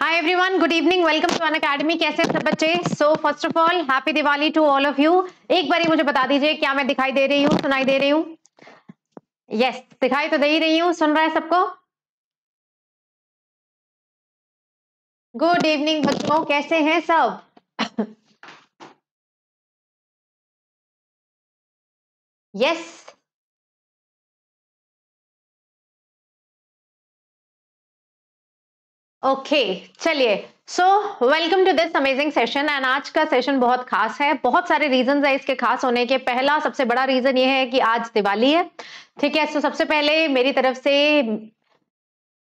High everyone good evening welcome to Unacademy कैसे सब बच्चे so first of all happy Diwali to all of you एक बार मुझे बता दीजिए क्या मैं दिखाई दे रही हूँ सुनाई दे रही हूँ यस yes, दिखाई तो दे ही रही हूँ सुन रहा है सबको गुड इवनिंग बच्चों कैसे हैं सब यस yes, ओके चलिए so welcome to this amazing session and आज का सेशन बहुत खास है बहुत सारे रीजन है इसके खास होने के पहला सबसे बड़ा रीजन ये है कि आज दिवाली है ठीक है सो सबसे पहले मेरी तरफ से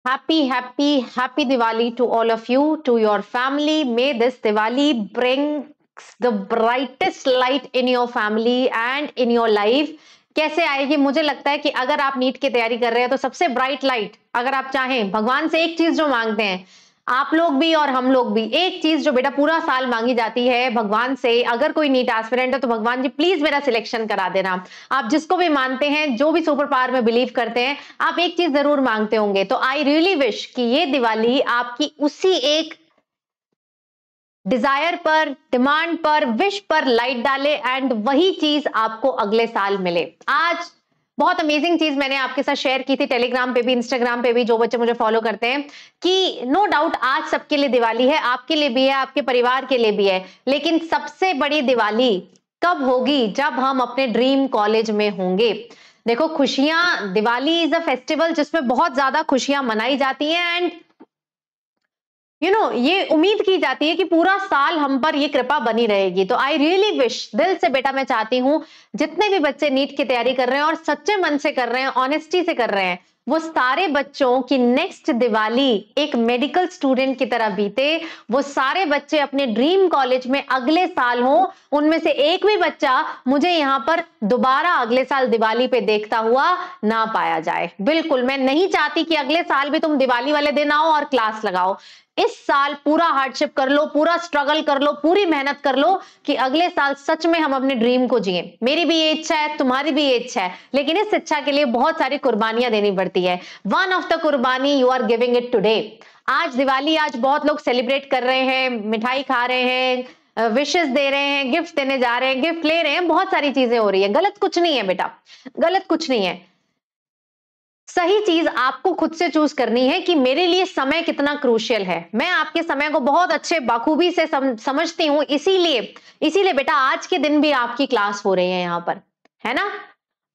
happy happy happy Diwali to all of you to your family may this Diwali brings the brightest light in your family and in your life कैसे आएगी मुझे लगता है कि अगर आप नीट की तैयारी कर रहे हैं तो सबसे ब्राइट लाइट अगर आप चाहें भगवान से एक चीज जो मांगते हैं आप लोग भी और हम लोग भी एक चीज जो बेटा पूरा साल मांगी जाती है भगवान से अगर कोई नीट एस्पिरेंट है तो भगवान जी प्लीज मेरा सिलेक्शन करा देना आप जिसको भी मानते हैं जो भी सुपर पावर में बिलीव करते हैं आप एक चीज जरूर मांगते होंगे तो आई रियली विश कि ये दिवाली आपकी उसी एक डिजायर पर डिमांड पर विश पर लाइट डाले एंड वही चीज आपको अगले साल मिले आज बहुत अमेजिंग चीज मैंने आपके साथ शेयर की थी टेलीग्राम पे भी इंस्टाग्राम पे भी जो बच्चे मुझे फॉलो करते हैं कि नो डाउट आज सबके लिए दिवाली है आपके लिए भी है आपके परिवार के लिए भी है लेकिन सबसे बड़ी दिवाली कब होगी जब हम अपने ड्रीम कॉलेज में होंगे देखो खुशियां दिवाली इज अ फेस्टिवल जिसमें बहुत ज्यादा खुशियां मनाई जाती हैं एंड यू नो ये उम्मीद की जाती है कि पूरा साल हम पर ये कृपा बनी रहेगी तो आई रियली विश दिल से बेटा मैं चाहती हूँ जितने भी बच्चे नीट की तैयारी कर रहे हैं और सच्चे मन से कर रहे हैं ऑनेस्टी से कर रहे हैं वो सारे बच्चों की नेक्स्ट दिवाली एक मेडिकल स्टूडेंट की तरह बीते वो सारे बच्चे अपने ड्रीम कॉलेज में अगले साल हो उनमें से एक भी बच्चा मुझे यहाँ पर दोबारा अगले साल दिवाली पे देखता हुआ ना पाया जाए बिल्कुल मैं नहीं चाहती कि अगले साल भी तुम दिवाली वाले दिन आओ और क्लास लगाओ इस साल पूरा हार्डशिप कर लो पूरा स्ट्रगल कर लो पूरी मेहनत कर लो कि अगले साल सच में हम अपने ड्रीम को जिए मेरी भी ये इच्छा है तुम्हारी भी ये इच्छा है लेकिन इस इच्छा के लिए बहुत सारी कुर्बानियां देनी पड़ती है वन ऑफ द कुर्बानी you are giving it today आज दिवाली आज बहुत लोग सेलिब्रेट कर रहे हैं मिठाई खा रहे हैं विशेष दे रहे हैं गिफ्ट देने जा रहे हैं गिफ्ट ले रहे हैं बहुत सारी चीजें हो रही है गलत कुछ नहीं है बेटा गलत कुछ नहीं है सही चीज आपको खुद से चूज करनी है कि मेरे लिए समय कितना क्रूशियल है मैं आपके समय को बहुत अच्छे बाखूबी से सम, समझती हूँ इसीलिए इसीलिए बेटा आज के दिन भी आपकी क्लास हो रही है यहाँ पर है ना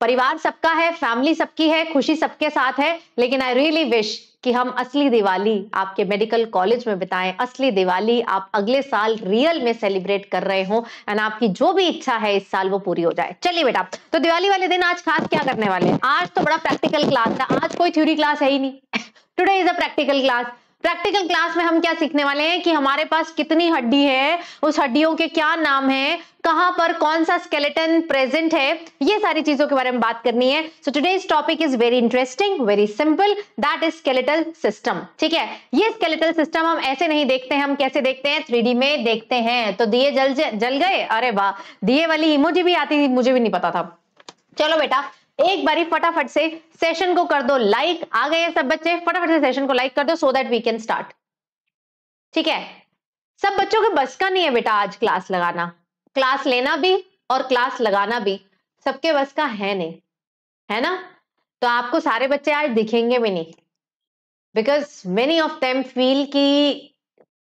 परिवार सबका है फैमिली सबकी है खुशी सबके साथ है लेकिन आई रियली विश कि हम असली दिवाली आपके मेडिकल कॉलेज में बिताएं असली दिवाली आप अगले साल रियल में सेलिब्रेट कर रहे हो एंड आपकी जो भी इच्छा है इस साल वो पूरी हो जाए चलिए बेटा तो दिवाली वाले दिन आज खास क्या करने वाले हैं आज तो बड़ा प्रैक्टिकल क्लास था आज कोई थ्योरी क्लास है ही नहीं today is a practical class practical class में हम क्या सीखने वाले हैं कि हमारे पास कितनी हड्डी है उस हड्डियों के क्या नाम है कहां पर कौन सा स्केलेटन प्रेजेंट है ये सारी चीजों के बारे में बात करनी है so today's topic is very interesting very simple that is skeletal system ठीक है ये स्केलेटल सिस्टम हम ऐसे नहीं देखते हैं हम कैसे देखते हैं थ्री में देखते हैं तो दिए जल जल गए अरे वाह दिए वाली इमोजी भी आती थी मुझे भी नहीं पता था चलो बेटा एक बारी फटाफट से सेशन को कर दो लाइक आ गए सब बच्चे फटाफट से सेशन को लाइक कर दो so that we can start ठीक है सब बच्चों के बस का नहीं है बेटा आज क्लास लगाना क्लास लेना भी और क्लास लगाना भी सबके बस का है नहीं है ना तो आपको सारे बच्चे आज दिखेंगे भी नहीं because many of them feel की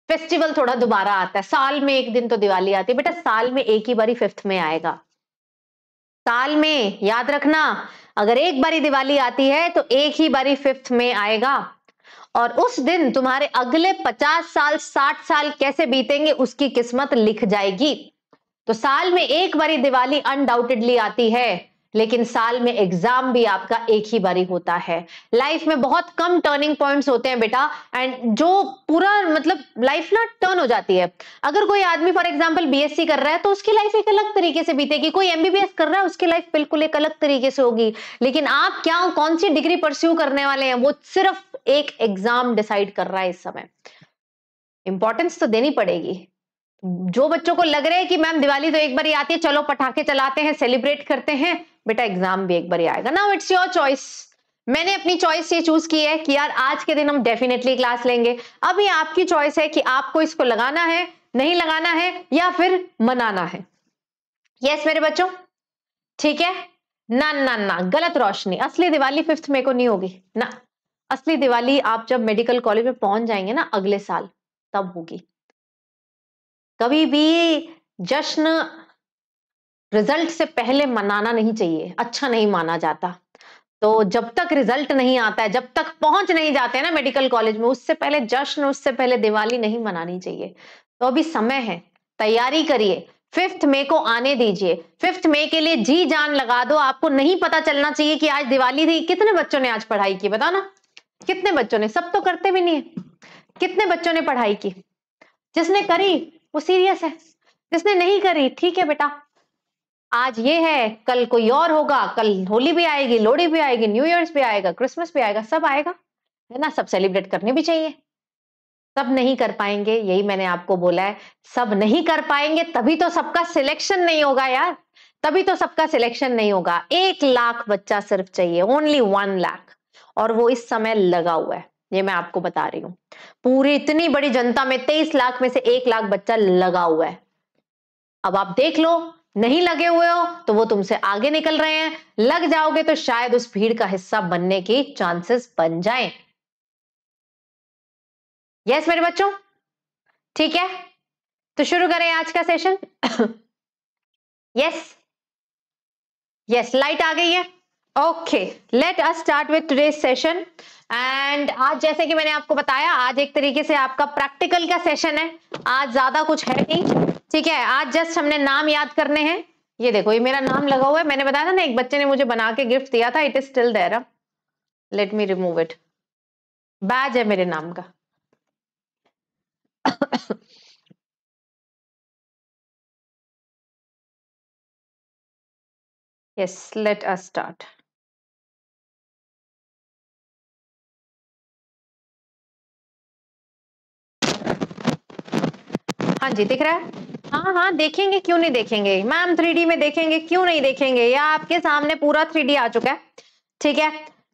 फेस्टिवल थोड़ा दोबारा आता है साल में एक दिन तो दिवाली आती है बेटा साल में एक ही बारी फिफ्थ में आएगा साल में याद रखना अगर एक बारी दिवाली आती है तो एक ही बारी फिफ्थ में आएगा और उस दिन तुम्हारे अगले पचास साल साठ साल कैसे बीतेंगे उसकी किस्मत लिख जाएगी तो साल में एक बारी दिवाली अनडाउटेडली आती है लेकिन साल में एग्जाम भी आपका एक ही बारी होता है लाइफ में बहुत कम टर्निंग पॉइंट्स होते हैं बेटा एंड जो पूरा मतलब लाइफ ना टर्न हो जाती है अगर कोई आदमी फॉर एग्जाम्पल बीएससी कर रहा है तो उसकी लाइफ एक अलग तरीके से बीतेगी कोई एमबीबीएस कर रहा है उसकी लाइफ बिल्कुल एक अलग तरीके से होगी लेकिन आप क्या कौन सी डिग्री परस्यू करने वाले हैं वो सिर्फ एक एग्जाम डिसाइड कर रहा है इस समय इंपॉर्टेंस तो देनी पड़ेगी जो बच्चों को लग रहा है कि मैम दिवाली तो एक बार ही आती है चलो पटाखे चलाते हैं सेलिब्रेट करते हैं बेटा एग्जाम भी एक बार ही आएगा नाउ इट्स योर चॉइस मैंने अपनी चॉइस ये चूज की है कि यार आज के दिन हम डेफिनेटली क्लास लेंगे अब ये आपकी चॉइस है कि आपको इसको लगाना है नहीं लगाना है या फिर मनाना है यस yes, मेरे बच्चों ठीक है ना ना ना गलत रोशनी असली दिवाली फिफ्थ मे को नहीं होगी ना असली दिवाली आप जब मेडिकल कॉलेज में पहुंच जाएंगे ना अगले साल तब होगी कभी भी जश्न रिजल्ट से पहले मनाना नहीं चाहिए अच्छा नहीं माना जाता तो जब तक रिजल्ट नहीं आता है जब तक पहुंच नहीं जाते ना मेडिकल कॉलेज में उससे पहले जश्न उससे पहले दिवाली नहीं मनानी चाहिए तो अभी समय है तैयारी करिए फिफ्थ मे को आने दीजिए फिफ्थ मे के लिए जी जान लगा दो आपको नहीं पता चलना चाहिए कि आज दिवाली थी कितने बच्चों ने आज पढ़ाई की बताओ ना कितने बच्चों ने सब तो करते भी नहीं है कितने बच्चों ने पढ़ाई की जिसने करी वो सीरियस है जिसने नहीं करी ठीक है बेटा आज ये है कल कोई और होगा कल होली भी आएगी लोहड़ी भी आएगी न्यू ईयर्स भी आएगा क्रिसमस भी आएगा सब आएगा है ना सब सेलिब्रेट करने भी चाहिए सब नहीं कर पाएंगे यही मैंने आपको बोला है सब नहीं कर पाएंगे तभी तो सबका सिलेक्शन नहीं होगा यार तभी तो सबका सिलेक्शन नहीं होगा एक लाख बच्चा सिर्फ चाहिए ओनली वन लाख और वो इस समय लगा हुआ है ये मैं आपको बता रही हूं पूरी इतनी बड़ी जनता में तेईस लाख में से एक लाख बच्चा लगा हुआ है अब आप देख लो नहीं लगे हुए हो तो वो तुमसे आगे निकल रहे हैं लग जाओगे तो शायद उस भीड़ का हिस्सा बनने की चांसेस बन जाएं। यस मेरे बच्चों ठीक है तो शुरू करें आज का सेशन यस यस लाइट आ गई है okay let us start with today session and आज जैसे कि मैंने आपको बताया आज एक तरीके से आपका प्रैक्टिकल का सेशन है आज ज्यादा कुछ है नहीं ठीक है आज जस्ट हमने नाम याद करने हैं ये देखो ये मेरा नाम लगा हुआ है मैंने बताया था ना एक बच्चे ने मुझे बना के गिफ्ट दिया था it is still there let me remove it badge है मेरे नाम का यस लेट us स्टार्ट हाँ जी दिख रहा है हाँ हाँ देखेंगे क्यों नहीं देखेंगे मैम थ्री में देखेंगे क्यों नहीं देखेंगे या आपके सामने पूरा थ्री आ चुका है ठीक है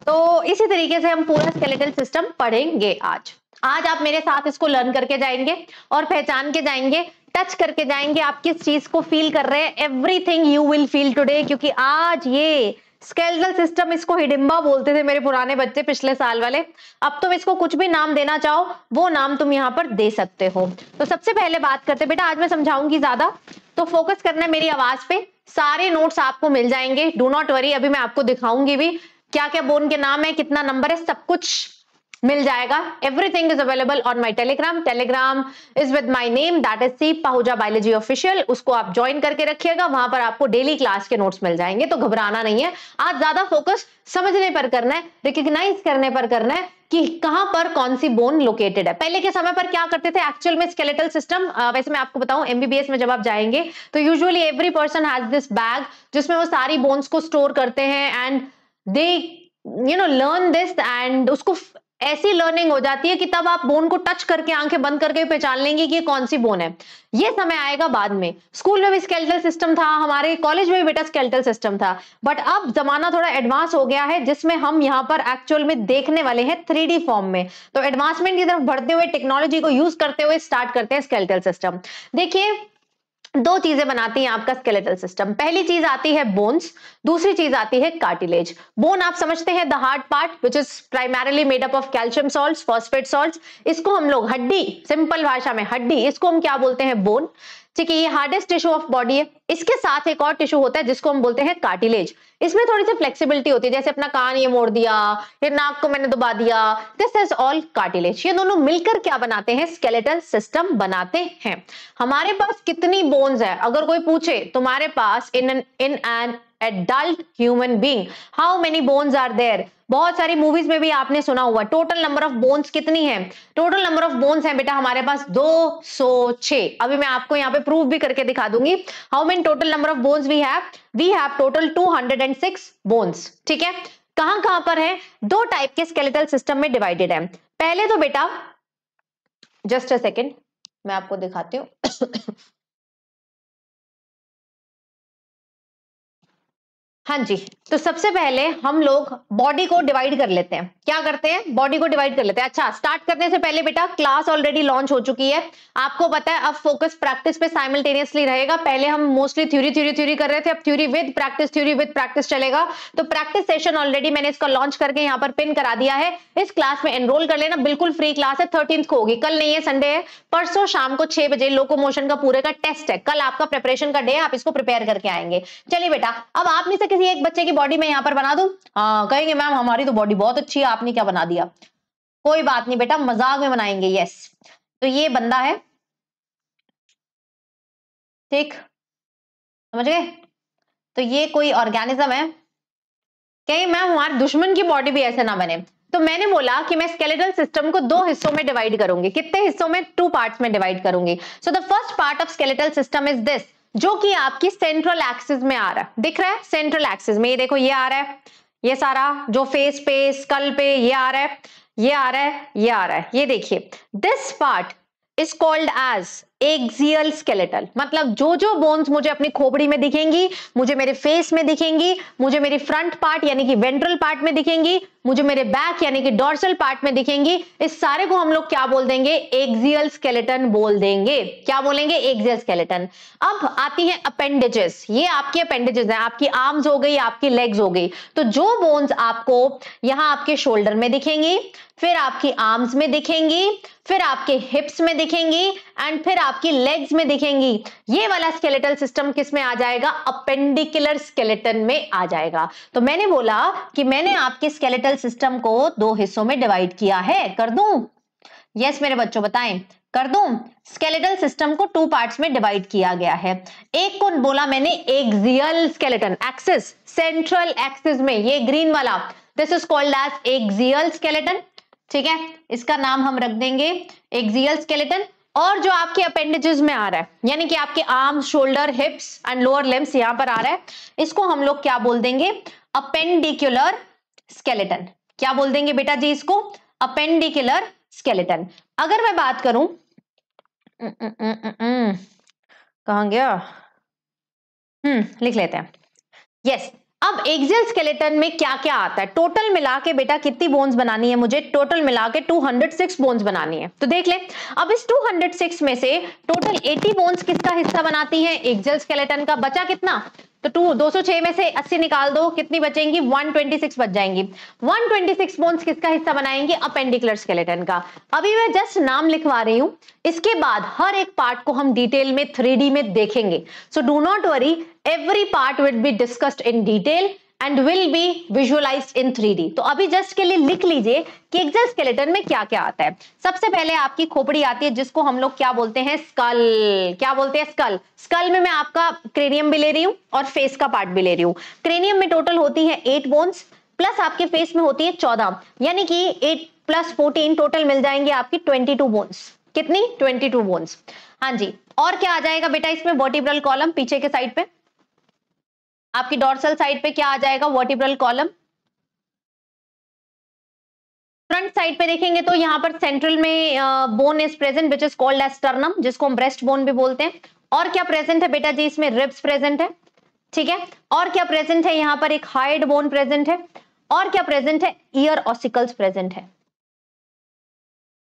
तो इसी तरीके से हम पूरा स्केलेटल सिस्टम पढ़ेंगे आज आज आप मेरे साथ इसको लर्न करके जाएंगे और पहचान के जाएंगे टच करके जाएंगे आप किस चीज को फील कर रहे हैं everything you will feel today क्योंकि आज ये स्केल्टल सिस्टम इसको हिडिम्बा बोलते थे मेरे पुराने बच्चे पिछले साल वाले अब तुम इसको कुछ भी नाम देना चाहो वो नाम तुम यहाँ पर दे सकते हो तो सबसे पहले बात करते बेटा आज मैं समझाऊंगी ज्यादा तो फोकस करना है मेरी आवाज पे सारे नोट्स आपको मिल जाएंगे डू नॉट वरी अभी मैं आपको दिखाऊंगी भी क्या क्या बोन के नाम है कितना नंबर है सब कुछ मिल जाएगा everything is available on my Telegram Telegram is with my name that is C Pahuja biology official उसको आप ज्वाइन करके रखिएगा वहां पर आपको डेली क्लास के नोट्स मिल जाएंगे तो घबराना नहीं है आज ज्यादा फोकस समझने पर करना है रिकग्नाइज करने पर करना है कि कहां पर कौन सी बोन लोकेटेड है पहले के समय पर क्या करते थे एक्चुअल में स्केलेटल सिस्टम वैसे मैं आपको बताऊं एमबीबीएस में जब आप जाएंगे तो usually every person has this bag जिसमें वो सारी बोन्स को स्टोर करते हैं and they you know learn this and उसको ऐसी लर्निंग हो जाती है कि तब आप बोन को टच करके आंखें बंद करके पहचान लेंगे कि ये कौन सी बोन है ये समय आएगा बाद में स्कूल में भी स्केल्टल सिस्टम था हमारे कॉलेज में भी बेटा स्केल्टल सिस्टम था बट अब जमाना थोड़ा एडवांस हो गया है जिसमें हम यहाँ पर एक्चुअल में देखने वाले हैं थ्री फॉर्म में तो एडवांसमेंट की तरफ बढ़ते हुए टेक्नोलॉजी को यूज करते हुए स्टार्ट करते हैं स्केल्टल सिस्टम देखिए दो चीजें बनाती हैं आपका स्केलेटल सिस्टम पहली चीज आती है बोन्स दूसरी चीज आती है कार्टिलेज बोन आप समझते हैं the hard part which is primarily made up of calcium salt phosphate salt इसको हम लोग हड्डी सिंपल भाषा में हड्डी इसको हम क्या बोलते हैं बोन ठीक है ये हार्डेस्ट टिश्यू ऑफ बॉडी है इसके साथ एक और टिश्यू होता है जिसको हम बोलते हैं कार्टिलेज इसमें थोड़ी सी फ्लेक्सिबिलिटी होती है जैसे अपना कान ये मोड़ दिया फिर नाक को मैंने दबा दिया दिस इज ऑल कार्टिलेज ये दोनों मिलकर क्या बनाते हैं स्केलेटल सिस्टम बनाते हैं हमारे पास कितनी बोन्स है अगर कोई पूछे तुम्हारे पास in in an adult human being how many bones are there बहुत सारी मूवीज में भी आपने सुना हुआ टोटल नंबर ऑफ बोन्स कितनी है टोटल नंबर ऑफ बोन्स है बेटा हमारे पास दो अभी मैं आपको यहाँ पे प्रूव भी करके दिखा दूंगी how many total number of bones we have we have total two hundred and six bones ठीक है कहां कहां पर है दो टाइप के स्केलेटल सिस्टम में डिवाइडेड है पहले तो बेटा जस्ट अ सेकेंड मैं आपको दिखाती हूँ हाँ जी तो सबसे पहले हम लोग बॉडी को डिवाइड कर लेते हैं क्या करते हैं बॉडी को डिवाइड कर लेते हैं अच्छा स्टार्ट करने से पहले बेटा क्लास ऑलरेडी लॉन्च हो चुकी है आपको पता है अब फोकस प्रैक्टिस पे साइमल्टेनियसली रहेगा पहले हम मोस्टली थ्योरी थ्योरी थ्योरी कर रहे थे अब theory with practice theory with practice चलेगा तो प्रैक्टिस सेशन ऑलरेडी मैंने इसका लॉन्च करके यहाँ पर पिन करा दिया है इस क्लास में एनरोल कर लेना बिल्कुल फ्री क्लास है थर्टीन को होगी कल नहीं है संडे है परसों शाम को छह बजे लोकोमोशन का पूरे का टेस्ट है कल आपका प्रिपरेशन का डे आप इसको प्रिपेयर करके आएंगे चलिए बेटा अब आप में से सी एक बच्चे की बॉडी मैं यहाँ पर बना दू हाँ कहेंगे मैम हमारी तो बॉडी बहुत अच्छी है आपने क्या बना दिया कोई बात नहीं बेटा मजाक में बनाएंगे यस तो ये बंदा है ठीक समझ गए तो ये कोई ऑर्गेनिज्म है कहीं मैम हमारे दुश्मन की बॉडी भी ऐसे ना बने तो मैंने बोला कि मैं स्केलेटल सिस्टम को दो हिस्सों में डिवाइड करूंगी कितने हिस्सों में टू पार्ट्स में डिवाइड करूंगी so the first part of skeletal system is this जो कि आपकी सेंट्रल एक्सिस में आ रहा है दिख रहा है सेंट्रल एक्सिस में ये देखो ये आ रहा है ये सारा जो फेस पे स्कल पे ये आ रहा है ये आ रहा है ये आ रहा है ये देखिए this part is called as axial skeletal मतलब जो जो बोन्स मुझे अपनी खोपड़ी में दिखेंगी मुझे मेरे फेस में दिखेंगी मुझे मेरी फ्रंट पार्ट यानी कि वेंट्रल पार्ट में दिखेंगी मुझे मेरे बैक यानी कि डोर्सल पार्ट में दिखेंगी इस सारे को हम लोग क्या बोल देंगे एक्सियल स्केलेटन बोल देंगे क्या बोलेंगे एक्सियल स्केलेटन अब आती है अपेंडेजेस ये आपके अपेंडेजेस हैं आपकी आर्म्स हो गई आपकी लेग्स हो गई तो जो बोन्स आपको यहां आपके शोल्डर में दिखेंगी फिर आपकी आर्म्स में दिखेंगी फिर आपके हिप्स में दिखेंगी एंड फिर आपकी लेग्स में दिखेंगी ये वाला स्केलेटल सिस्टम किस में आ जाएगा अपेंडिकुलर स्केलेटन में आ जाएगा तो मैंने बोला कि मैंने आपके स्केलेटल इलेक्ट्रिकल सिस्टम को दो हिस्सों में डिवाइड किया है कर दू यस yes, मेरे बच्चों बताएं कर दू स्केलेटल सिस्टम को टू पार्ट्स में डिवाइड किया गया है एक को बोला मैंने axial skeleton axis central axis में ये ग्रीन वाला this is called as axial skeleton ठीक है इसका नाम हम रख देंगे एक्सियल स्केलेटन और जो आपके अपेंडेजेस में आ रहा है यानी कि आपके arm shoulder hips and lower limbs यहां पर आ रहा है इसको हम लोग क्या बोल देंगे अपेंडिकुलर स्केलेटन क्या बोल देंगे बेटा जी इसको अपेंडिकुलर स्केलेटन अगर मैं बात करूं हम्म, हम्म, हम्म, कहा गया हम्म लिख लेते हैं यस अब एक्सियल स्केलेटन में क्या क्या आता है टोटल मिला के बेटा कितनी बोन्स बनानी है मुझे टोटल मिला के 206 बोन्स बनानी है तो देख ले अब इस 206 में से टोटल 80 बोन्स किसका हिस्सा बनाती है एक्सियल स्केलेटन का बचा कितना तो टू दो सौ छह में से अस्सी निकाल दो कितनी बचेंगी 126 बच जाएंगी 126 बोन्स किसका हिस्सा बनाएंगे अपेंडिकुलर स्केलेटन का अभी मैं जस्ट नाम लिखवा रही हूं इसके बाद हर एक पार्ट को हम डिटेल में थ्री में देखेंगे so do not worry every part will be discussed in detail and will be visualize in three तो अभी जस्ट के लिए लिख लीजिए कि एग्जोस्केलेटन में क्या क्या आता है सबसे पहले आपकी खोपड़ी आती है जिसको हम लोग क्या बोलते हैं स्कल क्या बोलते हैं स्कल स्कल में मैं आपका क्रेनियम भी ले रही हूँ और फेस का पार्ट भी ले रही हूँ क्रेनियम में टोटल होती है एट बोन्स प्लस आपके फेस में होती है चौदह यानी कि एट प्लस फोर्टीन टोटल मिल जाएंगे आपकी ट्वेंटी टू बोन्स कितनी 22 बोन्स हाँ जी और क्या आ जाएगा बेटा इसमें वर्टिब्रल कॉलम पीछे के साइड पे आपकी डोर्सल साइड पे क्या आ जाएगा वर्टिब्रल कॉलम फ्रंट साइड पे देखेंगे तो यहाँ पर सेंट्रल में bone is present which is called sternum sternum जिसको हम ब्रेस्ट बोन भी बोलते हैं और क्या प्रेजेंट है बेटा जी इसमें रिब्स प्रेजेंट है ठीक है और क्या प्रेजेंट है यहाँ पर एक हाइड बोन प्रेजेंट है और क्या प्रेजेंट है ईयर ऑसिकल्स प्रेजेंट है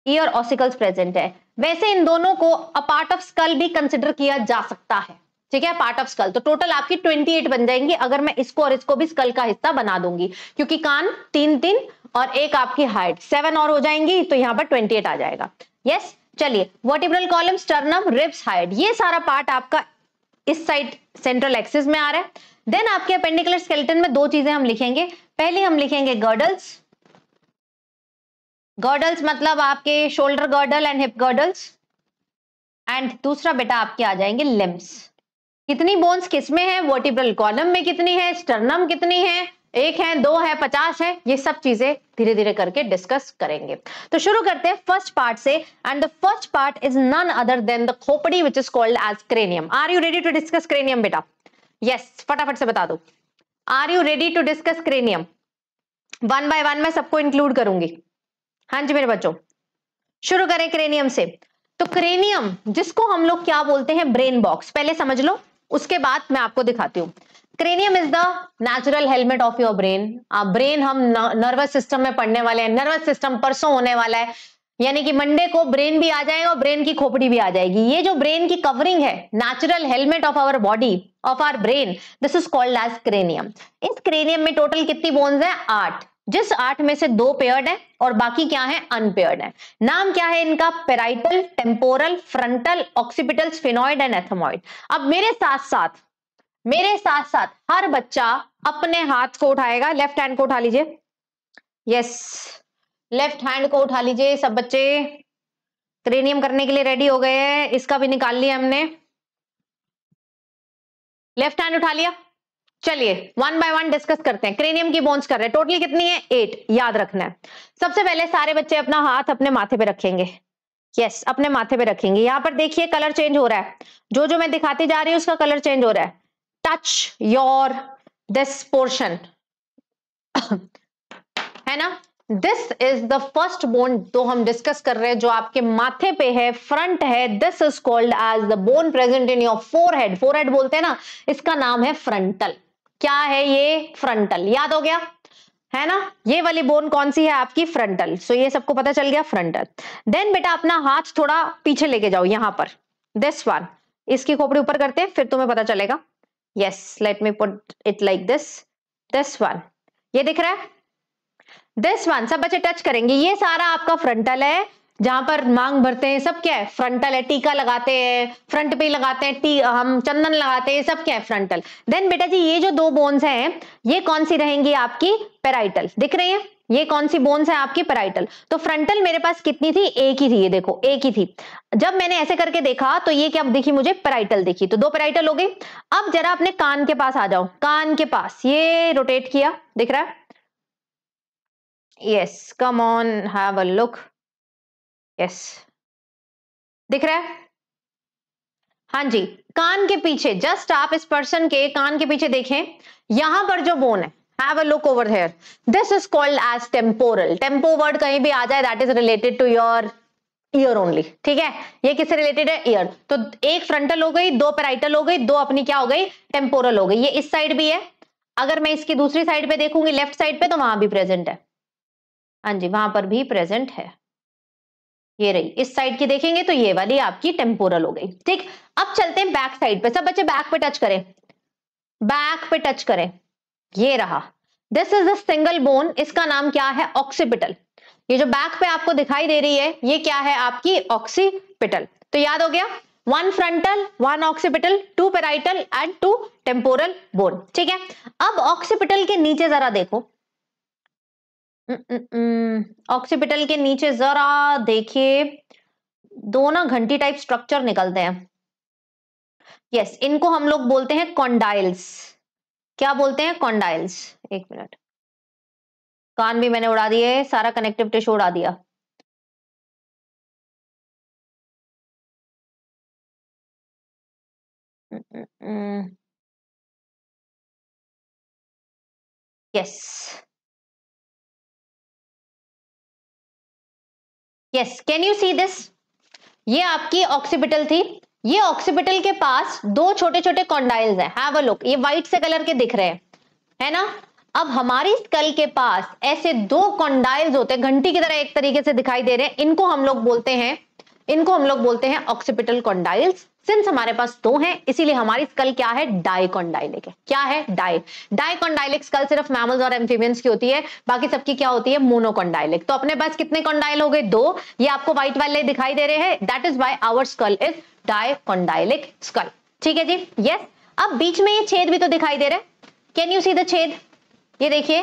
ईयर ऑसिकल्स प्रेजेंट है वैसे इन दोनों को अ पार्ट ऑफ स्कल भी कंसिडर किया जा सकता है ठीक है पार्ट ऑफ स्कल तो टोटल आपकी 28 बन जाएंगी अगर मैं इसको और इसको भी स्कल का हिस्सा बना दूंगी क्योंकि कान तीन तीन और एक आपकी हाइट सेवन और हो जाएंगी तो यहाँ पर 28 आ जाएगा यस चलिए vertebral column sternum ribs height ये सारा पार्ट आपका इस साइड सेंट्रल एक्सिस में आ रहा है देन आपके अपेंडिकुलर स्केलेटन में दो चीजें हम लिखेंगे पहले हम लिखेंगे गर्डल्स गर्डल्स मतलब आपके shoulder girdle and hip girdles and दूसरा बेटा आपके आ जाएंगे लिम्स कितनी बोन्स किसमें है वर्टिब्रल कॉलम में कितनी है स्टर्नम कितनी है एक है दो है पचास है ये सब चीजें धीरे धीरे करके डिस्कस करेंगे तो शुरू करते हैं फर्स्ट पार्ट से and the first part is none other than the खोपड़ी which is called as cranium are you ready to discuss cranium बेटा यस फटाफट से बता दो are you ready to discuss cranium one by one में सबको include करूंगी हाँ जी मेरे बच्चों शुरू करें क्रेनियम से तो क्रेनियम जिसको हम लोग क्या बोलते हैं ब्रेन बॉक्स पहले समझ लो उसके बाद मैं आपको दिखाती हूँ cranium is the natural helmet of your brain brain हम नर्वस सिस्टम में पढ़ने वाले हैं नर्वस सिस्टम परसों होने वाला है यानी कि मंडे को ब्रेन भी आ जाएगा और ब्रेन की खोपड़ी भी आ जाएगी ये जो ब्रेन की कवरिंग है natural helmet of our body of our brain this is called as cranium इस क्रेनियम में टोटल कितनी बोन्स है आठ जिस आठ में से दो पेयर्ड है और बाकी क्या है अनपेयर्ड है नाम क्या है इनका parietal temporal frontal occipital sphenoid and ethmoid अब मेरे साथ साथ मेरे साथ साथ हर बच्चा अपने हाथ को उठाएगा लेफ्ट हैंड को उठा लीजिए यस लेफ्ट हैंड को उठा लीजिए सब बच्चे क्रेनियम करने के लिए रेडी हो गए हैं इसका भी निकाल लिया हमने लेफ्ट हैंड उठा लिया चलिए वन बाय वन डिस्कस करते हैं क्रेनियम की बोन्स कर रहे हैं टोटल कितनी है एट याद रखना है सबसे पहले सारे बच्चे अपना हाथ अपने माथे पे रखेंगे यस yes, अपने माथे पे रखेंगे यहाँ पर देखिए कलर चेंज हो रहा है जो जो मैं दिखाती जा रही हूँ उसका कलर चेंज हो रहा है टच योर दिस पोर्शन है ना this is the first bone तो हम डिस्कस कर रहे हैं जो आपके माथे पे है फ्रंट है this is called as the bone present in your forehead forehead बोलते हैं ना इसका नाम है फ्रंटल क्या है ये फ्रंटल याद हो गया है ना ये वाली बोन कौन सी है आपकी फ्रंटल सो so, ये सबको पता चल गया फ्रंटल देन बेटा अपना हाथ थोड़ा पीछे लेके जाओ यहां पर दिस वन इसकी खोपड़ी ऊपर करते हैं फिर तुम्हें पता चलेगा yes let me put it like this this one ये दिख रहा है दिस वन सब बच्चे टच करेंगे ये सारा आपका फ्रंटल है जहां पर मांग भरते हैं सब क्या है फ्रंटल है टीका लगाते हैं फ्रंट पे लगाते हैं टी हम चंदन लगाते हैं सब क्या है फ्रंटल देन बेटा जी ये जो दो बोन्स हैं ये कौन सी रहेंगी आपकी पेराइटल दिख रही है ये कौन सी बोन्स है आपकी पेराइटल तो फ्रंटल मेरे पास कितनी थी एक ही थी ये देखो एक ही थी जब मैंने ऐसे करके देखा तो ये क्या दिखी मुझे पेराइटल दिखी तो दो पेराइटल हो गई अब जरा अपने कान के पास आ जाओ कान के पास ये रोटेट किया दिख रहा है yes come on have a look yes दिख रहा है हां जी कान के पीछे जस्ट आप इस पर्सन के कान के पीछे देखें यहां पर जो बोन है Have a look over here this is called as temporal tempo word कहीं भी आ जाए that is related to your ear only ठीक है ये किससे रिलेटेड है ईयर तो एक फ्रंटल हो गई दो parietal हो गई दो अपनी क्या हो गई टेम्पोरल हो गई ये इस साइड भी है अगर मैं इसकी दूसरी साइड पे देखूंगी लेफ्ट साइड पे तो वहां भी प्रेजेंट है हाँ जी वहां पर भी प्रेजेंट है ये रही इस साइड की देखेंगे तो ये वाली आपकी टेम्पोरल हो गई ठीक अब चलते हैं बैक साइड पे सब बच्चे बैक पे टच करें बैक पे टच करें ये रहा this is a single bone इसका नाम क्या है ऑक्सीपिटल ये जो बैक पे आपको दिखाई दे रही है ये क्या है आपकी ऑक्सीपिटल तो याद हो गया one frontal one occipital two parietal and two temporal bone ठीक है अब ऑक्सीपिटल के नीचे जरा देखो ऑक्सीपिटल mm, mm, mm. के नीचे जरा देखिए दो ना घंटी टाइप स्ट्रक्चर निकलते हैं यस yes, इनको हम लोग बोलते हैं कॉन्डाइल्स क्या बोलते हैं कॉन्डाइल्स एक मिनट कान भी मैंने उड़ा दिए सारा कनेक्टिव टिश्यू उड़ा दिया yes yes. Yes can you see this ये आपकी ऑक्सीपिटल थी ये ऑक्सीपिटल के पास दो छोटे छोटे कॉन्डाइल्स हैं हैव अ लुक ये व्हाइट से कलर के दिख रहे हैं है ना अब हमारी स्कल के पास ऐसे दो कॉन्डाइल्स होते हैं घंटी की तरह एक तरीके से दिखाई दे रहे हैं इनको हम लोग बोलते हैं इनको हम लोग बोलते हैं ऑक्सीपिटल कॉन्डाइल्स सिंस हमारे पास दो हैं इसीलिए हमारी स्कल क्या है डाइकॉन्डाइलिक है क्या है डाई डाइकॉन्डाइलिक स्कल सिर्फ मैमल्स और एम्फीबियंस की होती है बाकी सबकी क्या होती है मोनोकॉन्डाइलिक तो अपने पास कितने कॉन्डाइल हो गए दो ये आपको व्हाइट वाले दिखाई दे रहे हैं that is why our skull is dicondylic skull ठीक है जी यस yes. अब बीच में ये छेद भी तो दिखाई दे रहे है कैन यू सी द छेद ये देखिए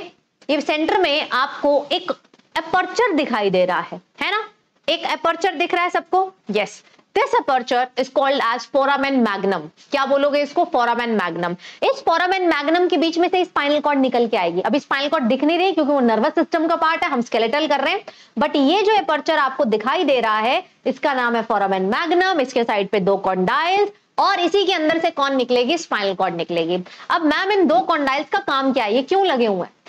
ये सेंटर में आपको एक अपर्चर दिखाई दे रहा है है ना एक अपर्चर दिख रहा है सबको yes yes. This aperture is called as foramen magnum क्या बोलोगे इसको फोरामेन मैग्नम इस फोरामेन मैग्नम के बीच में से स्पाइनल कॉर्ड निकल के आएगी अभी स्पाइनल कॉर्ड दिख नहीं रही क्योंकि वो नर्वस सिस्टम का पार्ट है हम स्केलेटल कर रहे हैं बट ये जो अपर्चर आपको दिखाई दे रहा है इसका नाम है फोरामेन मैग्नम इसके साइड पे दो कॉन्डाइल्स और इसी के अंदर से कौन निकलेगी स्पाइनल कॉर्ड निकलेगी अब मैम इन दो कॉन्डाइल्स का काम क्या है ये क्यों लगे हुए हैं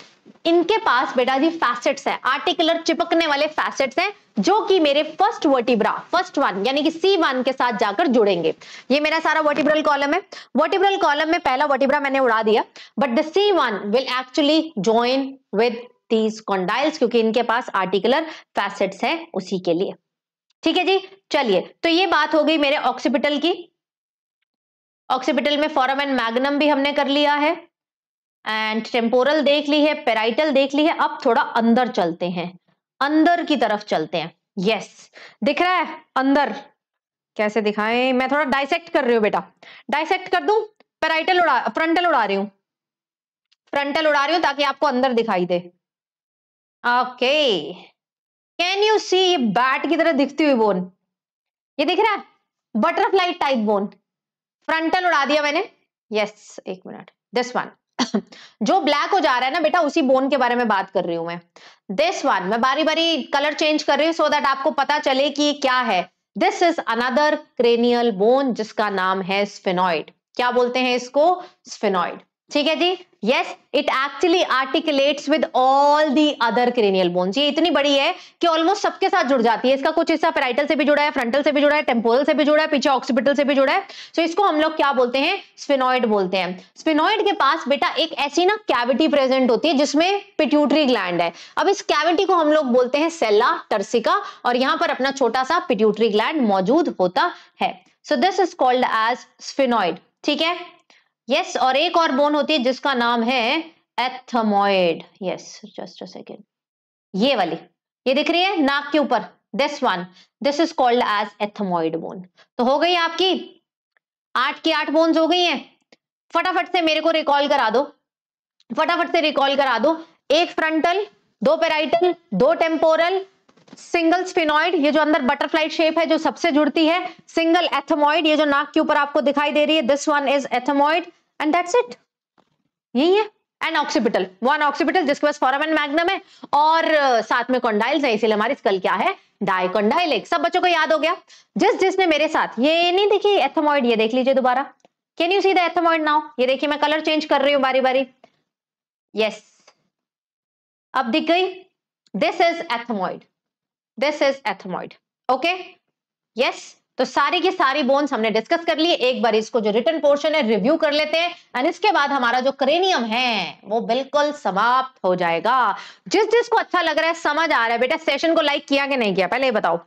इनके पास बेटा जी फैसेट्स है आर्टिकुलर चिपकने वाले फैसेट्स हैं जो कि मेरे फर्स्ट वर्टिब्रा फर्स्ट वन यानी कि सी वन के साथ जाकर जुड़ेंगे ये मेरा सारा वर्टिब्रल कॉलम है वर्टिब्रल कॉलम में पहला वर्टिब्रा मैंने उड़ा दिया but the C one will actually join with these condyles क्योंकि इनके पास आर्टिकुलर फैसेट्स है उसी के लिए ठीक है जी चलिए तो ये बात हो गई मेरे ऑक्सीपिटल की ऑक्सीपिटल में फॉरम एंड मैग्नम भी हमने कर लिया है एंड टेम्पोरल देख ली है पेराइटल देख ली है अब थोड़ा अंदर चलते हैं अंदर की तरफ चलते हैं यस yes. दिख रहा है अंदर कैसे दिखाएं मैं थोड़ा डाइसेक्ट कर रही हूँ बेटा डाइसेक्ट कर दू पेराइटल उड़ा फ्रंटल उड़ा रही हूँ फ्रंटल उड़ा रही हूँ ताकि आपको अंदर दिखाई दे ओके कैन यू सी ये बैट की तरह दिखती हुई बोन ये दिख रहा है बटरफ्लाई टाइप बोन फ्रंटल उड़ा दिया मैंने यस yes, एक मिनट दिस वन जो ब्लैक हो जा रहा है ना बेटा उसी बोन के बारे में बात कर रही हूं मैं दिस वन मैं बारी बारी कलर चेंज कर रही हूँ सो दैट आपको पता चले कि क्या है this is another cranial bone जिसका नाम है स्फिनॉइड क्या बोलते हैं इसको स्फिनॉइड ठीक है जी yes it actually articulates with all the other cranial bones ये इतनी बड़ी है कि ऑलमोस्ट सबके साथ जुड़ जाती है इसका कुछ हिस्सा पेराइटल से भी जुड़ा है फ्रंटल से भी जुड़ा है टेम्पोरल से भी जुड़ा है पीछे ऑक्सीपिटल से भी जुड़ा है सो so इसको हम लोग क्या बोलते हैं स्पिनॉइड बोलते हैं स्पिनॉइड के पास बेटा एक ऐसी ना कैविटी प्रेजेंट होती है जिसमें पिट्यूटरी ग्लैंड है अब इस कैविटी को हम लोग बोलते हैं सेला टर्सिका और यहां पर अपना छोटा सा पिट्यूटरी ग्लैंड मौजूद होता है so this is called as sphenoid ठीक है यस yes, और एक और बोन होती है जिसका नाम है ethmoid yes just a second ये वाली ये दिख रही है नाक के ऊपर this one this is called as ethmoid bone तो हो गई आपकी आठ की आठ बोन्स हो गई हैं फटाफट से मेरे को रिकॉल करा दो फटाफट से रिकॉल करा दो एक फ्रंटल दो पेराइटल दो टेम्पोरल सिंगल स्पिनॉइड ये जो अंदर बटरफ्लाई शेप है जो सबसे जुड़ती है सिंगल एथमॉइड ये जो नाक के ऊपर आपको दिखाई दे रही है this one is ethmoid and that's it यही है एंड ऑक्सीपिटल वन ऑक्सीपिटल जिसके पास फॉरम एंड मैग्नम है और साथ में कॉन्डाइल्स है इसीलिए हमारी स्कल क्या है डायकोंडाइल सब बच्चों को याद हो गया जिस जिसने मेरे साथ ये नहीं देखी एथमॉइड ये देख लीजिए दोबारा can you see the ethmoid now ये देखिए मैं कलर चेंज कर रही हूं बारी बारी यस yes. अब दिख गई this is ethmoid this is ethmoid okay yes तो सारी की सारी बोन्स हमने डिस्कस कर ली एक बार इसको जो रिटर्न पोर्शन है रिव्यू कर लेते हैं एंड इसके बाद हमारा जो क्रेनियम है वो बिल्कुल समाप्त हो जाएगा जिस को अच्छा लग रहा है समझ आ रहा है बेटा सेशन को लाइक किया कि नहीं किया पहले ये बताओ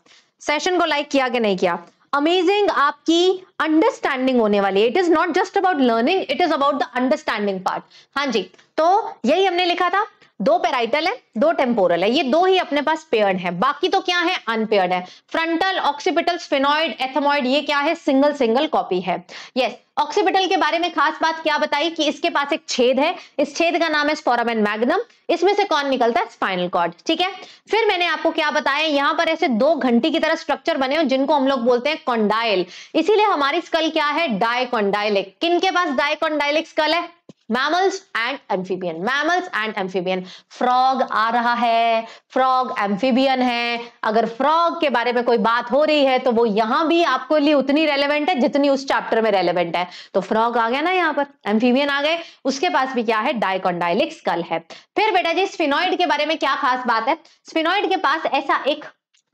सेशन को लाइक किया कि नहीं किया अमेजिंग आपकी अंडरस्टैंडिंग होने वाली है it is not just about learning it is about the understanding part हाँ जी तो यही हमने लिखा था दो पेराइटल है दो टेम्पोरल है ये दो ही अपने पास पेयर्ड है बाकी तो क्या है अनपेयर्ड है फ्रंटल ऑक्सीपिटल स्फेनॉइड एथमॉइड ये क्या है सिंगल सिंगल कॉपी है यस yes, ऑक्सीपिटल के बारे में खास बात क्या बताई कि इसके पास एक छेद है इस छेद का नाम है एंड मैग्नम इसमें से कौन निकलता है स्पाइनल कॉर्ड ठीक है फिर मैंने आपको क्या बताया यहाँ पर ऐसे दो घंटी की तरह स्ट्रक्चर बने हो जिनको हम लोग बोलते हैं कॉन्डाइल इसीलिए हमारी स्कल क्या है डायकोंडाइलिक किन के पास डायकोंडाइलिक स्कल है mammals and amphibian mammals and amphibian frog आ रहा है फ्रॉग एम्फीबियन है अगर फ्रॉग के बारे में कोई बात हो रही है तो वो यहां भी आपको लिए उतनी रेलेवेंट है जितनी उस चैप्टर में रेलेवेंट है तो फ्रॉग आ गया ना यहाँ पर एम्फीबियन आ गए उसके पास भी क्या है डाइकोंडाइलिक स्कल है फिर बेटा जी स्फिनॉइड के बारे में क्या खास बात है स्फिनोइड के पास ऐसा एक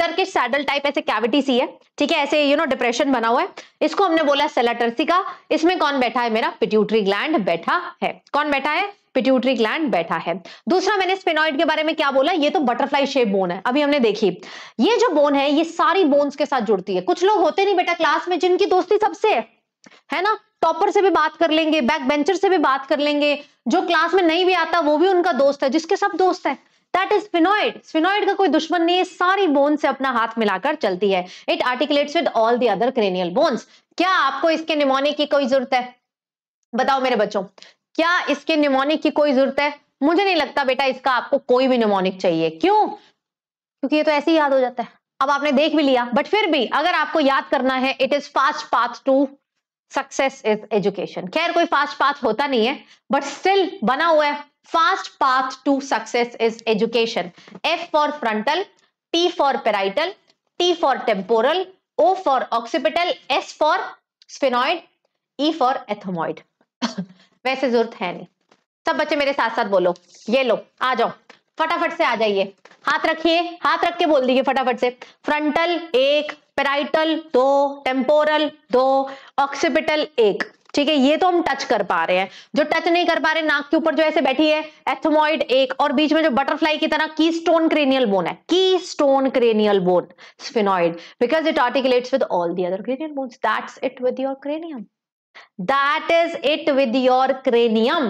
टर्किश सैडल टाइप ऐसे कैविटी सी है ठीक है ऐसे यू नो डिप्रेशन बना हुआ है इसको हमने बोला सेलाटर्सिका इसमें कौन बैठा है मेरा पिट्यूटरी ग्लैंड बैठा है कौन बैठा है पिट्यूटरी ग्लैंड बैठा है दूसरा मैंने स्पेनॉइड के बारे में क्या बोला ये तो बटरफ्लाई शेप बोन है अभी हमने देखी ये जो बोन है ये सारी बोन्स के साथ जुड़ती है कुछ लोग होते नहीं बेटा क्लास में जिनकी दोस्ती सबसे है, है ना टॉपर से भी बात कर लेंगे बैक बेंचर से भी बात कर लेंगे जो क्लास में नहीं भी आता वो भी उनका दोस्त है जिसके सब दोस्त है दैट इज स्पिनोइड स्पिनोइड का कोई दुश्मन नहीं है सारी बोन से अपना हाथ मिलाकर चलती है it articulates with all the other cranial bones क्या आपको इसके निमोने की कोई जरूरत है बताओ मेरे बच्चों क्या इसके निमोनिक की कोई जरूरत है मुझे नहीं लगता बेटा इसका आपको कोई भी निमोनिक चाहिए क्यों क्योंकि ये तो ऐसे ही याद हो जाता है अब आपने देख भी लिया बट फिर भी अगर आपको याद करना है it is fast path to success is education खैर कोई फास्ट पाथ होता नहीं है बट स्टिल बना हुआ है fast path to success is education F for frontal T for parietal T for temporal O for occipital S for sphenoid E for ethmoid वैसे जरूरत है नहीं सब बच्चे मेरे साथ साथ बोलो ये लो आ जाओ फटाफट से आ जाइए हाथ रखिए हाथ रख के बोल दीजिए फटाफट से फ्रंटल एक पेराइटल दो टेम्पोरल दो ऑक्सीपिटल एक ठीक है ये तो हम टच कर पा रहे हैं जो टच नहीं कर पा रहे नाक के ऊपर जो ऐसे बैठी है एथमोइड एक और बीच में जो बटरफ्लाई की तरह की स्टोन क्रेनियल बोन है keystone cranial bone sphenoid because it articulates with all the other cranial bone that's it with your cranium that is it with your cranium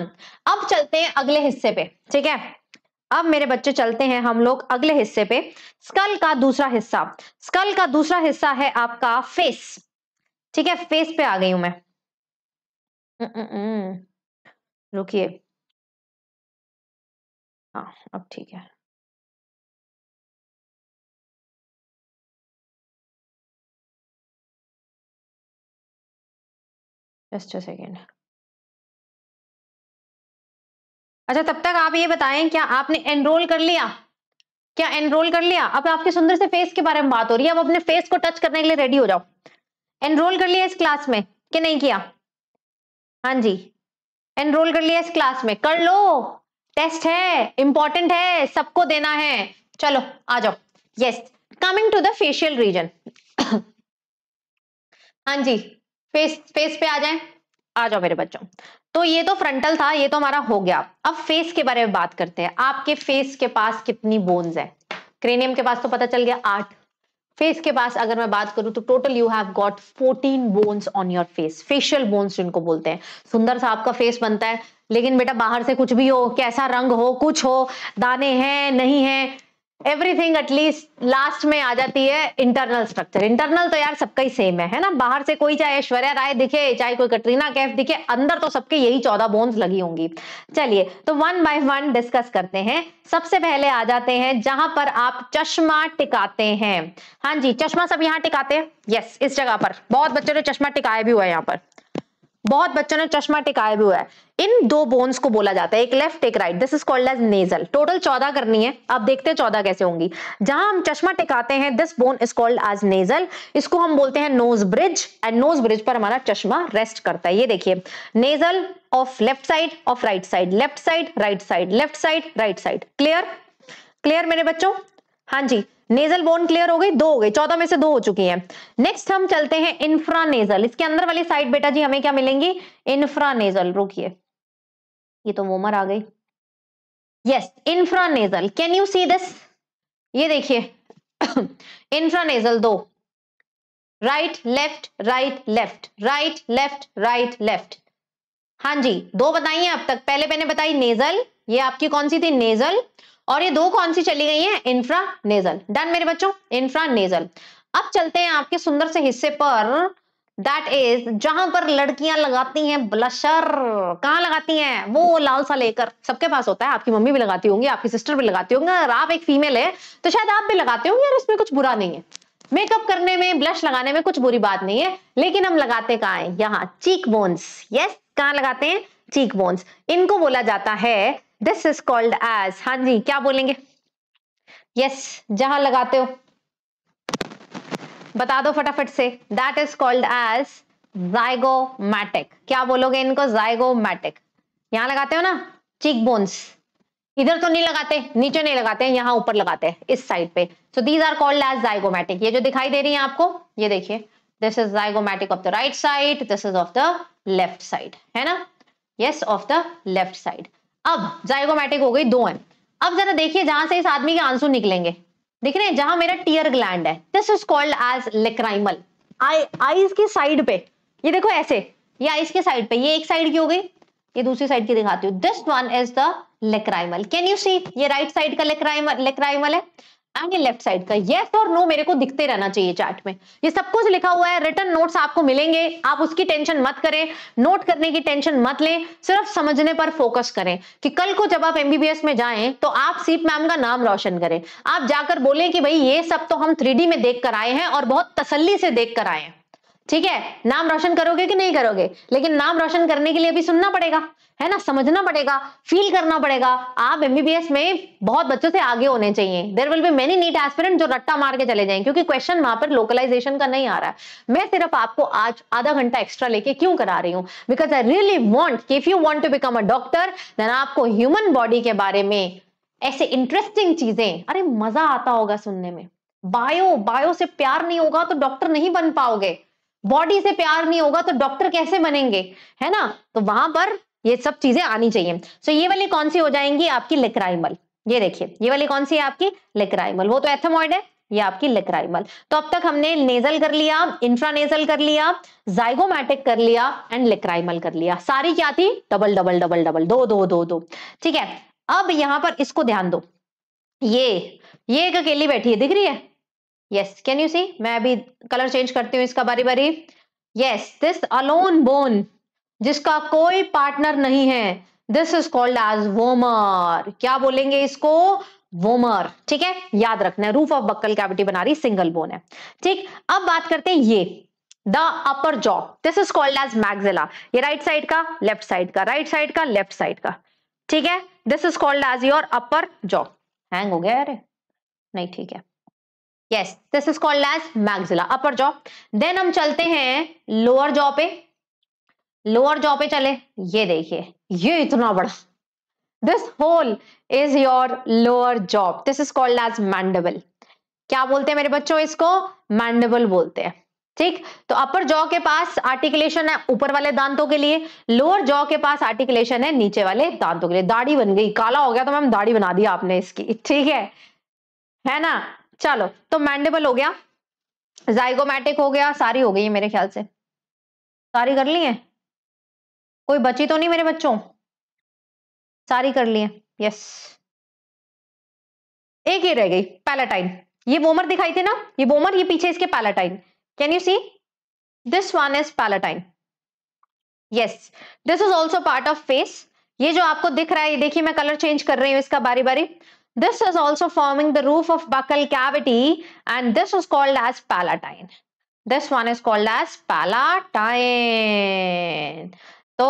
अब चलते हैं अगले हिस्से पे ठीक है अब मेरे बच्चे चलते हैं हम लोग अगले हिस्से पे स्कल का दूसरा हिस्सा स्कल का दूसरा हिस्सा है आपका फेस ठीक है फेस पे आ गई हूं मैं हम्म, हम्म। रुकिए। हाँ, अब ठीक है। जस्ट अच्छा, तब तक आप ये बताएं क्या आपने एनरोल कर लिया? क्या एनरोल कर लिया? अब आपके सुंदर से फेस के बारे में बात हो रही है, अब अपने फेस को टच करने के लिए रेडी हो जाओ। एनरोल कर लिया इस क्लास में, कि नहीं किया? हाँ जी एनरोल कर लिया इस क्लास में कर लो टेस्ट है इंपॉर्टेंट है सबको देना है चलो आ जाओ yes coming to the facial region हाँ जी फेस फेस पे आ जाए आ जाओ मेरे बच्चों तो ये तो फ्रंटल था ये तो हमारा हो गया अब फेस के बारे में बात करते हैं आपके फेस के पास कितनी बोन्स है क्रेनियम के पास तो पता चल गया आठ फेस के पास अगर मैं बात करूं तो total you have got fourteen bones on your face facial bones जिनको बोलते हैं सुंदर सा आपका फेस बनता है लेकिन बेटा बाहर से कुछ भी हो कैसा रंग हो कुछ हो दाने हैं नहीं है एवरीथिंग एटलीस्ट लास्ट में आ जाती है इंटरनल स्ट्रक्चर इंटरनल तो यार सबका ही सेम है है ना बाहर से कोई चाहे ऐश्वर्या राय दिखे चाहे कोई कटरीना कैफ दिखे अंदर तो सबके यही चौदह बोन्स लगी होंगी चलिए तो वन बाय वन डिस्कस करते हैं सबसे पहले आ जाते हैं जहां पर आप चश्मा टिकाते हैं हाँ जी चश्मा सब यहाँ टिकाते हैं यस इस जगह पर बहुत बच्चों ने चश्मा टिकाया भी हुआ है यहाँ पर बहुत बच्चों ने चश्मा टिकाया भी हुआ है इन दो बोन्स को बोला जाता है एक लेफ्ट एक right this is called as nasal total चौदह करनी है अब देखते हैं चौदह कैसे होंगी जहां हम चश्मा टिकाते हैं this bone is called as nasal इसको हम बोलते हैं nose bridge and nose bridge पर हमारा चश्मा रेस्ट करता है ये देखिए nasal of left side of right side left side right side left side right side clear clear मेरे बच्चों हाँ जी नेजल बोन क्लियर हो गई दो हो गई चौदह में से दो हो चुकी हैं नेक्स्ट हम चलते हैं इन्फ्रा नेजल इसके अंदर वाली साइड बेटा जी हमें क्या मिलेंगी इन्फ्रा नेजल रुकिए ये तो मोमर आ गई yes infranasal can you see this ये देखिए इंफ्रानेजल दो right left right left right left right left हां जी दो बताइए अब तक पहले मैंने बताई नेजल ये आपकी कौन सी थी नेजल और ये दो कौन सी चली गई है इंफ्रा नेजल डन मेरे बच्चों इंफ्रा नेजल अब चलते हैं आपके सुंदर से हिस्से पर दैट इज जहां पर लड़कियां लगाती हैं ब्लशर कहाँ लगाती हैं वो लाल सा लेकर सबके पास होता है आपकी मम्मी भी लगाती होंगी आपकी सिस्टर भी लगाती होंगी अगर आप एक फीमेल है तो शायद आप भी लगाते होंगे और इसमें कुछ बुरा नहीं है मेकअप करने में ब्लश लगाने में कुछ बुरी बात नहीं है लेकिन हम लगाते कहाँ हैं यहाँ चीक बोन्स यस कहाँ लगाते हैं चीक बोन्स इनको बोला जाता है दिस इज कॉल्ड एज हाँ जी क्या बोलेंगे यस yes, जहां लगाते हो बता दो फटाफट से that is called as zygomatic क्या बोलोगे इनको जायगोमैटिक यहां लगाते हो ना चीक बोन्स इधर तो नहीं लगाते नीचे नहीं लगाते यहाँ ऊपर लगाते हैं इस साइड पे so these are called as zygomatic ये जो दिखाई दे रही है आपको ये देखिए this is zygomatic of the right side this is of the left side है ना yes of the left side अब जायगोमैटिक हो गई दो एम अब जरा देखिए जहां से इस आदमी के आंसू निकलेंगे देख रहे हैं जहां मेरा टीयर ग्लैंड है this is called as lacrimal eye eyes के साइड पे ये देखो ऐसे ये आईज के साइड पे ये एक साइड की हो गई ये दूसरी साइड की दिखाती हूँ this one is the lacrimal can you see ये राइट साइड का लेक्राइमल लेक्राइमल है एंड लेफ्ट साइड का येस और नो मेरे को दिखते रहना चाहिए चार्ट में ये सब कुछ लिखा हुआ है रिटर्न नोट्स आपको मिलेंगे आप उसकी टेंशन मत करें नोट करने की टेंशन मत लें सिर्फ समझने पर फोकस करें कि कल को जब आप एमबीबीएस में जाएं तो आप सीप मैम का नाम रोशन करें आप जाकर बोलें कि भाई ये सब तो हम थ्री में देख कर आए हैं और बहुत तसली से देख कर आए हैं ठीक है नाम रोशन करोगे कि नहीं करोगे लेकिन नाम रोशन करने के लिए भी सुनना पड़ेगा है ना समझना पड़ेगा फील करना पड़ेगा आप एमबीबीएस में बहुत बच्चों से आगे होने चाहिए there will be many NEET aspirant जो रट्टा मार के चले जाएंगे क्योंकि क्वेश्चन वहां पर लोकलाइजेशन का नहीं आ रहा है मैं सिर्फ आपको आज आधा घंटा एक्स्ट्रा लेके क्यों करा रही हूँ because I really want if you want to become a doctor then आपको ह्यूमन बॉडी के बारे में ऐसे इंटरेस्टिंग चीजें अरे मजा आता होगा सुनने में बायो बायो से प्यार नहीं होगा तो डॉक्टर नहीं बन पाओगे बॉडी से प्यार नहीं होगा तो डॉक्टर कैसे बनेंगे है ना तो वहां पर ये सब चीजें आनी चाहिए सो so, ये वाली कौन सी हो जाएंगी आपकी लेक्राइमल ये देखिए ये वाली कौन सी है आपकी लेक्राइमल वो तो एथमॉइड है ये आपकी लेक्राइमल तो अब तक हमने नेजल कर लिया इंफ्रानेजल कर लिया जाइगोमैटिक कर लिया एंड लेक्राइमल कर लिया सारी क्या थी डबल डबल डबल डबल दो दो दो दो ठीक है अब यहां पर इसको ध्यान दो ये ये एक अकेली बैठी है दिख रही है यस कैन यू सी मैं अभी कलर चेंज करती हूँ इसका बारी बारी यस दिस अलोन बोन जिसका कोई पार्टनर नहीं है this is called as vomer क्या बोलेंगे इसको वोमर ठीक है याद रखना है रूफ ऑफ बक्कल कैविटी बना रही सिंगल बोन है ठीक अब बात करते हैं ये the upper jaw this is called as maxilla ये राइट साइड का लेफ्ट साइड का राइट साइड का लेफ्ट साइड का ठीक है this is called as your upper jaw hang हो गया अरे नहीं ठीक है yes this is called as maxilla upper jaw then हम चलते हैं लोअर जॉ पे लोअर जॉ पे चले ये देखिए ये इतना बड़ा this hole is your lower job this is called as mandible क्या बोलते हैं मेरे बच्चों इसको मैंडेबल बोलते हैं ठीक तो अपर जॉ के पास आर्टिकुलेशन है ऊपर वाले दांतों के लिए लोअर जॉ के पास आर्टिकुलेशन है नीचे वाले दांतों के लिए दाढ़ी बन गई काला हो गया तो मैम दाढ़ी बना दी आपने इसकी ठीक है है ना चलो तो मैंडेबल हो गया जाइगोमैटिक हो गया सारी हो गई है मेरे ख्याल से सारी कर ली है कोई बची तो नहीं मेरे बच्चों सारी कर ली है यस एक ही रह गई पैलाटाइन ये वोमर दिखाई थी ना ये वोमर ये पीछे इसके palatine can you see this one is palatine yes this is also part of face ये जो आपको दिख रहा है ये देखिए मैं कलर चेंज कर रही हूँ इसका बारी बारी This is also forming the roof of buccal cavity and this is called as palatine. This one is called as palatine. तो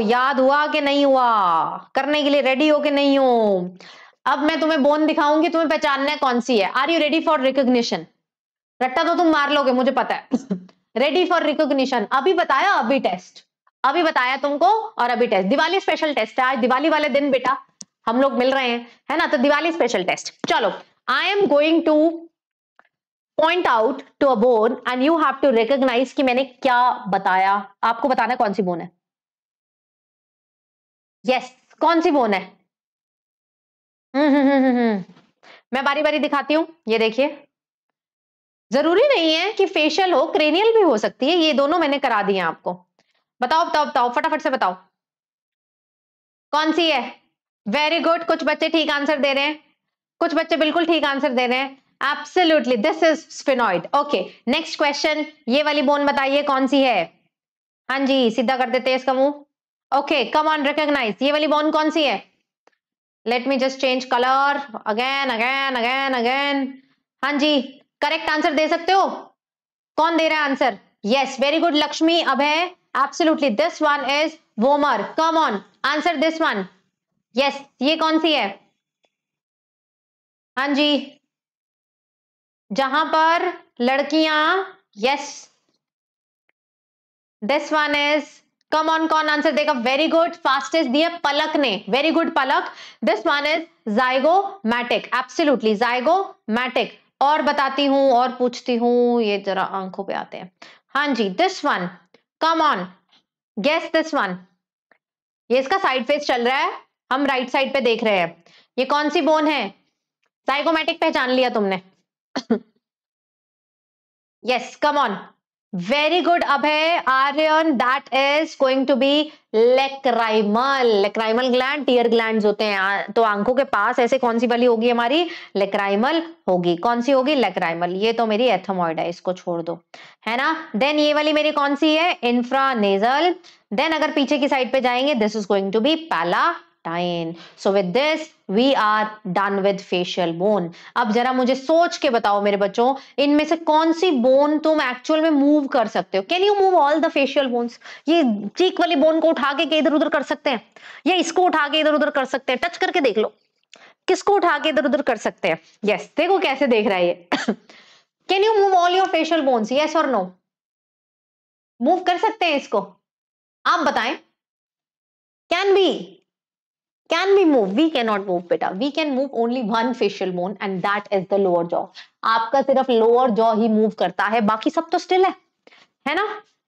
याद हुआ कि नहीं हुआ करने के लिए रेडी हो कि नहीं हो अब मैं तुम्हें बोन दिखाऊंगी तुम्हें पहचानना है कौन सी है are you ready for recognition रट्टा तो तुम मार लोगे मुझे पता है रेडी फॉर रिकोग्निशन अभी बताया अभी टेस्ट अभी बताया तुमको और अभी टेस्ट दिवाली स्पेशल टेस्ट है आज दिवाली वाले दिन बेटा हम लोग मिल रहे हैं है ना तो दिवाली स्पेशल टेस्ट चलो I am going to point out to a bone and you have to recognize कि मैंने क्या बताया आपको बताना कौन सी बोन है यस yes, कौन सी बोन है हम्म, हम्म, हम्म, मैं बारी बारी दिखाती हूँ ये देखिए जरूरी नहीं है कि फेशियल हो क्रेनियल भी हो सकती है ये दोनों मैंने करा दिए आपको बताओ बताओ बताओ फटाफट से बताओ कौन सी है वेरी गुड कुछ बच्चे ठीक आंसर दे रहे हैं कुछ बच्चे बिल्कुल ठीक आंसर दे रहे हैं absolutely this is sphenoid okay next question ये वाली बोन बताइए कौन सी है हाँ जी सीधा कर देते हैं इसका मुंह ओके कम ऑन रिकॉग्नाइज ये वाली बोन कौन सी है let me just change colour again again again again हाँ जी करेक्ट आंसर दे सकते हो कौन दे रहा है answer yes very good Lakshmi Abhay absolutely this one is vomer come on answer this one yes ये कौन सी है हाँ जी जहां पर लड़कियां yes this one is come on कौन आंसर देगा वेरी गुड फास्टेस्ट दिया पलक ने very good Palak this one is मैटिक एब्सोल्युटली मैटिक और बताती हूं और पूछती हूं ये जरा आंखों पे आते हैं हाँ जी this one come on guess this one ये इसका साइड फेस चल रहा है हम राइट साइड पे देख रहे हैं ये कौन सी बोन है साइकोमेटिक पहचान लिया तुमने yes come on very good है Aryan that is going to be lacrimal lacrimal gland tear gland होते हैं तो आंखों के पास ऐसे कौन सी वाली होगी हमारी लेक्राइमल होगी कौन सी होगी लेक्राइमल ये तो मेरी एथमोइड है इसको छोड़ दो है ना देन ये वाली मेरी कौन सी है इंफ्रानेजल देन अगर पीछे की साइड पे जाएंगे this is going to be palatine so with this we are done with facial bone अब जरा मुझे सोच के बताओ मेरे बच्चों इनमें से कौन सी बोन तुम एक्चुअल में मूव कर सकते हो can you move all the facial bones ये चीक वाली बोन को उठा के इधर उधर कर सकते हैं या इसको उठा के इधर उधर कर सकते हैं टच करके देख लो किसको उठा के इधर उधर कर सकते हैं यस yes, देखो कैसे देख रहा है ये can you move all your facial bones yes और नो मूव कर सकते हैं इसको आप बताएं can be be move we can not move बेटा we can move only one facial bone and that is the lower jaw आपका सिर्फ लोअर जॉ ही मूव करता है बाकी सब तो स्टिल है है ना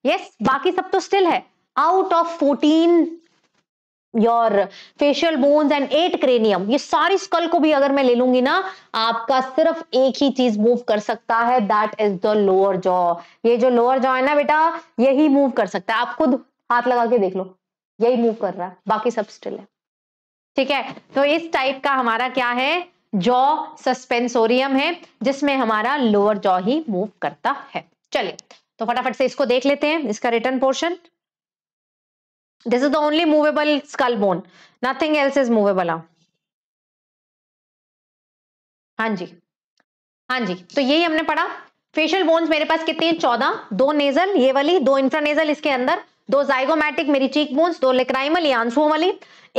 यस yes, बाकी सब तो स्टिल है out of fourteen your facial bones and eight cranium ये सारी स्कल को भी अगर मैं ले लूंगी ना आपका सिर्फ एक ही चीज मूव कर सकता है that is the lower jaw ये जो लोअर जॉ है ना बेटा यही मूव कर सकता है आप खुद हाथ लगा के देख लो यही मूव कर रहा है बाकी सब स्टिल है ठीक है तो इस टाइप का हमारा क्या है जॉ सस्पेंसोरियम है जिसमें हमारा लोअर जॉ ही मूव करता है चलिए तो फटाफट से इसको देख लेते हैं इसका return portion this is the only movable skull bone nothing else is movable हाँ जी हाँ जी तो यही हमने पढ़ा फेशियल बोन्स मेरे पास कितनी है चौदह दो नेजल ये वाली दो इंफ्रानेजल इसके अंदर दो जाइगोमैटिक मेरी चीक बोन्स दो लेक्राइमल ये आंसुओं वाली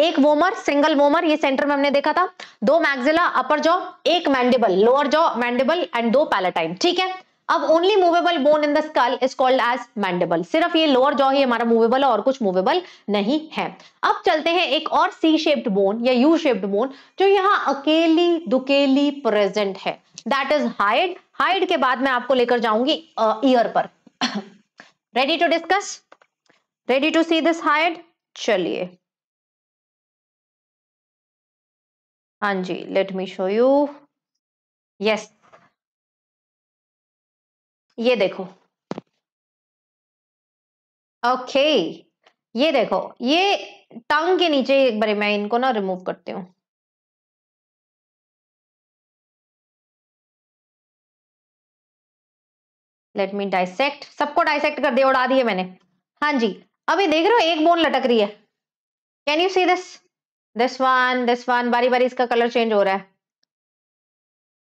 एक वोमर सिंगल वोमर ये सेंटर में हमने देखा था दो मैग्जिला अपर जॉ एक mandible lower jaw mandible and दो पैलेटाइन ठीक है अब only movable bone in the skull is called as mandible सिर्फ ये लोअर जॉ ही हमारा मूवेबल है और कुछ मूवेबल नहीं है अब चलते हैं एक और सी शेप्ड बोन या यू शेप्ड बोन जो यहाँ अकेली दुकेली प्रेजेंट है दैट इज हाइड हाइड के बाद मैं आपको लेकर जाऊंगी ईयर पर ready to discuss ready to see this hyoid चलिए हाँ जी let me show you yes ये देखो ओके okay, ये देखो ये टंग के नीचे एक बार मैं इनको ना रिमूव करती हूँ लेट मी डाइसेक्ट सबको डाइसेक्ट कर दिया उड़ा दिए मैंने हाँ जी अभी देख रहे हो एक बोन लटक रही है can you see this this one this one बारी बारी इसका कलर चेंज हो रहा है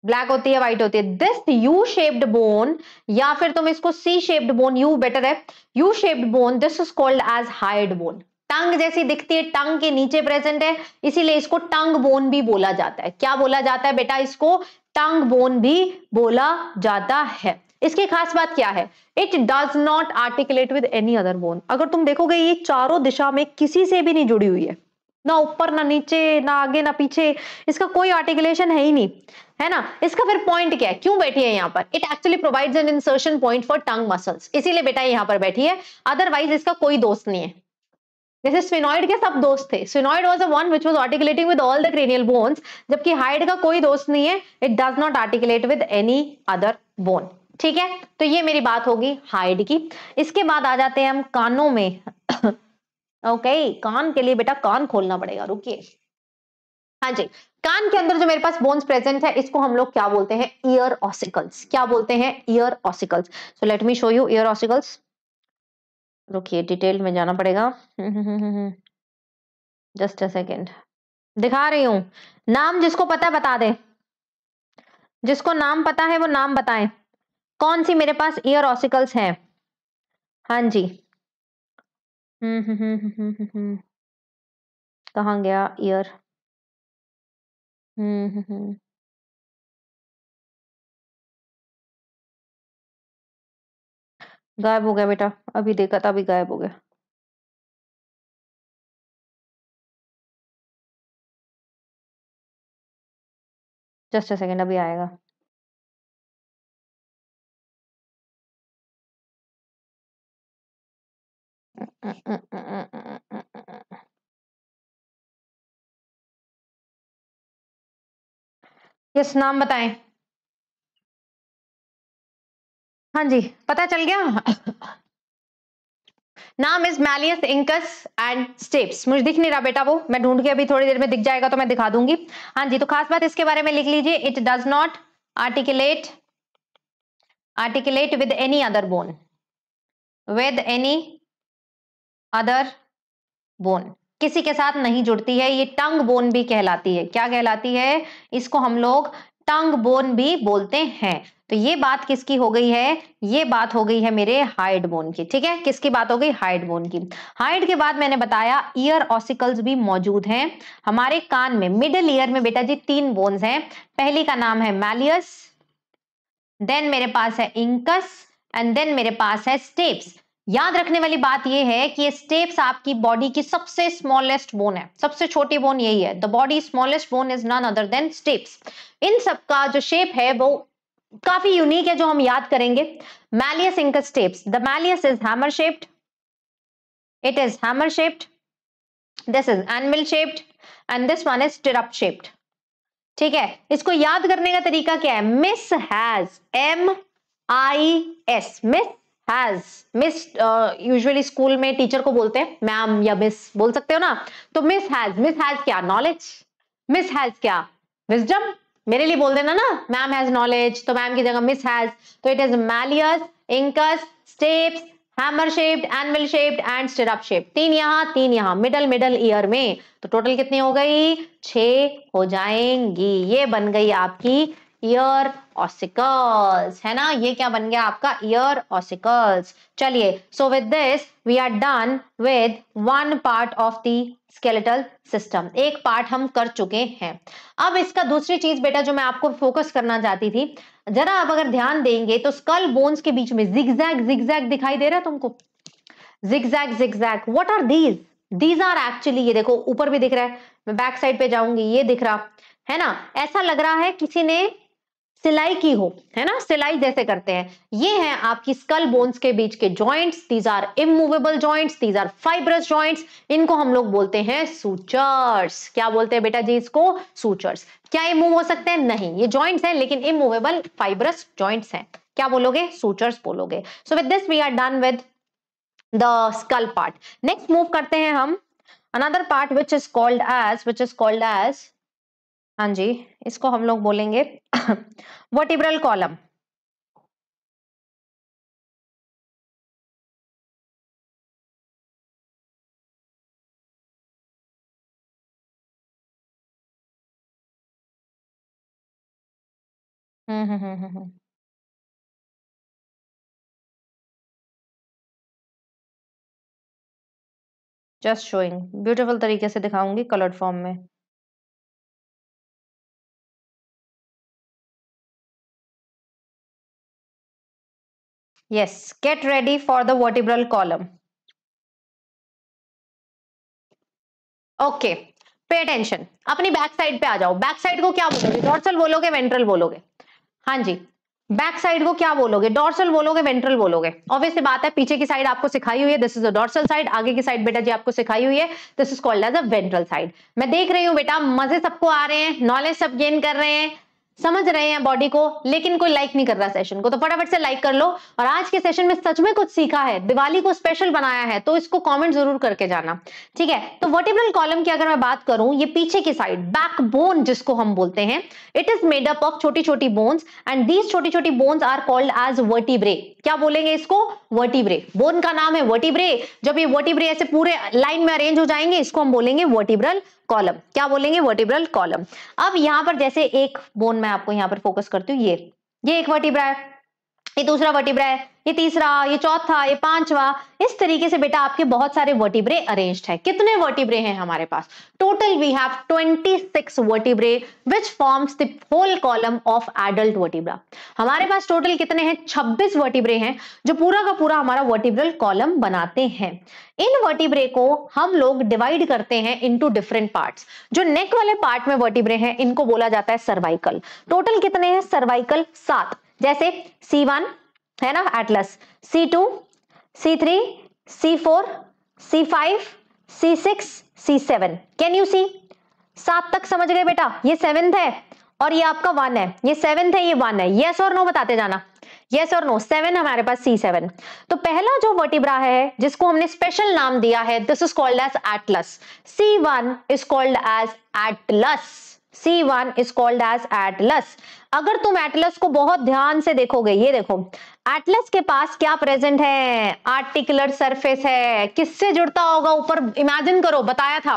ब्लैक होती है व्हाइट होती है दिस यू शेप्ड बोन या फिर तुम इसको C shaped bone U better है U shaped bone this is called as hyoid bone tongue जैसी दिखती है टंग के नीचे प्रेजेंट है इसीलिए इसको टंग बोन भी बोला जाता है क्या बोला जाता है बेटा इसको टंग बोन भी बोला जाता है इसकी खास बात क्या है it does not articulate with any other bone अगर तुम देखोगे ये चारों दिशा में किसी से भी नहीं जुड़ी हुई है ना ऊपर ना नीचे ना आगे ना पीछे इसका कोई आर्टिकुलेशन है ही नहीं है ना इसका फिर पॉइंट क्या है क्यों बैठी है यहाँ पर it actually provides an insertion point for tongue muscles इसीलिए बेटा यहाँ पर बैठी है अदरवाइज इसका कोई दोस्त नहीं है जैसे स्विनॉइड के सब दोस्त थे sphenoid was a one which was articulating with all the cranial bones जबकि हाइड का कोई दोस्त नहीं है it does not articulate with any other bone ठीक है तो ये मेरी बात होगी हाइड की इसके बाद आ जाते हैं हम कानों में ओके कान के लिए बेटा कान खोलना पड़ेगा रुकिए हाँ जी कान के अंदर जो मेरे पास बोन्स प्रेजेंट है इसको हम लोग क्या बोलते हैं ईयर ऑसिकल्स क्या बोलते हैं ear ossicles so let me show you ear ossicles रुकिए डिटेल में जाना पड़ेगा जस्ट अ सेकेंड दिखा रही हूं नाम जिसको पता है बता दे जिसको नाम पता है वो नाम बताएं कौन सी मेरे पास ईयर ऑसिकल्स हैं हाँ जी हम्म हम्म हम्म, हम्म, हम्म, हम्म गया ईयर गायब हो गया बेटा अभी देखा था अभी गायब हो गया जस्ट अ सेकेंड अभी आएगा यस नाम बताएं हाँ जी पता चल गया नाम is malleus incus and stapes मुझे दिख नहीं रहा बेटा वो मैं ढूंढ के अभी थोड़ी देर में दिख जाएगा तो मैं दिखा दूंगी हाँ जी तो खास बात इसके बारे में लिख लीजिए it does not articulate articulate with any other bone with any other bone किसी के साथ नहीं जुड़ती है ये टंग बोन भी कहलाती है क्या कहलाती है इसको हम लोग टंग बोन भी बोलते हैं तो ये बात किसकी हो गई है ये बात हो गई है मेरे हाइड बोन की ठीक है किसकी बात हो गई हाइड बोन की हाइड के बाद मैंने बताया ईयर ऑसिकल्स भी मौजूद हैं हमारे कान में मिडिल ईयर में बेटा जी तीन बोन्स हैं पहली का नाम है मैलियस देन मेरे पास है इंकस एंड देन मेरे पास है स्टेप्स याद रखने वाली बात यह है कि ये स्टेप्स आपकी बॉडी की सबसे स्मॉलेस्ट बोन है सबसे छोटी बोन यही है the body smallest bone is none other than stapes इन सब का जो शेप है वो काफी यूनिक है जो हम याद करेंगे मैलियस इनका stapes the malleus is hammer shaped it is hammer shaped this is anvil shaped and this one is stirrup shaped ठीक है इसको याद करने का तरीका क्या है miss has M I S miss has miss usually school में टीचर को बोलते हैं मैम या मिस बोल सकते हो ना तो मिस हैज मिस हैज क्या नॉलेज मिस हैज क्या विजडम मेरे लिए बोल देना ना मैम हैज नॉलेज तो मैम की जगह मिस हैज तो it is malleus incus stapes hammer shaped anvil shaped and stirrup shape तीन यहां तीन यहां मिडल मिडल ईयर में तो टोटल कितनी हो गई छ हो जाएंगी ये बन गई आपकी ईयर ऑसिकल्स है ना ये क्या बन गया आपका ईयर ऑसिकल्स चलिए so with this we are done with one part of the skeletal system एक पार्ट हम कर चुके हैं अब इसका दूसरी चीज बेटा जो मैं आपको फोकस करना चाहती थी जरा आप अगर ध्यान देंगे तो स्कल बोन्स के बीच में जिगजैग जिगजैग दिखाई दे रहा है तुमको zigzag zigzag what are these these are actually ये देखो ऊपर भी दिख रहा है मैं बैक साइड पे जाऊंगी ये दिख रहा है ना ऐसा लग रहा है किसी ने सिलाई की हो है ना सिलाई जैसे करते हैं ये है आपकी स्कल बोन्स के बीच के joints these are immovable joints these are fibrous joints इनको हम लोग बोलते हैं सूचर्स क्या बोलते हैं बेटा जी इसको सूचर्स क्या ये मूव हो सकते हैं नहीं ये जॉइंट्स हैं लेकिन इमूवेबल फाइब्रस जॉइंट्स हैं क्या बोलोगे सूचर्स बोलोगे so with this we are done with the skull part next move करते हैं हम another part which is called as which is called as हाँ जी इसको हम लोग बोलेंगे vertebral column hmm hmm hmm hmm just showing beautiful तरीके से दिखाऊंगी कलर्ड फॉर्म में Yes, get ready for the vertebral column. Okay pay attention अपनी बैक साइड पे आ जाओ बैक साइड को क्या बोलोगे डॉर्सल बोलोगे वेंट्रल बोलोगे हाँ जी बैक साइड को क्या बोलोगे डॉर्सल बोलोगे वेंट्रल बोलोगे ऑब्वियसली बात है पीछे की साइड आपको सिखाई हुई है this is a dorsal side आगे की साइड बेटा जी आपको सिखाई हुई है this is called as a ventral side मैं देख रही हूँ बेटा मजे सबको आ रहे हैं नॉलेज सब गेन कर रहे हैं समझ रहे हैं बॉडी को लेकिन कोई लाइक नहीं कर रहा सेशन को तो फटाफट से लाइक कर लो और आज के सेशन में सच में कुछ सीखा है दिवाली को स्पेशल बनाया है तो इसको कमेंट जरूर करके जाना ठीक है तो वर्टिब्रल कॉलम की अगर मैं बात करूं ये पीछे की साइड बैक बोन जिसको हम बोलते हैं it is made up of छोटी छोटी बोन्स एंड दीज छोटी छोटी bones are called as vertebrae क्या बोलेंगे इसको वर्टिब्रे बोन का नाम है वर्टिब्रे जब ये वर्टिब्रे ऐसे पूरे लाइन में अरेंज हो जाएंगे इसको हम बोलेंगे वर्टिब्रल कॉलम क्या बोलेंगे वर्टिब्रल कॉलम अब यहां पर जैसे एक बोन मैं आपको यहां पर फोकस करती हूँ ये ये एक वर्टिब्रा है ये दूसरा वर्टिब्रा है ये तीसरा ये चौथा ये पांचवा इस तरीके से बेटा आपके बहुत सारे वर्टिब्रे अरेंज्ड है कितने वर्टिब्रे हैं हमारे पास total we have 26 vertebrae which forms the whole column of adult vertebra हमारे पास टोटल कितने हैं 26 वर्टिब्रे हैं जो पूरा का पूरा हमारा वर्टिब्रल कॉलम बनाते हैं इन वर्टिब्रे को हम लोग डिवाइड करते हैं इनटू डिफरेंट पार्ट्स जो नेक वाले पार्ट में वर्टिब्रे हैं इनको बोला जाता है सर्वाइकल टोटल कितने हैं सर्वाइकल सात जैसे सी वन है ना atlas C two C three C four C five C six C seven can you see सात तक समझ गए बेटा ये सेवेंथ है और ये आपका वन है ये सेवन है ये वन है येस और नो बताते जाना येस और नो सेवन हमारे पास सी सेवन तो पहला जो वर्टिब्रा है जिसको हमने स्पेशल नाम दिया है this is called as atlas C one is called as atlas C1 is called as atlas अगर तुम एटलस को बहुत ध्यान से देखोगे ये देखो एटलस के पास क्या प्रेजेंट है आर्टिकुलर सरफेस है किससे जुड़ता होगा ऊपर इमेजिन करो बताया था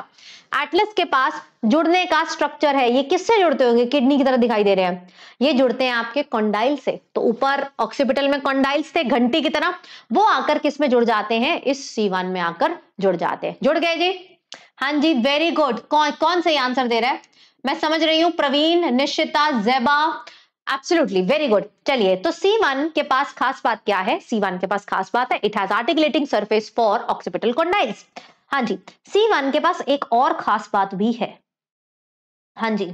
एटलस के पास जुड़ने का स्ट्रक्चर है ये किससे जुड़ते होंगे किडनी की तरह दिखाई दे रहे हैं ये जुड़ते हैं आपके कॉन्डाइल से तो ऊपर ऑक्सीपिटल में कॉन्डाइल्स थे घंटी की तरह वो आकर किस में जुड़ जाते हैं इस सीवन में आकर जुड़ जाते हैं जुड़ गए जी हाँ जी वेरी गुड कौन कौन सही आंसर दे रहा है मैं समझ रही हूँ प्रवीण निश्चिता जैबा एब्सोल्युटली वेरी गुड चलिए तो सी वन के पास खास बात क्या है सी वन के पास खास बात है it has articulating surface for occipital condyles हाँ जी सी वन के पास एक और खास बात भी है हाँ जी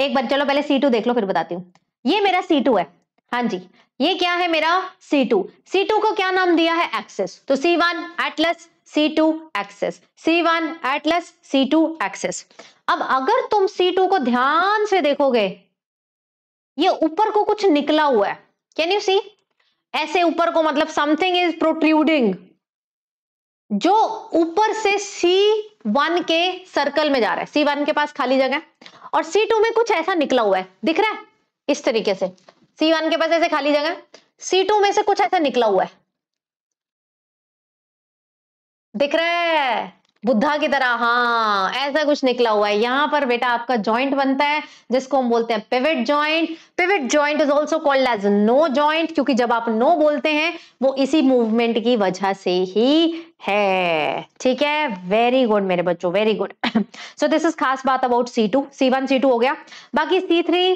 एक बार चलो पहले सी टू देख लो फिर बताती हूँ ये मेरा सी टू है हाँ जी ये क्या है मेरा सी टू सी टू को क्या नाम दिया है एक्सेस तो C one atlas C2 axis C1 atlas C2 axis अब अगर तुम C2 को ध्यान से देखोगे ये ऊपर को कुछ निकला हुआ है कैन यू सी ऐसे ऊपर को मतलब समथिंग इज प्रोट्रूडिंग जो ऊपर से C1 के सर्कल में जा रहा है C1 के पास खाली जगह और C2 में कुछ ऐसा निकला हुआ है दिख रहा है इस तरीके से C1 के पास ऐसे खाली जगह C2 में से कुछ ऐसा निकला हुआ है दिख रहा है बुद्धा की तरह हाँ ऐसा कुछ निकला हुआ है यहां पर बेटा आपका जॉइंट बनता है जिसको हम बोलते हैं pivot joint pivot joint is also called as no joint क्योंकि जब आप नो बोलते हैं वो इसी मूवमेंट की वजह से ही है ठीक है वेरी गुड मेरे बच्चों very good so this is खास बात about C two C one C two हो गया बाकी सी थ्री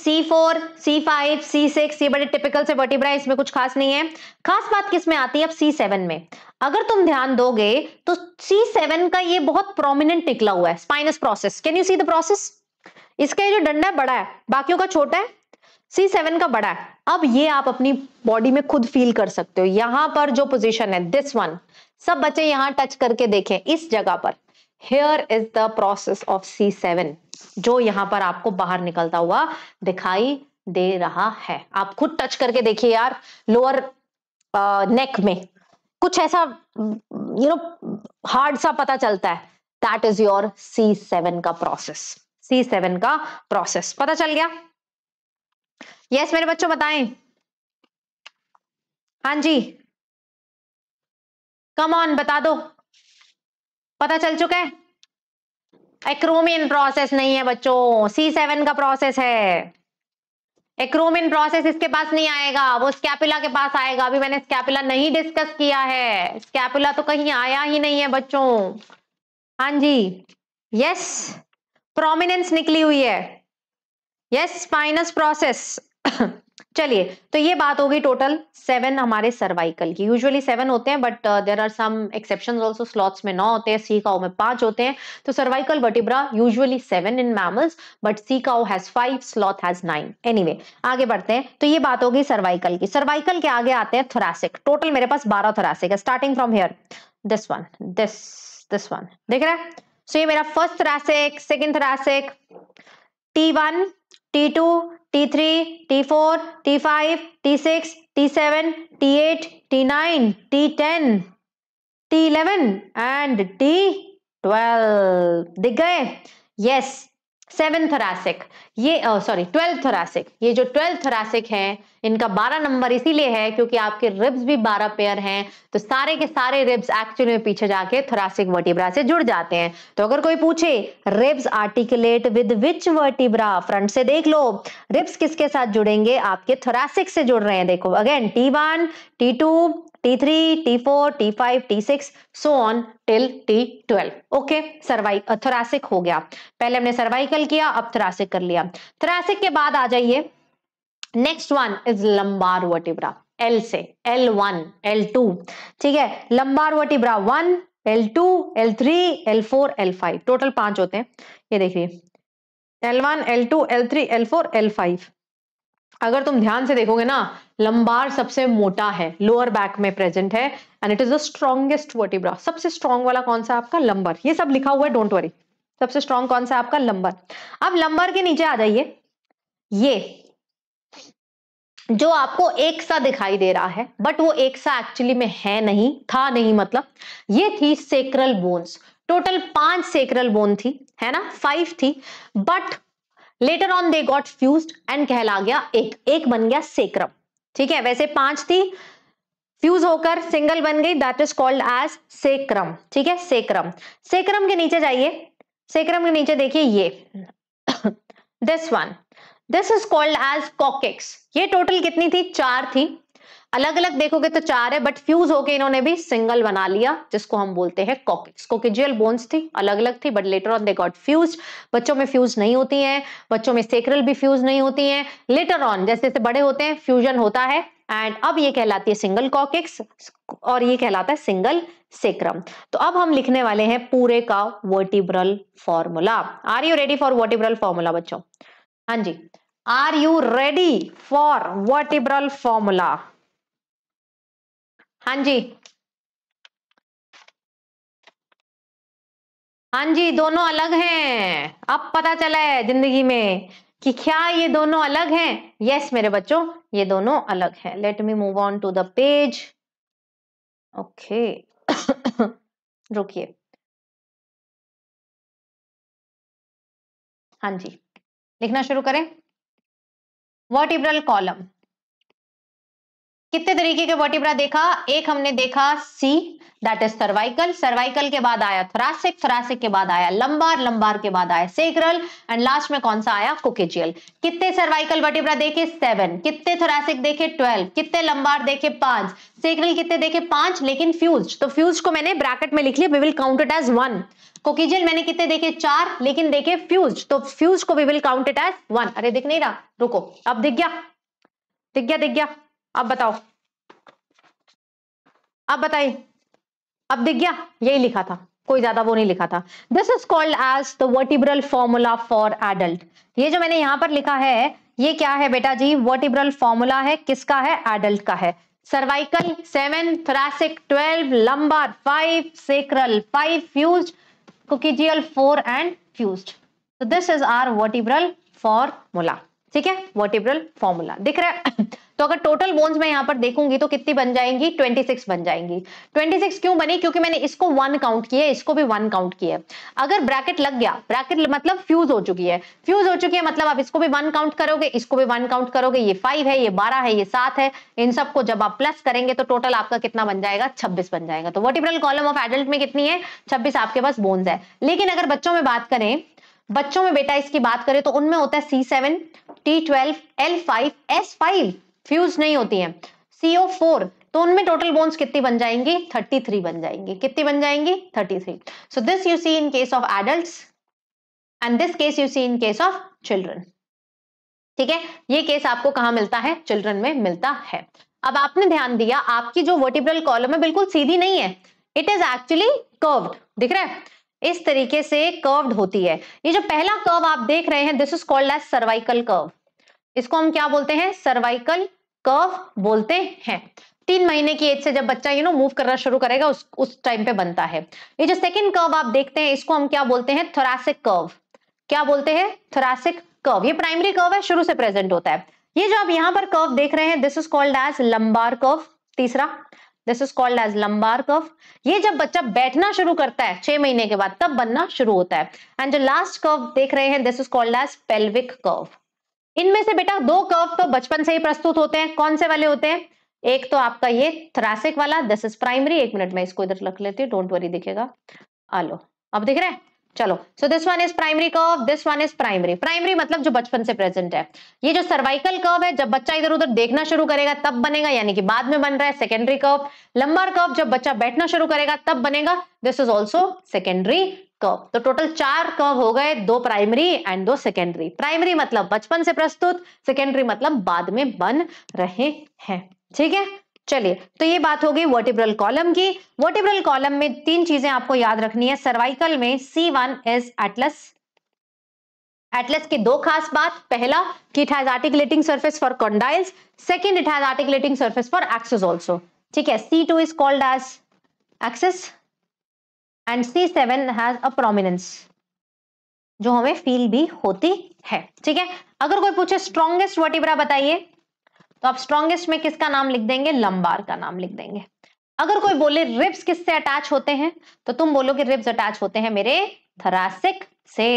C4, C5, C6 ये बड़े टिपिकल से वर्टिब्रा इसमें कुछ खास नहीं है खास बात किसमें आती है अब C7 में अगर तुम ध्यान दोगे तो C7 का ये बहुत प्रोमिनेंट निकला हुआ है spinous process can you see the process इसका ये जो डंडा है बड़ा है बाकी का छोटा है C7 का बड़ा है अब ये आप अपनी बॉडी में खुद फील कर सकते हो यहां पर जो पोजीशन है दिस वन सब बच्चे यहां टच करके देखें इस जगह पर here is the process of C seven जो यहां पर आपको बाहर निकलता हुआ दिखाई दे रहा है आप खुद टच करके देखिए यार लोअर नेक uh, में कुछ ऐसा यू नो हार्ड सा पता चलता है that is your C seven का प्रोसेस सी सेवन का प्रोसेस पता चल गया यस yes, मेरे बच्चों बताएं हाँ जी कम ऑन बता दो पता चल चुका है एक्रोमियन प्रोसेस नहीं है बच्चों सी सेवन का प्रोसेस है एक्रोमिन प्रोसेस इसके पास नहीं आएगा वो स्कैपुला के पास आएगा अभी मैंने स्कैपुला नहीं डिस्कस किया है स्कैपुला तो कहीं आया ही नहीं है बच्चों हाँ जी यस प्रोमिनेंस निकली हुई है यस स्पाइनस प्रोसेस चलिए तो ये बात हो गई टोटल सेवन हमारे सर्वाइकल की यूजुअली सेवन होते हैं but there are some exception also sloths में नौ होते हैं सी काओ में पांच होते हैं तो cervical vertebra usually seven in mammals but sea cow has five sloth has nine anyway आगे बढ़ते हैं तो ये बात होगी सर्वाइकल की सर्वाइकल के आगे आते हैं थोरासिक टोटल मेरे पास बारह थोरासिक है starting from here this one this this one देख रहे हैं सो so, ये मेरा first thoracic second thoracic T one T two T three T four T five T six T seven T eight T nine T ten T eleven and T twelve दिख गए yes seven थरासिक ये sorry twelfth thoracic ये जो twelfth thoracic है इनका बारह number इसीलिए है क्योंकि आपके रिब्स भी बारह पेयर हैं तो सारे के सारे रिब्स एक्चुअली में पीछे जाके थोरासिक वर्टिब्रा से जुड़ जाते हैं तो अगर कोई पूछे ribs articulate with which vertebra front से देख लो रिब्स किसके साथ जुड़ेंगे आपके थोरासिक से जुड़ रहे हैं देखो again T one T two T three T four T five T six so on till T twelve okay cervical thoracic हो गया पहले हमने सर्वाइकल किया अब थोरासिक कर लिया थ्रेसिक के बाद आ जाइए next one is lumbar vertebra L से एल वन एल टू ठीक है lumbar vertebra one L two L three L four L five total पांच होते हैं ये देखिए L one L two L three L four L five अगर तुम ध्यान से देखोगे ना लंबार सबसे मोटा है लोअर बैक में प्रेजेंट है and it is the strongest vertebra सबसे स्ट्रॉन्ग वाला कौन सा आपका लंबर ये सब लिखा हुआ है डोंट वरी सबसे स्ट्रॉन्ग कौन सा आपका लंबर अब लंबर के नीचे आ जाइए ये जो आपको एक सा दिखाई दे रहा है बट वो एक सा एक्चुअली में है नहीं था नहीं मतलब ये थी सेक्रल बोन्स टोटल पांच सेक्रल बोन थी है ना फाइव थी but later on they got fuse and कहला गया एक एक बन गया सेक्रम ठीक है वैसे पांच थी फ्यूज होकर सिंगल बन गई that is called as sacrum ठीक है सेक्रम सेक्रम के नीचे जाइए सेक्रम के नीचे देखिए ये this one this is called as coccyx ये टोटल कितनी थी चार थी अलग अलग देखोगे तो चार है बट फ्यूज होके इन्होंने भी सिंगल बना लिया जिसको हम बोलते हैं कॉकिक्स कोकिजियल बोन्स थी अलग अलग थी but later on they got fuse बच्चों में फ्यूज नहीं होती हैं बच्चों में सेक्रल भी फ्यूज नहीं होती हैं लेटर ऑन जैसे जैसे बड़े होते हैं फ्यूजन होता है एंड अब ये कहलाती है सिंगल कॉकिक्स और ये कहलाता है सिंगल सेक्रम तो अब हम लिखने वाले हैं पूरे का vertebral formula are you ready for vertebral formula बच्चों हाँ जी are you ready for vertebral formula हाँ जी हाँ जी दोनों अलग हैं अब पता चला है जिंदगी में कि क्या ये दोनों अलग हैं यस yes, मेरे बच्चों ये दोनों अलग हैं let me move on to the page okay रुकिए हां जी लिखना शुरू करें वर्टिब्रल कॉलम कितने तरीके के वर्टिब्रा देखा एक हमने देखा C that is cervical cervical के बाद आया थोरासिक थोरासिक के बाद आया लंबार लंबार के बाद आया सेक्रल एंड लास्ट में कौन सा आया कोकेजियल कितने सर्वाइकल वर्टिब्रा देखे सेवन कितने थोरासिक देखे ट्वेल्व कितने लंबार देखे पांच सेक्रल कितने देखे पांच लेकिन फ्यूज तो फ्यूज को मैंने ब्रैकेट में लिख लिया we will count it as one coccygeal मैंने कितने देखे चार लेकिन देखे फ्यूज तो फ्यूज को we will count it as one अरे दिख नहीं रहा रुको अब दिख गया दिख गया दिख गया अब बताओ अब बताइए अब दिख गया यही लिखा था कोई ज्यादा वो नहीं लिखा था this is called as the vertebral formula for adult ये जो मैंने यहां पर लिखा है ये क्या है बेटा जी वर्टिब्रल फॉर्मूला है किसका है एडल्ट का है cervical seven thoracic twelve lumbar five sacral five fuse coccygeal four and fuse this is our vertebral formula ठीक है वर्टिब्रल फॉर्मूला दिख रहा है तो अगर टोटल बोन्स मैं यहाँ पर देखूंगी तो कितनी बन जाएंगी 26 बन जाएंगी 26 क्यों बनी क्योंकि मैंने इसको वन काउंट किया है इसको भी वन काउंट किया है अगर ब्रैकेट लग गया ब्रैकेट मतलब फ्यूज हो चुकी है फ्यूज हो चुकी है मतलब आप इसको भी वन काउंट करोगे इसको भी वन काउंट करोगे ये फाइव है ये बारह है ये सात है इन सबको जब आप प्लस करेंगे तो टोटल आपका कितना बन जाएगा छब्बीस बन जाएगा तो वर्टिब्रल कॉलम ऑफ एडल्ट में कितनी है छब्बीस आपके पास बोन्स है लेकिन अगर बच्चों में बात करें बच्चों में बेटा इसकी बात करें तो उनमें होता है C seven T twelve L five S five fuse नहीं होती है सीओ फोर तो उनमें टोटल बोन्स कितनी बन जाएंगी 33 बन जाएंगी कितनी बन जाएंगी 33 so this you see in case of adult and this case you see in case of children ठीक है ये केस आपको कहा मिलता है चिल्ड्रन में मिलता है अब आपने ध्यान दिया आपकी जो वर्टिब्रल कॉलम है बिल्कुल सीधी नहीं है इट इज एक्चुअली कर्व्ड दिख रहा है इस तरीके से कर्व्ड होती है ये जो पहला कर्व आप देख रहे हैं this is called as cervical curve इसको हम क्या बोलते हैं सर्वाइकल कर्व बोलते हैं तीन महीने की एज से जब बच्चा यू नो मूव करना शुरू करेगा उस उस टाइम पे बनता है ये जो सेकंड कर्व आप देखते हैं इसको हम क्या बोलते हैं थोरासिक कर्व क्या बोलते हैं थोरासिक कर्व ये प्राइमरी कर्व है शुरू से प्रेजेंट होता है ये जो आप यहाँ पर कर्व देख रहे हैं this is called as lumbar curve तीसरा this is called as lumbar curve ये जब बच्चा बैठना शुरू करता है छह महीने के बाद तब बनना शुरू होता है एंड जो लास्ट कर्व देख रहे हैं this is called as pelvic curve इनमें से बेटा दो कर्व तो बचपन से ही प्रस्तुत होते हैं कौन से वाले होते हैं एक तो आपका ये थ्रासिक वाला दिस इज प्राइमरी एक मिनट में इसको इधर रख लेती हूँ डोंट वरी दिखेगा आलो अब दिख रहे हैं चलो so this one is primary curve this one is primary primary मतलब जो बचपन से प्रेजेंट है ये जो सर्वाइकल कर्व है जब बच्चा इधर उधर देखना शुरू करेगा तब बनेगा यानी कि बाद में बन रहा है सेकेंडरी कर्व लंबर कर्व जब बच्चा बैठना शुरू करेगा तब बनेगा this is also secondary curve तो टोटल चार कर्व हो गए दो प्राइमरी एंड दो सेकेंडरी प्राइमरी मतलब बचपन से प्रस्तुत सेकेंडरी मतलब बाद में बन रहे हैं ठीक है चलिए तो ये बात हो गई वर्टिब्रल कॉलम की वर्टिब्रल कॉलम में तीन चीजें आपको याद रखनी है सर्वाइकल में C one is atlas atlas की दो खास बात पहला कि it has articulating surface for condyles second it has articulating surface for axis also ठीक है C two is called as axis and C seven has a prominence जो हमें फील भी होती है ठीक है अगर कोई पूछे स्ट्रॉन्गेस्ट वर्टिब्रा बताइए तो आप स्ट्रॉन्गेस्ट में किसका नाम लिख देंगे लंबार का नाम लिख देंगे अगर कोई बोले रिब्स किससे अटैच होते हैं तो तुम बोलो कि रिब्स अटैच होते हैं मेरे थरासिक से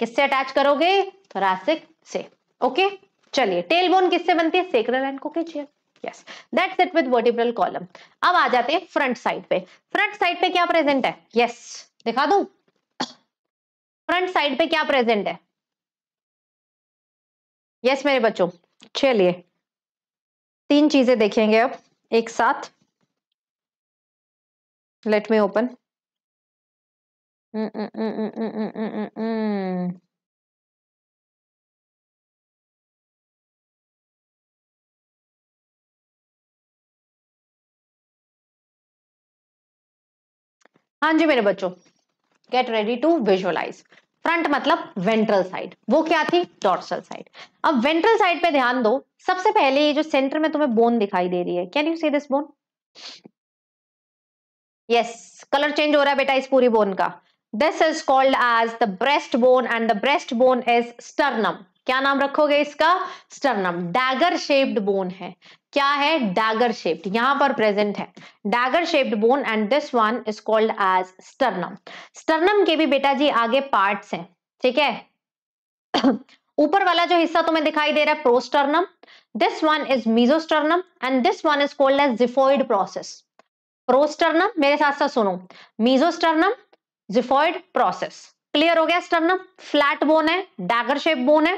किससे अटैच करोगे थरासिक से ओके चलिए टेल बोन किससे बनती है sacral and coccygeal yes that's it with vertebral column अब आ जाते हैं फ्रंट साइड पे फ्रंट साइड पे क्या प्रेजेंट है यस yes. दिखा दू फ्रंट साइड पे क्या प्रेजेंट है यस yes, मेरे बच्चों चलिए तीन चीजें देखेंगे अब एक साथ लेट मी ओपन हाँ जी मेरे बच्चों get ready to visualize front मतलब वेंट्रल साइड वो क्या थी डॉर्सल साइड अब वेंट्रल साइड पे ध्यान दो सबसे पहले ये जो सेंटर में तुम्हें बोन दिखाई दे रही है can you see this bone yes colour change हो रहा है बेटा इस पूरी बोन का this is called as the breast bone and the breast bone is sternum क्या नाम रखोगे इसका स्टर्नम डैगर शेप्ड बोन है क्या है डैगर शेप्ड यहां पर प्रेजेंट है dagger shaped bone and this one is called as sternum sternum के भी बेटा जी आगे पार्ट्स हैं ठीक है ऊपर वाला जो हिस्सा तुम्हें दिखाई दे रहा है prosternum this one is mesosternum and this one is called as xiphoid process prosternum मेरे साथ साथ सुनो मीजोस्टर्नम जिफोइड प्रोसेस क्लियर हो गया स्टर्नम फ्लैट बोन है डैगर शेप बोन है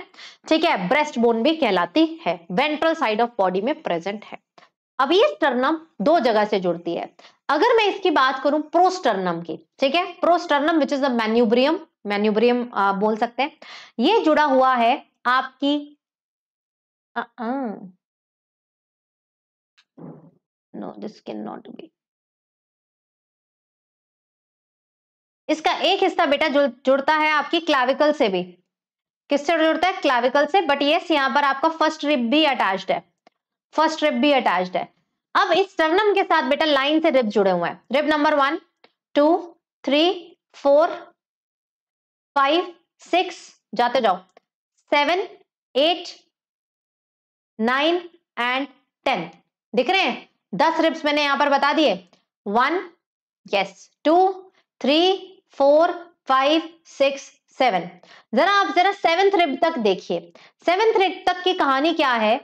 ठीक है ब्रेस्ट बोन भी कहलाती है वेंट्रल साइड ऑफ बॉडी में प्रेजेंट है अब ये स्टर्नम दो जगह से जुड़ती है अगर मैं इसकी बात करूं प्रोस्टर्नम की ठीक है prosternum which is the manubrium manubrium बोल सकते हैं ये जुड़ा हुआ है आपकी no this cannot be इसका एक हिस्सा बेटा जुड़ता है आपकी क्लाविकल से भी किससे जुड़ता है क्लाविकल से बट यस यहाँ पर आपका फर्स्ट रिप भी अटैच्ड है फर्स्ट रिप भी अटैच्ड है अब इस स्टर्नम के साथ बेटा लाइन से रिप जुड़े हुए हैं rib number one two three four five six जाते जाओ seven eight nine and ten दिख रहे हैं दस रिप्स मैंने यहां पर बता दिए one yes two three four five six seven जरा आप जरा सेवेंथ रिब तक देखिए सेवेंथ रिब तक की कहानी क्या है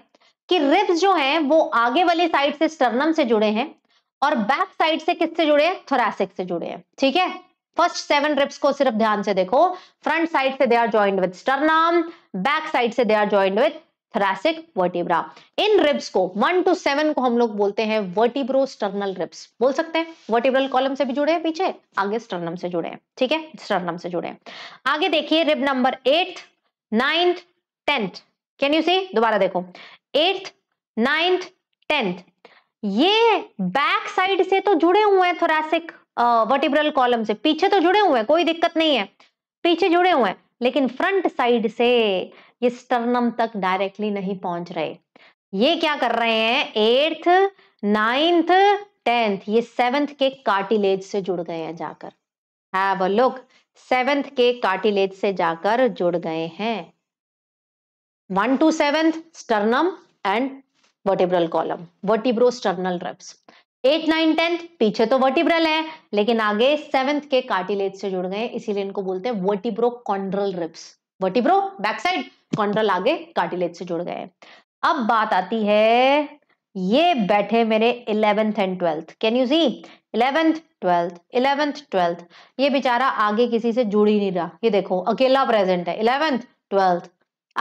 कि रिब्स जो हैं वो आगे वाली साइड से स्टर्नम से जुड़े हैं और बैक साइड से किससे जुड़े हैं थोरासिक से जुड़े हैं ठीक है फर्स्ट सेवन रिप्स को सिर्फ ध्यान से देखो फ्रंट साइड से they are joint with sternum back side से they are joint with thoracic vertebra इन रिब्स को वन टू सेवन को हम लोग बोलते हैं वर्टिब्रो स्टर्नल रिब्स बोल सकते हैं वर्टिब्रल कॉलम से भी जुड़े हैं पीछे आगे स्टर्नम से जुड़े हैं ठीक है स्टर्नम से जुड़े हैं आगे देखिए rib number eight ninth tenth can you see दोबारा देखो एट्थ नाइन्थ टेंथ ये बैक साइड से तो जुड़े हुए हैं थोरासिक वर्टिब्रल कॉलम से पीछे तो जुड़े हुए हैं कोई दिक्कत नहीं है पीछे जुड़े हुए हैं लेकिन फ्रंट साइड से ये स्टर्नम तक डायरेक्टली नहीं पहुंच रहे ये क्या कर रहे हैं एट्थ नाइन्थ टेंथ ये सेवेंथ के कार्टिलेज से जुड़ गए हैं जाकर हैव अ लुक सेवेंथ के कार्टिलेज से जाकर जुड़ गए हैं one two seventh sternum and vertebral column vertebro sternal ribs eight nine tenth पीछे तो वर्टिब्रल है लेकिन आगे सेवेंथ के कार्टिलेज से जुड़ गए इसीलिए इनको बोलते हैं vertebro chondral ribs vertebro back side chondral आगे कार्टिलेज से जुड़ गए अब बात आती है ये बैठे मेरे eleventh and twelfth can you see eleventh twelfth eleventh twelfth ये बेचारा आगे किसी से जुड़ ही नहीं रहा ये देखो अकेला प्रेजेंट है इलेवेंथ ट्वेल्थ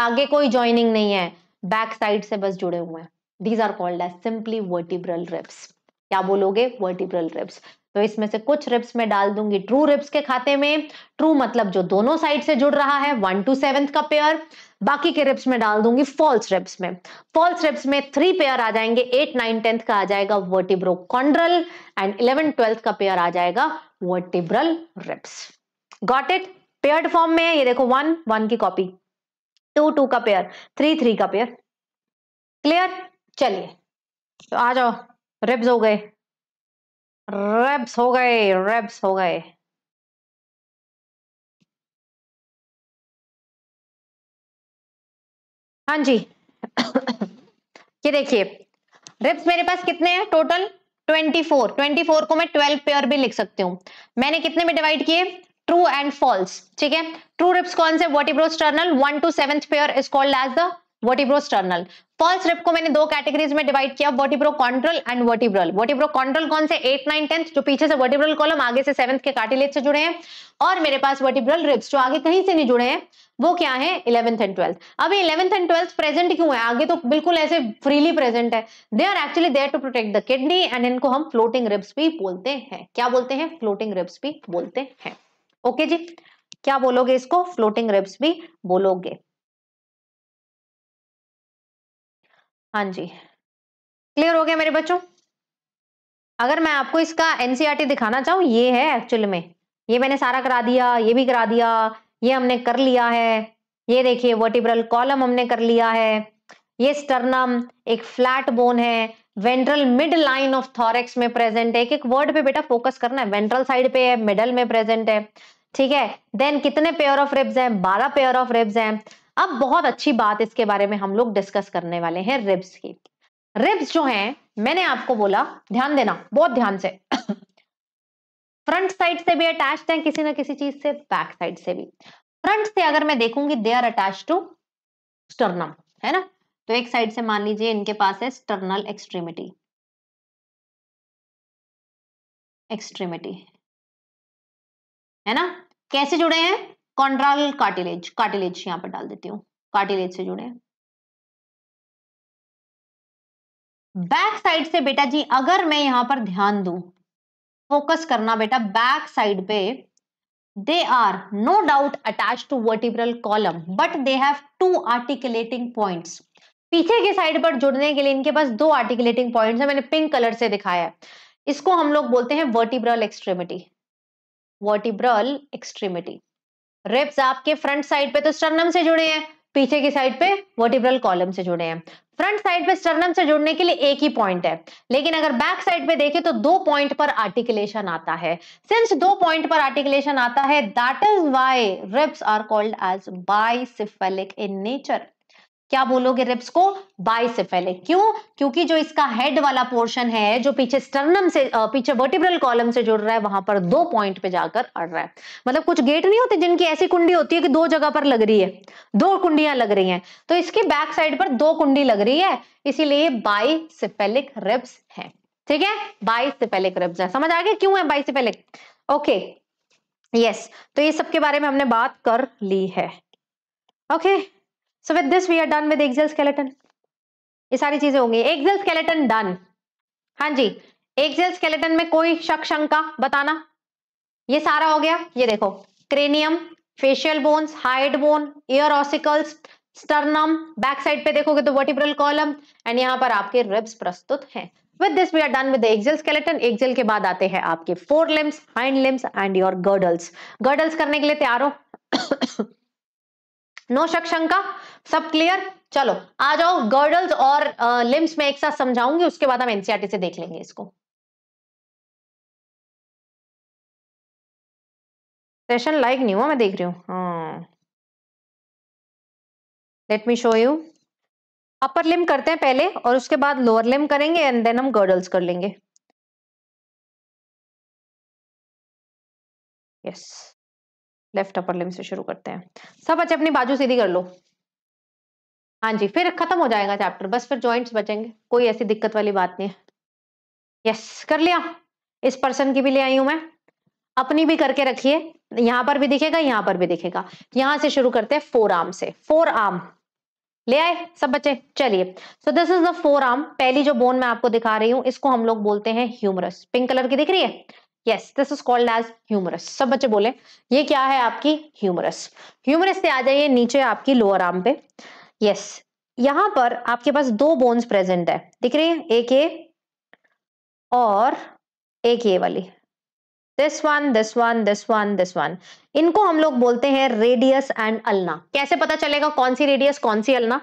आगे कोई ज्वाइनिंग नहीं है बैक साइड से बस जुड़े हुए हैं these are called as simply vertebral ribs क्या बोलोगे वर्टिब्रल रिप्स तो इसमें से कुछ रिप्स में डाल दूंगी ट्रू रिप्स के खाते में ट्रू मतलब जो दोनों साइड से जुड़ रहा है वन टू सेवेंथ का पेयर बाकी के रिप्स में डाल दूंगी फॉल्स रिप्स में फॉल्स रिप्स में थ्री पेयर आ जाएंगे एट नाइन टेंथ का आ जाएगा vertebro chondral and eleven twelfth का पेयर आ जाएगा vertebral ribs got it paired form में ये देखो वन वन की कॉपी टू टू का पेयर थ्री थ्री का पेयर क्लियर चलिए तो आ जाओ रिप्स हो गए रेब्स हो गए रेब्स हो गए हाँ जी ये देखिए रिप्स मेरे पास कितने हैं टोटल 24 24 को मैं 12 पेयर भी लिख सकती हूँ मैंने कितने में डिवाइड किए ट्रू एंड फॉल्स ठीक है ट्रू रिप्स कौन से vertebro sternal one two seventh pair is called as the vertebro sternal false rib को मैंने दो कैटेगरीज में डिवाइड किया vertebro chondral and vertebral vertebro chondral कौन से एट नाइन टेंथ जो पीछे से वर्टिब्रल कॉलम आगे से सेवंथ के कार्टिलेज से जुड़े हैं और मेरे पास वर्टिब्रल रिप्स जो आगे कहीं से नहीं जुड़े हैं वो क्या है इलेवंथ एंड ट्वेल्थ अभी इलेवंथ एंड ट्वेल्थ प्रेजेंट क्यों है आगे तो बिल्कुल ऐसे फ्रीली प्रेजेंट है they are actually there to protect the kidney and इनको हम फ्लोटिंग रिप्स भी बोलते हैं क्या बोलते हैं फ्लोटिंग रिप्स भी बोलते हैं ओके okay जी क्या बोलोगे इसको फ्लोटिंग रिप्स भी बोलोगे हाँ जी क्लियर हो गया मेरे बच्चों अगर मैं आपको इसका एनसीईआरटी e दिखाना चाहूँ ये है एक्चुअल में ये मैंने सारा करा दिया ये भी करा दिया ये हमने कर लिया है ये देखिए वर्टिब्रल कॉलम हमने कर लिया है ये स्टर्नम एक फ्लैट बोन है ventral mid line of thorax में प्रेजेंट है एक एक वर्ड पे बेटा फोकस करना है वेंट्रल साइड पे है मिडल में प्रेजेंट है ठीक है देन कितने पेयर ऑफ रिब्स हैं बारह पेयर ऑफ रिब्स हैं अब बहुत अच्छी बात इसके बारे में हम लोग डिस्कस करने वाले हैं रिब्स की रिब्स जो हैं मैंने आपको बोला ध्यान देना बहुत ध्यान से फ्रंट साइड से भी अटैच है किसी ना किसी चीज से बैक साइड से भी फ्रंट से अगर मैं देखूंगी they are attach to sternum है ना तो एक साइड से मान लीजिए इनके पास है स्टर्नल एक्सट्रीमिटी एक्सट्रीमिटी है ना कैसे जुड़े हैं कॉन्ड्राल कार्टिलेज कार्टिलेज यहाँ पर डाल देती हूँ कार्टिलेज से जुड़े बैक साइड से बेटा जी अगर मैं यहाँ पर ध्यान दू फोकस करना बेटा बैक साइड पे they are no doubt attach to vertebral column but they have two articulating points पीछे की साइड पर जुड़ने के लिए इनके पास दो आर्टिकुलेटिंग पॉइंट्स है मैंने पिंक कलर से दिखाया है इसको हम लोग बोलते हैं vertebral extremity vertebral extremity ribs आपके फ्रंट साइड पे तो स्टर्नम से जुड़े हैं पीछे की साइड पे वर्टिब्रल कॉलम से जुड़े हैं फ्रंट साइड पे स्टर्नम से जुड़ने के लिए एक ही पॉइंट है लेकिन अगर बैक साइड पे देखें तो दो पॉइंट पर आर्टिकुलेशन आता है सिंस दो पॉइंट पर आर्टिकुलेशन आता है that is why ribs are called as bicephalic in nature क्या बोलोगे रिप्स को बाइसिफेलिक क्यों क्योंकि जो इसका हेड वाला पोर्शन है जो पीछे स्टर्नम से पीछे वर्टिब्रल कॉलम से जुड़ रहा है वहां पर दो पॉइंट पे जाकर अड़ रहा है मतलब कुछ गेट नहीं होते जिनकी ऐसी कुंडी होती है कि दो जगह पर लग रही है दो कुंडियां लग रही हैं तो इसकी बैक साइड पर दो कुंडी लग रही है इसीलिए सिफेलिक रिब्स है ठीक है बाइसेफेलिक रिप्स है समझ आ गया क्यों है बाइसेफेलिक ओके यस तो ये सबके बारे में हमने बात कर ली है okay okay. So with this we are done with axial skeleton ये सारी चीजें होंगी एक्सेल स्केलेटन डन हाँ जी एक्सेल स्केलेटन में कोई शक शंका बताना ये सारा हो गया ये देखो cranium facial bones hyoid bone ear ossicles sternum back side पे देखोगे तो वर्टिब्रल कॉलम एंड यहाँ पर आपके रिब्स प्रस्तुत हैं with this we are done with axial skeleton axial के बाद आते हैं आपके fore limbs hind limbs and your girdles girdles करने के लिए तैयार हो नो शक शंका सब क्लियर चलो आ जाओ गर्डल्स और लिम्स में एक साथ समझाऊंगी उसके बाद हम एनसीआरटी e से देख लेंगे इसको सेशन लाइक नहीं हुआ मैं देख रही हूँ हाँ let me show you upper limb करते हैं पहले और उसके बाद लोअर लिम करेंगे एंड देन हम गर्डल्स कर लेंगे yes yes. Left upper limb से शुरू करते हैं सब बच्चे अपनी बाजू सीधी कर लो हाँ जी फिर खत्म हो जाएगा चैप्टर बस फिर ज्वाइंट्स बचेंगे कोई ऐसी दिक्कत वाली बात नहीं है यस कर लिया इस पर्सन की भी ले आई हूं मैं अपनी भी करके रखिए यहां पर भी दिखेगा यहां पर भी दिखेगा यहां से शुरू करते हैं फोर आर्म से फोर आर्म ले आए सब बच्चे चलिए so this is the forearm पहली जो बोन मैं आपको दिखा रही हूं इसको हम लोग बोलते हैं ह्यूमरस पिंक कलर की दिख रही है yes this is called as humerus सब बच्चे बोले ये क्या है आपकी ह्यूमरस ह्यूमरस से आ जाइए नीचे आपकी लोअर आर्म पे यस यहां पर आपके पास दो बोन्स प्रेजेंट है दिख रही है एक ए और एक ये वाली this one this one this one this one इनको हम लोग बोलते हैं रेडियस एंड अल्ना कैसे पता चलेगा कौन सी रेडियस कौन सी अल्ना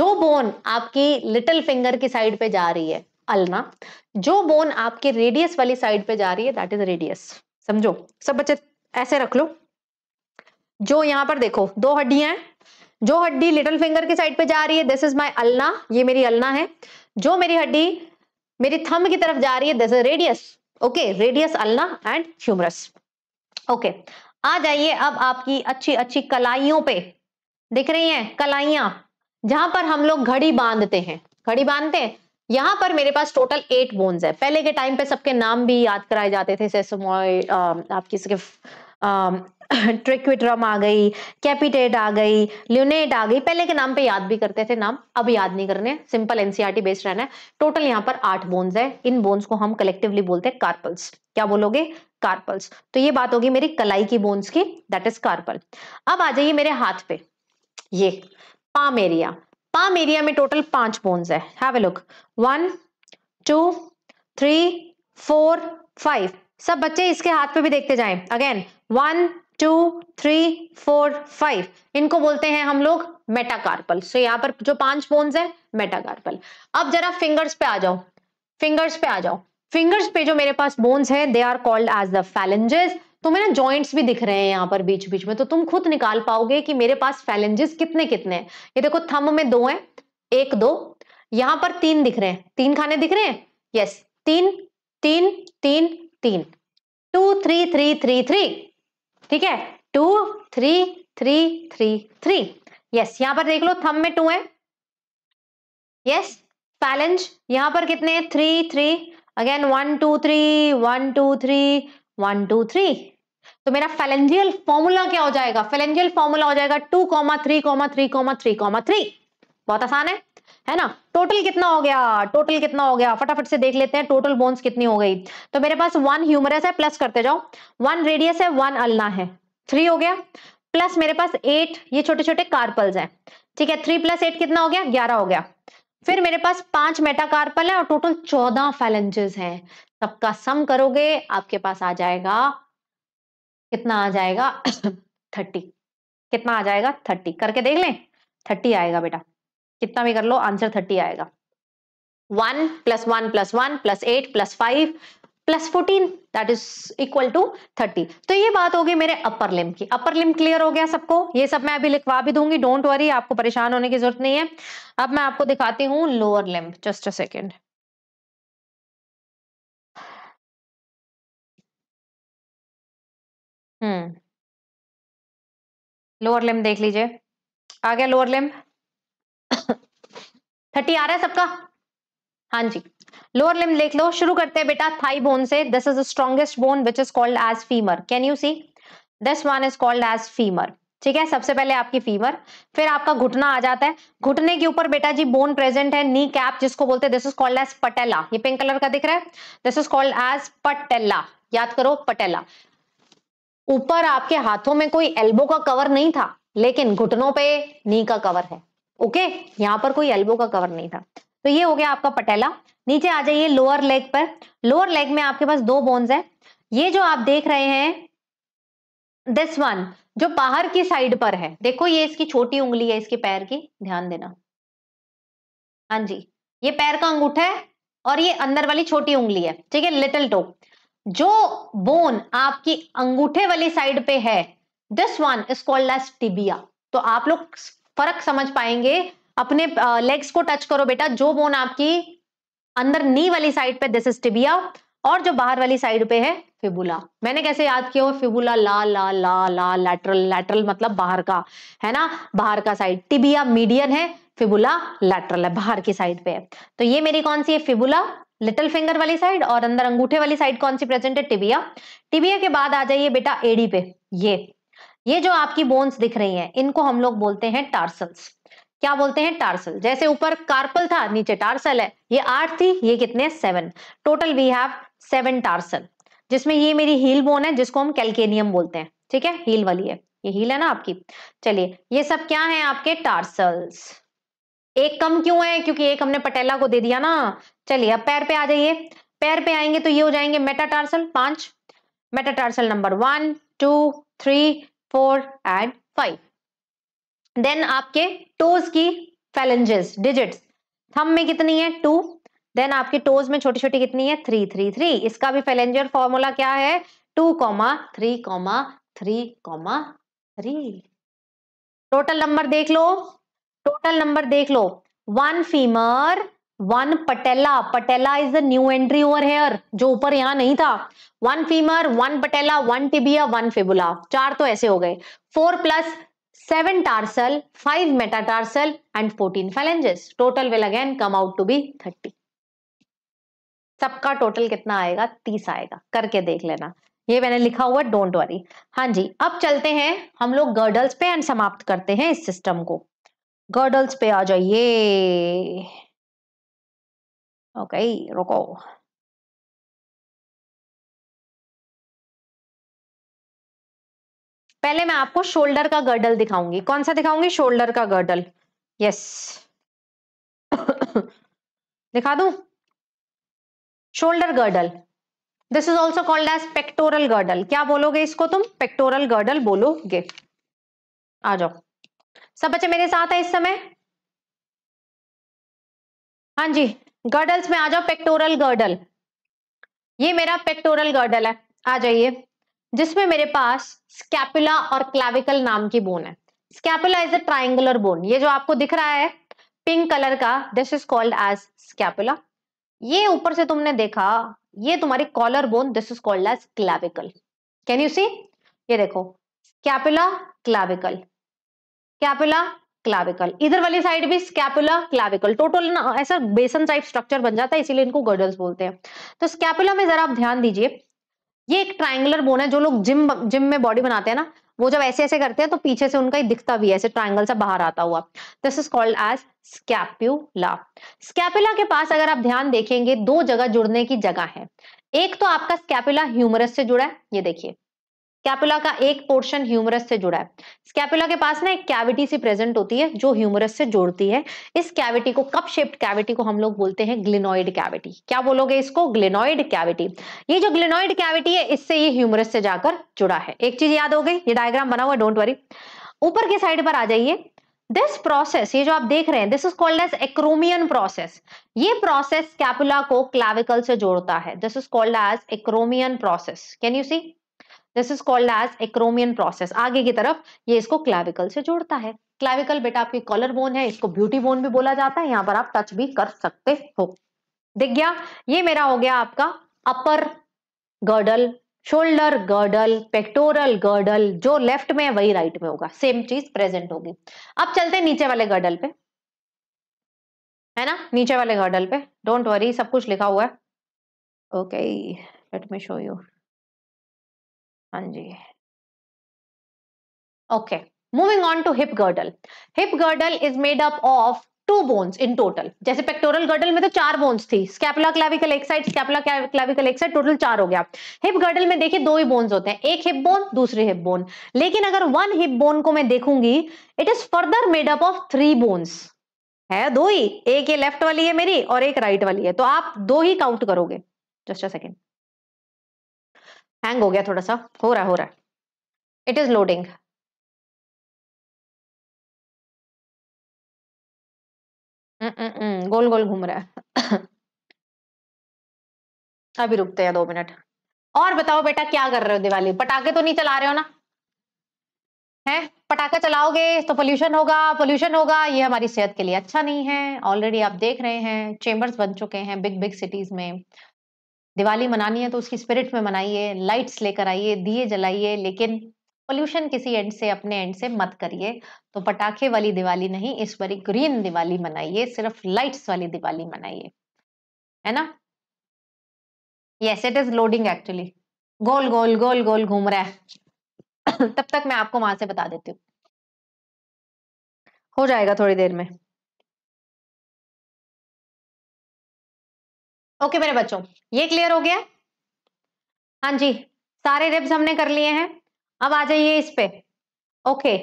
जो बोन आपकी लिटिल फिंगर की साइड पे जा रही है अलना जो बोन आपके रेडियस वाली साइड पे जा रही है दैट इज रेडियस समझो सब बच्चे ऐसे रख लो जो यहां पर देखो दो हड्डियां हैं जो हड्डी लिटिल फिंगर की साइड पे जा रही है दिस इज माय अलना ये मेरी अलना है जो मेरी हड्डी मेरी थंब की तरफ जा रही है this is radius okay radius ulna and humerus okay आ जाइए अब आपकी अच्छी अच्छी कलाइयों पे दिख रही हैं कलाइयां जहां पर हम लोग घड़ी बांधते हैं घड़ी बांधते हैं यहाँ पर मेरे पास टोटल एट बोन्स है पहले के टाइम पे सबके नाम भी याद कराए जाते थे आपकी ट्रिक्विट्रम आ गई कैपिटेट आ गई ल्यूनेट आ गई पहले के नाम पे याद भी करते थे नाम अब याद नहीं करने सिंपल एनसीआरटी बेस्ड रहना है टोटल यहाँ पर आठ बोन्स है इन बोन्स को हम कलेक्टिवली बोलते हैं कार्पल्स क्या बोलोगे कार्पल्स तो ये बात होगी मेरी कलाई की बोन्स की दैट इज कार्पल अब आ जाइए मेरे हाथ पे ये पाम एरिया पाम एरिया में टोटल पांच बोन्स है have look one two three four five सब बच्चे इसके हाथ पे भी देखते जाएं again one two three four five इनको बोलते हैं हम लोग मेटाकार्पल सो so, यहाँ पर जो पांच बोन्स है मेटाकार्पल अब जरा फिंगर्स पे आ जाओ फिंगर्स पे आ जाओ फिंगर्स पे जो मेरे पास बोन्स है they are called as the phalanges तुम्हें ना जॉइंट्स भी दिख रहे हैं यहाँ पर बीच बीच में तो तुम खुद निकाल पाओगे कि मेरे पास फैलेंजेस कितने कितने हैं ये देखो थम में दो हैं एक दो यहाँ पर तीन दिख रहे हैं तीन खाने दिख रहे हैं यस तीन तीन तीन तीन two three three three three ठीक है two three three three three yes यहाँ पर देख लो थम में टू है यस फैलेंज यहाँ पर कितने हैं three three again one two three one two three one two three तो मेरा फेलेंजियल फॉर्मूला क्या हो जाएगा फेलेंजियल फॉर्मूला हो जाएगा two comma three comma three comma three comma three बहुत आसान है है ना टोटल कितना हो गया टोटल कितना हो गया फटाफट से देख लेते हैं टोटल बोन्स कितनी हो गई तो मेरे पास वन ह्यूमरस है प्लस करते जाओ वन रेडियस है वन अल्ना है थ्री हो गया प्लस मेरे पास एट ये छोटे छोटे कार्पल्स हैं ठीक है थ्री प्लस एट कितना हो गया ग्यारह हो गया फिर मेरे पास पांच मेटाकार्पल है और टोटल चौदह फैलेंजेस हैं सबका सम करोगे आपके पास आ जाएगा कितना आ जाएगा थर्टी कितना आ जाएगा थर्टी करके देख लें थर्टी आएगा बेटा कितना भी कर लो आंसर थर्टी आएगा one plus one plus one plus eight plus five plus fourteen that is equal to thirty तो ये बात होगी मेरे अपर लिम की अपर लिम क्लियर हो गया सबको ये सब मैं अभी लिखवा भी दूंगी डोंट वरी आपको परेशान होने की जरूरत नहीं है अब मैं आपको दिखाती हूँ lower limb just a second lower limb hmm. देख लीजिए आ गया लोअर लिम थर्टी आ रहा है सबका हाँ जी लोअर लिम देख लो शुरू करते हैं बेटा थाई बोन से this is the strongest bone which is called as femur can you see this one is called as femur ठीक है सबसे पहले आपकी फीमर फिर आपका घुटना आ जाता है घुटने के ऊपर बेटा जी बोन प्रेजेंट है नी कैप जिसको बोलते हैं this is called as patella ये पिंक कलर का दिख रहा है this is called as patella याद करो पटेला ऊपर आपके हाथों में कोई एल्बो का कवर नहीं था लेकिन घुटनों पे नी का कवर है ओके यहाँ पर कोई एल्बो का कवर नहीं था तो ये हो गया आपका पटेला नीचे आ जाइए लोअर लेग पर लोअर लेग में आपके पास दो बोन्स है ये जो आप देख रहे हैं दिस वन जो बाहर की साइड पर है देखो ये इसकी छोटी उंगली है इसके पैर की ध्यान देना हाँ जी ये पैर का अंगूठा है और ये अंदर वाली छोटी उंगली है ठीक है लिटिल टोक जो बोन आपकी अंगूठे वाली साइड पे है this one is called as tibia तो आप लोग फर्क समझ पाएंगे अपने लेग्स को टच करो बेटा जो बोन आपकी अंदर नी वाली साइड पे दिस इज टिबिया और जो बाहर वाली साइड पे है फिबुला मैंने कैसे याद किया हो फिबुला ला ला ला ला लैटरल लैटरल मतलब बाहर का है ना बाहर का साइड टिबिया मीडियन है फिबुला लैटरल है बाहर की साइड पे है तो ये मेरी कौन सी है फिबुला लिटिल फिंगर वाली साइड और अंदर अंगूठे वाली साइड कौन सी प्रेजेंट है टिबिया टिबिया के बाद आ जाइए बेटा एडी पे ये ये जो आपकी बोन्स दिख रही हैं इनको हम लोग बोलते हैं टार्सल्स क्या बोलते हैं टार्सल जैसे ऊपर कार्पल था नीचे टार्सल है ये आठ थी ये कितने seven total we have seven tarsal जिसमें ये मेरी हील बोन है जिसको हम कैलकेनियम बोलते हैं ठीक है हील वाली है ये हील है ना आपकी चलिए ये सब क्या है आपके टार्सल्स एक कम क्यों है क्योंकि एक हमने पटेला को दे दिया ना चलिए अब पैर पे आ जाइए पैर पे आएंगे तो ये हो जाएंगे मेटाटार्सल पांच metatarsal number one two three four and five then आपके टोज की फैलेंजेस डिजिट्स थम में कितनी है टू देन आपके टोज में छोटी छोटी कितनी है थ्री थ्री थ्री इसका भी फैलेंजर फॉर्मूला क्या है two comma three comma three comma three total number देख लो टोटल नंबर देख लो one femur one patella patella is the new entry over here जो ऊपर यहां नहीं था one femur one patella one tibia one fibula चार तो ऐसे हो गए four plus seven tarsal, five metatarsal, and fourteen phalanges total will again come out to be thirty सबका टोटल कितना आएगा तीस आएगा करके देख लेना ये मैंने लिखा हुआ डोंट वरी हाँ जी अब चलते हैं हम लोग गर्डल्स पे एंड समाप्त करते हैं इस सिस्टम को गर्डल्स पे आ जाइए ओके रुको पहले मैं आपको शोल्डर का गर्डल दिखाऊंगी कौन सा दिखाऊंगी शोल्डर का गर्डल यस दिखा दू shoulder girdle this is also called as pectoral girdle क्या बोलोगे इसको तुम पेक्टोरल गर्डल बोलोगे आ जाओ सब बच्चे मेरे साथ हैं इस समय हाँ जी गर्डल्स में आ जाओ पेक्टोरल गर्डल ये मेरा पेक्टोरल गर्डल है आ जाइए जिसमें मेरे पास स्कैपुला और क्लाविकल नाम की बोन है scapula is a triangular bone ये जो आपको दिख रहा है पिंक कलर का this is called as scapula ये ऊपर से तुमने देखा ये तुम्हारी collar bone this is called as clavicle can you see ये देखो स्कैपुला क्लाविकल कैपिला क्लाविकल इधर वाली साइड भी स्कैपुला क्लाविकल टोटल ना ऐसा बेसन टाइप स्ट्रक्चर बन जाता है इसीलिए इनको गर्डल्स बोलते हैं तो स्कैपुला में जरा आप ध्यान दीजिए ये एक ट्राइंगुलर बोन है जो लोग जिम जिम में बॉडी बनाते हैं ना वो जब ऐसे ऐसे करते हैं तो पीछे से उनका ही दिखता भी है ऐसे ट्राइंगल से बाहर आता हुआ this is called as scapula scapula के पास अगर आप ध्यान देखेंगे दो जगह जुड़ने की जगह है एक तो आपका स्कैपुला ह्यूमरस से जुड़ा है ये देखिए स्कैपुला का एक पोर्शन ह्यूमरस से जुड़ा है स्कैपुला के पास ना एक कैविटी सी प्रेजेंट होती है जो ह्यूमरस से जोड़ती है इस कैविटी को कप शेप्ड कैविटी को हम लोग बोलते हैं ग्लिनोइड कैविटी क्या बोलोगे इसको ग्लिनोइड कैविटी ये जो ग्लिनोइड कैविटी है इससे ये ह्यूमरस से जाकर जुड़ा है एक चीज याद हो गई ये डायग्राम बना हुआ डोंट वरी ऊपर की साइड पर आ जाइए दिस प्रोसेस ये जो आप देख रहे हैं this is called as acromion process ये प्रोसेस कैपुला को क्लाविकल से जोड़ता है this is called as acromion process can you see this is called as acromion process आगे की तरफ ये इसको क्लाविकल से जोड़ता है क्लाविकल बेटा आपकी कॉलर बोन है इसको ब्यूटी बोन भी बोला जाता है यहाँ पर आप टच भी कर सकते हो दिख गया ये मेरा हो गया आपका upper girdle shoulder girdle pectoral girdle जो लेफ्ट में है वही राइट में होगा सेम चीज प्रेजेंट होगी अब चलते हैं नीचे वाले गर्डल पे है ना नीचे वाले गर्डल पे डोंट वरी सब कुछ लिखा हुआ है okay let me show you हाँ जी okay moving on to hip girdle hip girdle is made up of two bones in total जैसे पेक्टोरल गर्डल में तो चार बोन्स थी स्कैपला क्लाविकल एक साइड स्कैपला क्लाविकल एक साइड टोटल चार हो गया हिप गर्डल में देखिए दो ही बोन्स होते हैं एक हिप बोन दूसरी हिप बोन लेकिन अगर वन हिप बोन को मैं देखूंगी it is further made up of three bones है दो ही एक ये लेफ्ट वाली है मेरी और एक राइट right वाली है तो आप दो ही काउंट करोगे जस्ट अ सेकेंड हैंग हो गया थोड़ा सा हो रहा हो रहा इट इज लोडिंग गोल गोल घूम रहा है अभी रुकते हैं दो मिनट और बताओ बेटा क्या कर रहे हो दिवाली पटाखे तो नहीं चला रहे हो ना है पटाखा चलाओगे तो पोल्यूशन होगा पोल्यूशन होगा ये हमारी सेहत के लिए अच्छा नहीं है ऑलरेडी आप देख रहे हैं चेम्बर्स बन चुके हैं बिग बिग सिटीज में दिवाली मनानी है तो उसकी स्पिरिट में मनाइए लाइट्स लेकर आइए दिए जलाइए लेकिन पोल्यूशन किसी एंड से अपने एंड से मत करिए तो पटाखे वाली दिवाली नहीं इस बार ग्रीन दिवाली मनाइए सिर्फ लाइट्स वाली दिवाली मनाइए है ना yes it is loading actually गोल गोल गोल गोल घूम रहा है तब तक मैं आपको वहां से बता देती हूँ हो जाएगा थोड़ी देर में ओके मेरे बच्चों ये क्लियर हो गया हाँ जी सारे रिब्स हमने कर लिए हैं अब आ जाइए इस पे ओके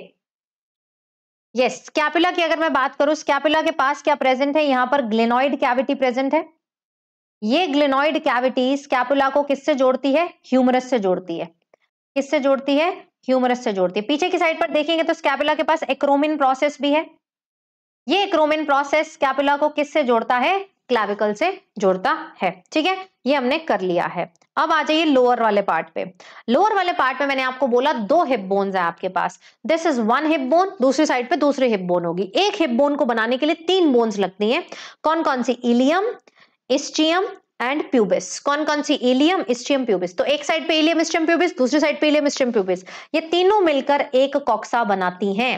यस स्कैपुला की अगर मैं बात करूं स्कैपुला के पास क्या प्रेजेंट है यहां पर ग्लेनॉइड कैविटी प्रेजेंट है ये ग्लेनॉइड कैविटी स्कैपुला को किससे जोड़ती है ह्यूमरस से जोड़ती है किससे जोड़ती है ह्यूमरस से जोड़ती है पीछे की साइड पर देखेंगे तो स्कैपुला के पास एक्रोमिन प्रोसेस भी है ये एक्रोमिन प्रोसेस स्कैपुला को किससे जोड़ता है क्लाविकल से जोड़ता है ठीक है ये हमने कर लिया है अब आ जाइए लोअर वाले पार्ट पे लोअर वाले पार्ट में मैंने आपको बोला दो हिप बोन्स है आपके पास this is one hip bone दूसरी साइड पे दूसरी हिप बोन होगी एक हिप बोन को बनाने के लिए तीन बोन्स लगती हैं कौन कौन सी इलियम इस्टियम एंड प्यूबिस कौन कौन सी इलियम इस्टियम प्यूबिस तो एक साइड पे इलियम इस्टियम प्यूबिस दूसरी साइड पे इलियम इस्टियम प्यूबिस ये तीनों मिलकर एक कॉक्सा बनाती हैं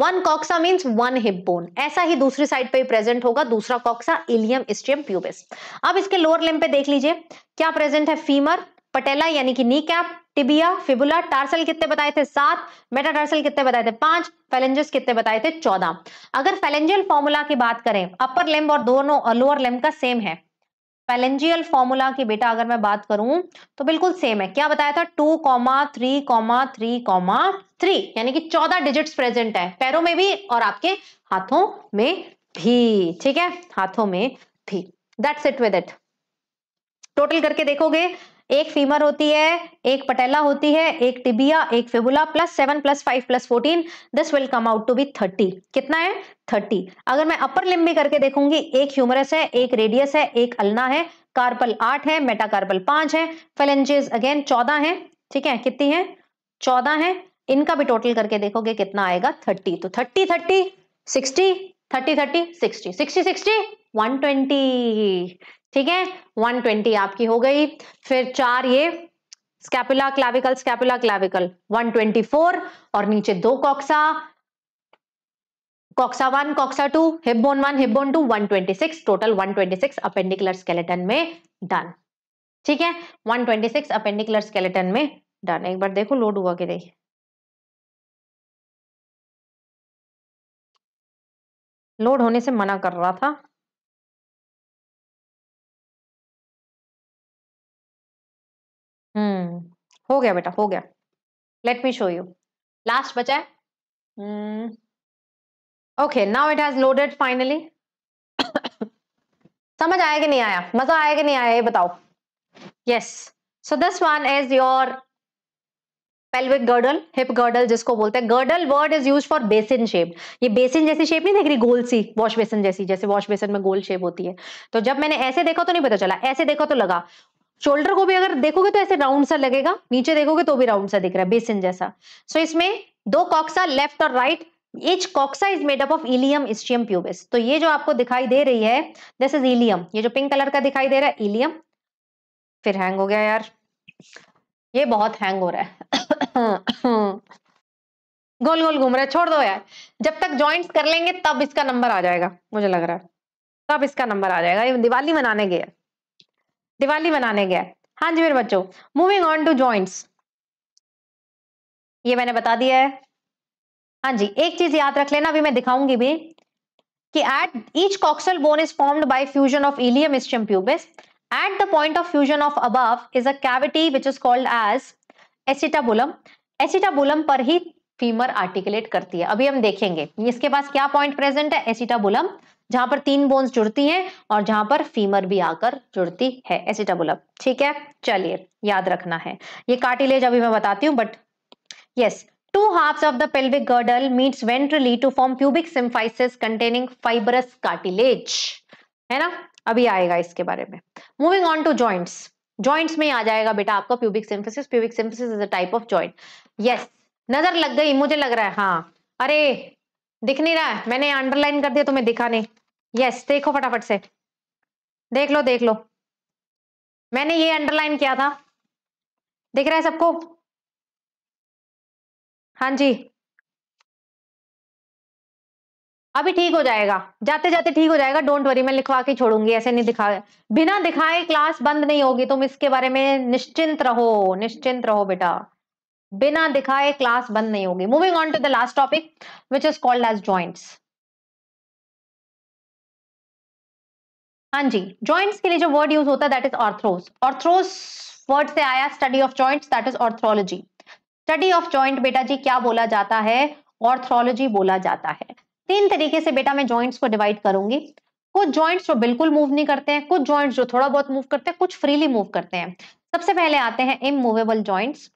one coxa means one hip bone ऐसा ही दूसरी साइड पे प्रेजेंट होगा दूसरा कॉक्सा इलियम स्टियम प्यूबिस अब इसके लोअर लिम पे देख लीजिए क्या प्रेजेंट है फीमर पटेला यानी कि knee cap tibia fibula tarsal कितने बताए थे सात मेटाटार्सल कितने बताए थे पांच फैलेंजेस कितने बताए थे चौदह अगर फेलेंजियल फॉर्मूला की बात करें अपर लिम्ब और दोनों लोअर लिम्ब का सेम है फेलेंजियल फॉर्मूला की बेटा अगर मैं बात करूं तो बिल्कुल सेम है क्या बताया था two comma three comma three comma three यानी कि चौदह डिजिट प्रेजेंट है पैरों में भी और आपके हाथों में भी ठीक है हाथों में भी that's it with it total करके देखोगे एक फीमर होती है एक पटेला होती है एक टिबिया एक fibula plus seven plus five plus fourteen this will come out to be thirty कितना है थर्टी अगर मैं अपर लिम भी करके देखूंगी एक ह्यूमरस है एक रेडियस है एक अल्ना है कार्पल आठ है मेटाकार्पल पांच है फेलेंजेस अगेन चौदह है ठीक है कितनी है चौदह है इनका भी टोटल करके देखोगे कितना आएगा थर्टी तो thirty thirty sixty thirty thirty sixty sixty sixty one twenty ठीक है 120 आपकी हो गई फिर चार ये स्कैपुला क्लाविकल स्कैपुला क्लाविकल 124 और नीचे दो coxa coxa one coxa two hip bone one hip bone two 126 total 126 appendicular skeleton में डन ठीक है 126 अपेंडिकुलर स्केलेटन में डन एक बार देखो लोड हुआ कि नहीं लोड होने से मना कर रहा था हम्म हो गया बेटा हो गया let me show you last बचा है okay now it has loaded finally समझ आया कि नहीं आया मजा आया कि नहीं आया ये बताओ yes so this one is your pelvic girdle hip girdle जिसको बोलते हैं girdle word is use for basin shape ये बेसिन जैसी शेप नहीं देख रही गोल सी वॉश बेसिन जैसी जैसे वॉश बेसिन में गोल शेप होती है तो जब मैंने ऐसे देखा तो नहीं पता चला ऐसे देखा तो लगा शोल्डर को भी अगर देखोगे तो ऐसे राउंड सा लगेगा नीचे देखोगे तो भी राउंड सा दिख रहा है बेसिन जैसा सो so, इसमें दो कॉक्सा लेफ्ट और right each coxa is made up of ilium ilium ischium तो ये जो आपको दिखाई दे रही है दिस इज इलियम ये जो पिंक कलर का दिखाई दे रहा है इलियम फिर हैंग हो गया यार ये बहुत हैंग हो रहा है गोल गोल घूम रहा है छोड़ दो यार जब तक ज्वाइंट कर लेंगे तब इसका नंबर आ जाएगा मुझे लग रहा है तब इसका नंबर आ जाएगा ये दिवाली मनाने गए दिवाली मनाने गया हाँ जी मेरे बच्चों मूविंग ऑन टू ज्वाइंट्स ये मैंने बता दिया है हाँ जी एक चीज याद रख लेना अभी मैं दिखाऊंगी भी कि at each coxal bone is formed by fusion of ilium ischium pubis at the point of fusion of above is a cavity which is called as acetabulum acetabulum पर ही फीमर आर्टिकुलेट करती है अभी हम देखेंगे इसके पास क्या पॉइंट प्रेजेंट है एसिटाबुलम जहां पर तीन बोन्स जुड़ती हैं और जहां पर फीमर भी आकर जुड़ती है एसिटाबुलप ठीक है चलिए याद रखना है ये कार्टिलेज अभी मैं बताती हूँ but yes two half of the pelvic girdle meets ventrally to form pubic symphysis containing fibrous cartilage है ना अभी आएगा इसके बारे में moving on to joints joints में आ जाएगा बेटा आपका pubic symphysis pubic symphysis is a type of joint yes नजर लग गई मुझे लग रहा है हाँ अरे दिख नहीं रहा है मैंने अंडरलाइन कर दिया तुम्हें तो दिखा नहीं यस देखो फटाफट से देख लो देख लो मैंने ये अंडरलाइन किया था दिख रहा है सबको हाँ जी अभी ठीक हो जाएगा जाते जाते ठीक हो जाएगा डोंट वरी मैं लिखवा के छोड़ूंगी ऐसे नहीं दिखा बिना दिखाए क्लास बंद नहीं होगी तुम इसके बारे में निश्चिंत रहो निश्चिंत रहो बेटा बिना दिखाए क्लास बंद नहीं होगी moving on to the last topic which is called as joints हाँ जी जॉइंट्स के लिए जो वर्ड यूज होता है that is arthros arthros word से आया study of joints that is arthrology study of joint बेटा जी क्या बोला जाता है ऑर्थ्रोलॉजी बोला जाता है तीन तरीके से बेटा मैं जॉइंट्स को डिवाइड करूंगी कुछ जॉइंट्स जो बिल्कुल मूव नहीं करते हैं कुछ जॉइंट्स जो थोड़ा बहुत मूव करते हैं कुछ फ्रीली मूव करते हैं सबसे पहले आते हैं immovable joints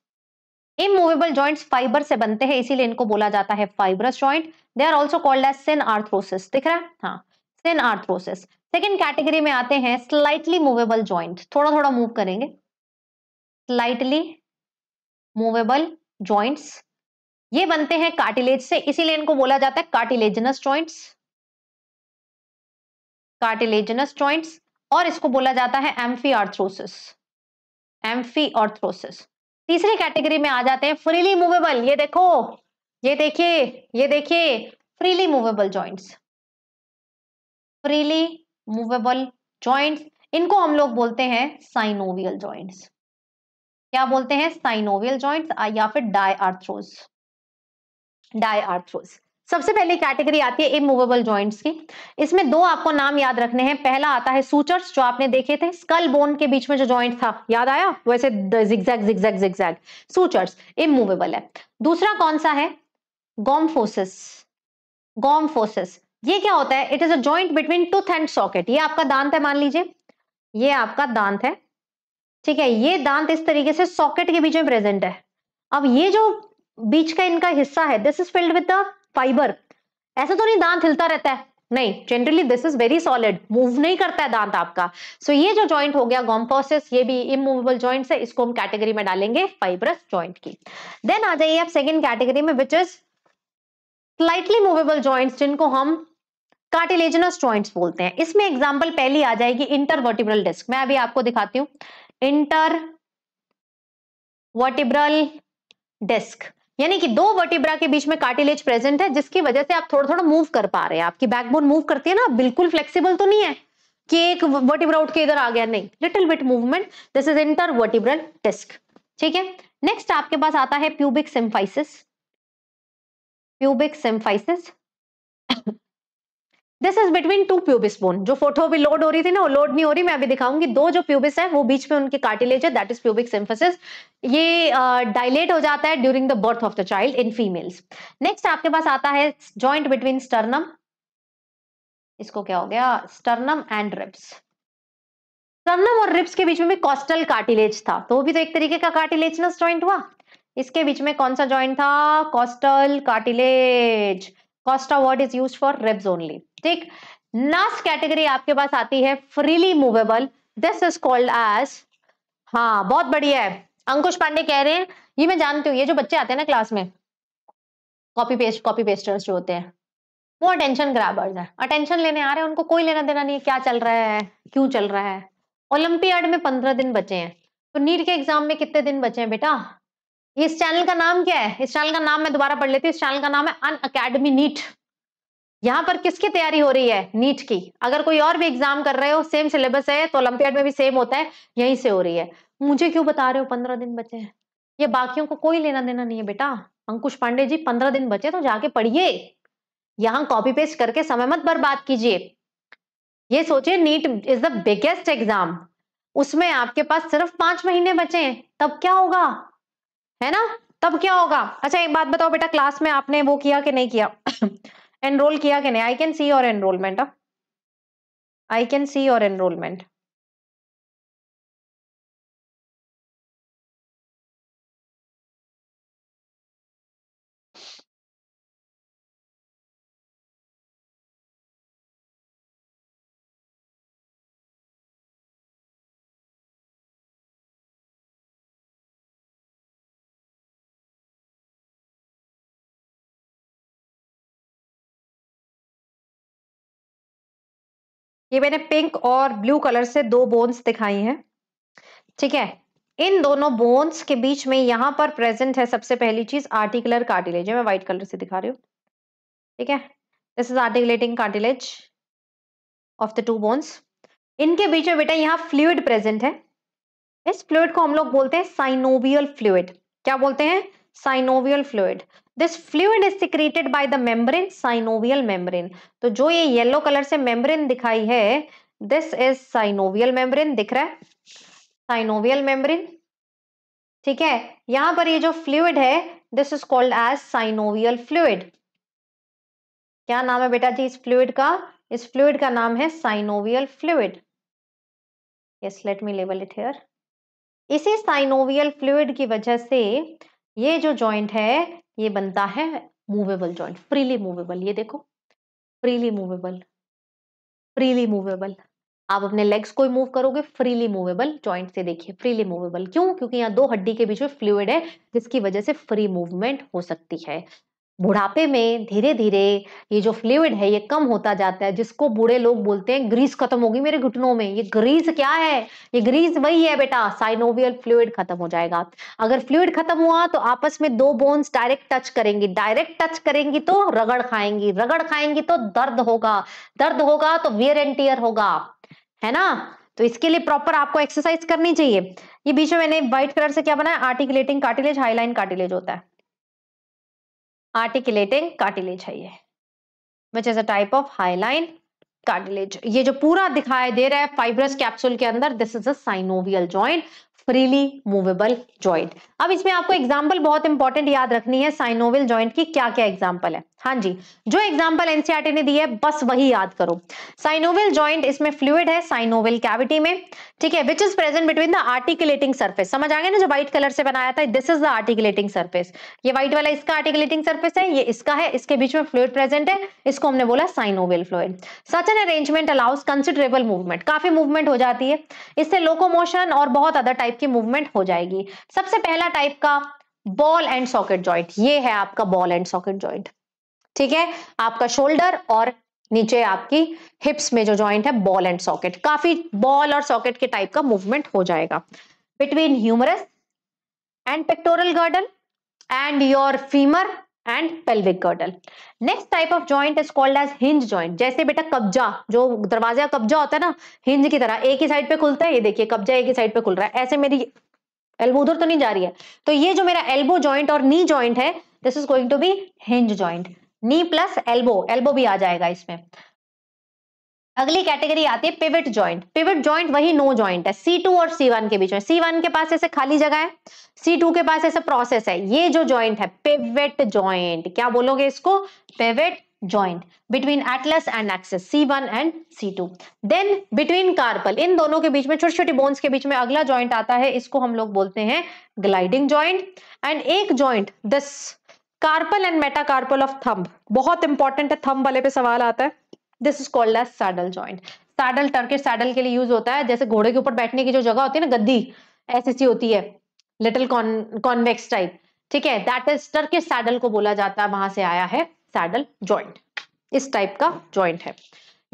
immovable joints fibre से बनते हैं इसीलिए इनको बोला जाता है fibrous joint they are also called as synarthrosis दिख रहा है हाँ देन आर्थ्रोसिस सेकेंड कैटेगरी में आते हैं स्लाइटली मूवेबल ज्वाइंट थोड़ा थोड़ा मूव करेंगे स्लाइटली मूवेबल ज्वाइंट्स ये बनते हैं कार्टिलेज से इसीलिए इनको बोला जाता है कार्टिलेजनस ज्वाइंट्स कार्टिलेजनस ज्वाइंट्स और इसको बोला जाता है एम्फी आर्थ्रोसिस एम्फी आर्थ्रोसिस तीसरी कैटेगरी में आ जाते हैं फ्रीली मूवेबल ये देखो ये देखिए ये देखिए freely movable joints freely movable joints इनको हम लोग बोलते हैं साइनोवियल ज्वाइंट्स क्या बोलते हैं साइनोवियल ज्वाइंट्स uh, या फिर डायआर्थ्रोस डायआर्थ्रोस सबसे पहले कैटेगरी आती है इमूवेबल जॉइंट्स की इसमें दो आपको नाम याद रखने हैं पहला आता है सूचर्स जो आपने देखे थे स्कल बोन के बीच में जो जॉइंट था याद आया वैसे zigzag zigzag zigzag sutures immovable है दूसरा कौन सा है गोम्फोसिस गोम्फोसिस ये क्या होता है it is a joint between tooth and socket ये आपका दांत है मान लीजिए ये आपका दांत है ठीक है ये दांत इस तरीके से सॉकेट के बीच में प्रेजेंट है अब ये जो बीच का इनका हिस्सा है this is filled with fibre ऐसा तो नहीं दांत हिलता रहता है नहीं generally this is very solid move नहीं करता है दांत आपका सो so, ये जो जॉइंट हो गया गॉम्पोसिस ये भी इमूवेबल जॉइंट है इसको हम कैटेगरी में डालेंगे फाइबरस जॉइंट की देन आ जाइए आप सेकेंड कैटेगरी में which is slightly movable joints जिनको हम कार्टिलेजनस ज्वाइंट बोलते हैं इसमें एग्जाम्पल पहली आ जाएगी इंटरवर्टिब्रल डिस्क मैं अभी आपको दिखाती हूँ इंटर वर्टिब्रल डिस्क यानी कि दो वर्टिब्रा के बीच में कार्टिलेज प्रेजेंट है जिसकी वजह से आप थोड़ा थोड़ा मूव कर पा रहे हैं आपकी बैकबोन मूव करती है ना बिल्कुल फ्लेक्सिबल तो नहीं है कि एक वर्टिब्रा उठ के इधर आ गया नहीं little bit movement this is intervertebral disc ठीक है नेक्स्ट आपके पास आता है pubic symphysis pubic symphysis this is between two pubis bone. जो फोटो भी लोड हो रही थी ना वो लोड नहीं हो रही मैं अभी दिखाऊंगी दो जो प्यूबिस है वो बीच में उनकी कार्टिलेज है दैट इज प्यूबिक सिम्फोसिस ये डायलेट uh, हो जाता है during the birth of the child in females next आपके पास आता है जॉइंट बिटवीन स्टर्नम इसको क्या हो गया स्टर्नम एंड रिप्स स्टर्नम और रिप्स के बीच में भी कॉस्टल कार्टिलेज था तो भी तो एक तरीके का कार्टिलेजनस ज्वाइंट हुआ इसके बीच में कौन सा ज्वाइंट था costal cartilage costa word is use for ribs only ठीक नास्ट कैटेगरी आपके पास आती है freely movable this is called as हाँ बहुत बढ़िया है अंकुश पांडे कह रहे हैं ये मैं जानती हूँ ये जो बच्चे आते हैं ना क्लास में कॉपी पेस्ट कॉपी पेस्टर्स जो होते हैं वो अटेंशन ग्राबर्स हैं अटेंशन लेने आ रहे हैं उनको कोई लेना देना नहीं है क्या चल रहा है क्यों चल रहा है ओलंपियाड में पंद्रह दिन बचे हैं तो नीट के एग्जाम में कितने दिन बचे हैं बेटा इस चैनल का नाम क्या है इस चैनल का नाम मैं दोबारा पढ़ लेती हूँ इस चैनल का नाम है अन अकेडमी नीट यहाँ पर किसकी तैयारी हो रही है नीट की अगर कोई और भी एग्जाम कर रहे हो सेम सिलेबस है तो ओलंपियाड में भी सेम होता है यहीं से हो रही है मुझे क्यों बता रहे हो पंद्रह दिन बचे हैं ये बाकियों को कोई लेना देना नहीं है बेटा अंकुश पांडे जी पंद्रह दिन बचे तो जाके पढ़िए यहाँ कॉपी पेस्ट करके समय मत बर्बाद कीजिए ये सोचिए NEET is the biggest exam उसमें आपके पास सिर्फ पांच महीने बचे हैं तब क्या होगा है ना तब क्या होगा अच्छा एक बात बताओ बेटा क्लास में आपने वो किया कि नहीं किया एनरोल किया कि नहीं I can see your enrolment I can see your enrolment ये मैंने पिंक और ब्लू कलर से दो बोन्स दिखाई हैं ठीक है इन दोनों बोन्स के बीच में यहां पर प्रेजेंट है सबसे पहली चीज आर्टिकुलर कार्टिलेज मैं व्हाइट कलर से दिखा रही हूँ ठीक है this is articulating cartilage of the two bones इनके बीच में बेटा यहाँ फ्लूड प्रेजेंट है इस फ्लूड को हम लोग बोलते हैं साइनोवियल फ्लूड क्या बोलते हैं synovial fluid this fluid is secreted by the membrane synovial membrane तो जो ये येलो कलर से मेम्ब्रेन दिखाई है दिस इज साइनोवियल मेम्ब्रेन दिख रहा है साइनोवियल मेम्ब्रेन ठीक है यहां पर ये जो फ्लूड है this is called as synovial fluid क्या नाम है बेटा जी इस फ्लूड का इस फ्लूड का नाम है synovial fluid yes let me label it here इसी साइनोवियल फ्लूड की वजह से ये जो जॉइंट है ये बनता है मूवेबल जॉइंट फ्रीली मूवेबल ये देखो फ्रीली मूवेबल फ्रीली मूवेबल आप अपने लेग्स को मूव करोगे फ्रीली मूवेबल जॉइंट से देखिए फ्रीली मूवेबल क्यों क्योंकि यहाँ दो हड्डी के बीच में फ्लूड है जिसकी वजह से फ्री मूवमेंट हो सकती है बुढ़ापे में धीरे धीरे ये जो फ्लूड है ये कम होता जाता है जिसको बूढ़े लोग बोलते हैं ग्रीस खत्म होगी मेरे घुटनों में ये ग्रीस क्या है ये ग्रीस वही है बेटा साइनोवियल फ्लूड खत्म हो जाएगा अगर फ्लूड खत्म हुआ तो आपस में दो बोन्स डायरेक्ट टच करेंगी डायरेक्ट टच करेंगी तो रगड़ खाएंगी रगड़ खाएंगी तो दर्द होगा दर्द होगा तो वियर एंड टीयर होगा है ना तो इसके लिए प्रॉपर आपको एक्सरसाइज करनी चाहिए ये बीच में मैंने व्हाइट कलर से क्या बनाया आर्टिकुलेटिंग कार्टिलेज हाईलाइन कार्टिलेज होता है आर्टिकुलेटिंग कार्टिलेज है ये which is a type of hyaline cartilage ये जो पूरा दिखाई दे रहा है फाइब्रस कैप्सूल के अंदर this is a synovial joint freely movable joint अब इसमें आपको एग्जाम्पल बहुत इंपॉर्टेंट याद रखनी है साइनोवियल जॉइंट की क्या क्या एग्जाम्पल है हाँ जी जो एग्जाम्पल एनसीआरटी ने दी है बस वही याद करो साइनोवियल जॉइंट इसमें फ्लूड है साइनोवियल कैविटी में ठीक है which is present between the articulating surface समझ आ गया ना जो व्हाइट कलर से बनाया था this is the articulating surface ये व्हाइट वाला इसका आर्टिकुलेटिंग सर्फेस है ये इसका है इसके बीच में फ्लूड प्रेजेंट है इसको हमने बोला synovial fluid such an arrangement allows considerable movement काफी मूवमेंट हो जाती है इससे लोकोमोशन और बहुत अदर टाइप की मूवमेंट हो जाएगी सबसे पहला टाइप का बॉल एंड सॉकेट ज्वाइंट ये है आपका बॉल एंड सॉकेट ज्वाइंट ठीक है आपका शोल्डर और नीचे आपकी हिप्स में जो जॉइंट है बॉल एंड सॉकेट काफी बॉल और सॉकेट के टाइप का मूवमेंट हो जाएगा between humerus and pectoral girdle and your femur and pelvic girdle next type of joint is called as hinge joint जैसे बेटा कब्जा जो दरवाजे का कब्जा होता है ना हिंज की तरह एक ही साइड पे खुलता है ये देखिए कब्जा एक ही साइड पे खुल रहा है ऐसे मेरी एल्बो उधर तो नहीं जा रही है तो ये जो मेरा एल्बो जॉइंट और नी जॉइंट है this is going to be hinge joint knee plus elbow elbow भी आ जाएगा इसमें अगली कैटेगरी आती है पिविट जॉइंट पिविट जॉइंट वही नो जॉइंट है सी टू और सी वन के बीच में सी वन के पास ऐसे खाली जगह है सी टू के पास ऐसे प्रोसेस है ये जो जॉइंट है पिविट जॉइंट क्या बोलोगे इसको पिविट joint between atlas एंड axis C1 and C2. Then between carpal इन दोनों के बीच में छोटी छोटी बोन्स के बीच में अगला जॉइंट आता है इसको हम लोग बोलते हैं ग्लाइडिंग जॉइंट एंड एक joint this carpal and metacarpal of thumb बहुत इंपॉर्टेंट है थंब वाले पे सवाल आता है this is called as saddle joint saddle Turkish saddle के लिए यूज होता है जैसे घोड़े के ऊपर बैठने की जो जगह होती है ना गद्दी ऐसी सी होती है लिटिल कॉन्वेक्स टाइप ठीक है दैट इज टर्किश सैडल को बोला जाता है वहां से आया है सैडल ज्वाइंट इस टाइप का ज्वाइंट है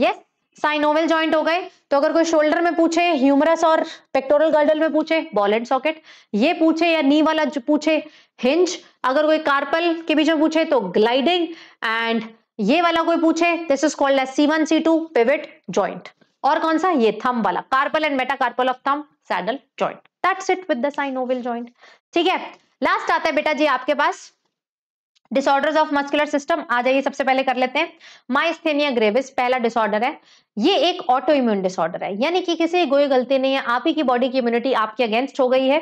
यस साइनोवेल ज्वाइंट हो गए तो अगर कोई शोल्डर में पूछे ह्यूमरस और पेक्टोरल गर्डल में पूछे बॉल एंड सॉकेट ये पूछे या नी वाला पूछे हिंज अगर कोई कार्पल के बीच में पूछे तो ग्लाइडिंग एंड ये वाला कोई पूछे this is called as C one C two pivot joint और कौन सा ये थम वाला carpal and metacarpal of thumb saddle joint that's it with the synovial joint ठीक है लास्ट आता है बेटा जी आपके पास डिसऑर्डर्स ऑफ मस्कुलर सिस्टम आ जाइए सबसे पहले कर लेते हैं माइस्थेनिया ग्रेविस पहला डिसऑर्डर है ये एक ऑटो इम्यून डिसऑर्डर है यानी कि किसी कोई गलती नहीं है आप ही की बॉडी की इम्यूनिटी आपके अगेंस्ट हो गई है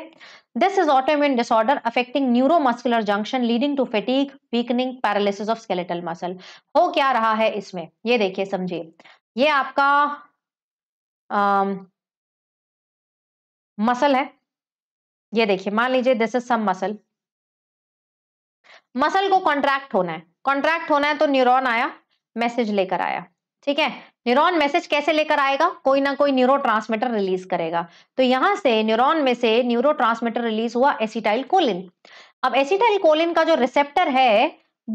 This is autoimmune disorder affecting neuromuscular junction leading to fatigue, weakening, paralysis of skeletal muscle. हो क्या रहा है इसमें ये देखिए समझिए ये आपका मसल है ये देखिए मान लीजिए this is some muscle muscle को कॉन्ट्रैक्ट होना है कॉन्ट्रैक्ट होना है तो न्यूरॉन आया मैसेज लेकर आया ठीक है न्यूरॉन मैसेज कैसे लेकर आएगा कोई ना कोई न्यूरो रिलीज करेगा तो यहां से न्यूरोन में से न्यूरो रिलीज हुआ एसिटाइल कोलिन अब एसिटाइल कोलिन का जो रिसेप्टर है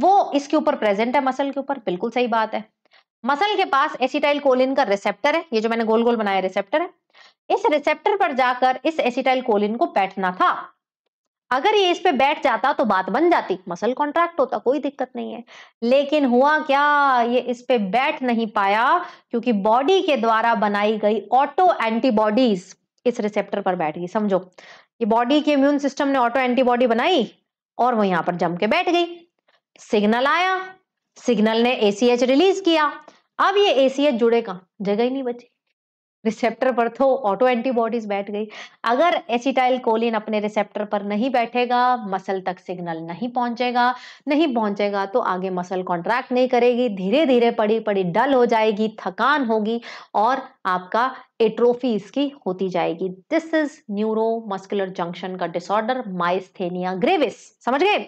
वो इसके ऊपर प्रेजेंट है मसल के ऊपर बिल्कुल सही बात है मसल के पास एसिटाइल कोलिन का रिसेप्टर है ये जो मैंने गोल गोल बनाया रिसेप्टर है इस रिसेप्टर पर जाकर इस एसिटाइल कोलिन को बैठना था अगर ये इस पे बैठ जाता तो बात बन जाती मसल कॉन्ट्रैक्ट होता कोई दिक्कत नहीं है लेकिन हुआ क्या ये इस पे बैठ नहीं पाया क्योंकि बॉडी के द्वारा बनाई गई ऑटो एंटीबॉडीज इस रिसेप्टर पर बैठ गई समझो ये बॉडी के इम्यून सिस्टम ने ऑटो एंटीबॉडी बनाई और वो यहां पर जम के बैठ गई सिग्नल आया सिग्नल ने एसीएच रिलीज किया अब ये एसीएच जुड़ेगा जगह ही नहीं बची रिसेप्टर पर तो ऑटो एंटीबॉडीज बैठ गई अगर एसिटाइल कोलिन अपने रिसेप्टर पर नहीं बैठेगा मसल तक सिग्नल नहीं पहुंचेगा नहीं पहुंचेगा तो आगे मसल कॉन्ट्रैक्ट नहीं करेगी धीरे धीरे पड़ी पड़ी डल हो जाएगी थकान होगी और आपका एट्रोफी इसकी होती जाएगी this is neuromuscular junction का डिसऑर्डर माइस्थेनिया ग्रेविस समझ गए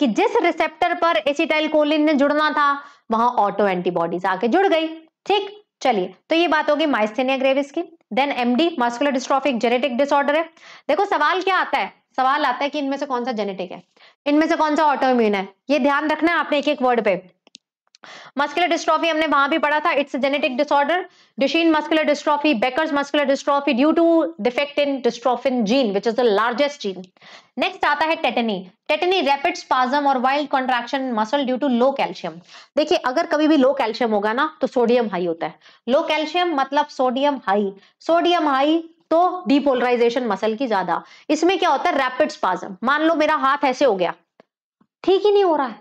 कि जिस रिसेप्टर पर एसिटाइल कोलिन ने जुड़ना था वहां ऑटो एंटीबॉडीज आके जुड़ गई ठीक चलिए तो ये बात होगी माइस्थेनिया ग्रेविस की then MD muscular dystrophic genetic disorder है देखो सवाल क्या आता है सवाल आता है कि इनमें से कौन सा जेनेटिक है इनमें से कौन सा ऑटोइम्यून है ये ध्यान रखना है आपने एक एक वर्ड पे मस्कुलर डिस्ट्रॉफी हमने वहां भी पढ़ा था it's genetic disorder Duchenne muscular dystrophy Becker's muscular dystrophy due to defect in dystrophin gene which is the largest gene next आता है टेटनी टेटनी रैपिड स्पाजम और wild contraction muscle due to low calcium देखिए अगर कभी भी लो calcium होगा ना तो सोडियम हाई होता है लो कैल्शियम मतलब सोडियम हाई सोडियम हाई तो डिपोलराइजेशन मसल की ज्यादा इसमें क्या होता है रैपिड स्पाजम मान लो मेरा हाथ ऐसे हो गया ठीक ही नहीं हो रहा है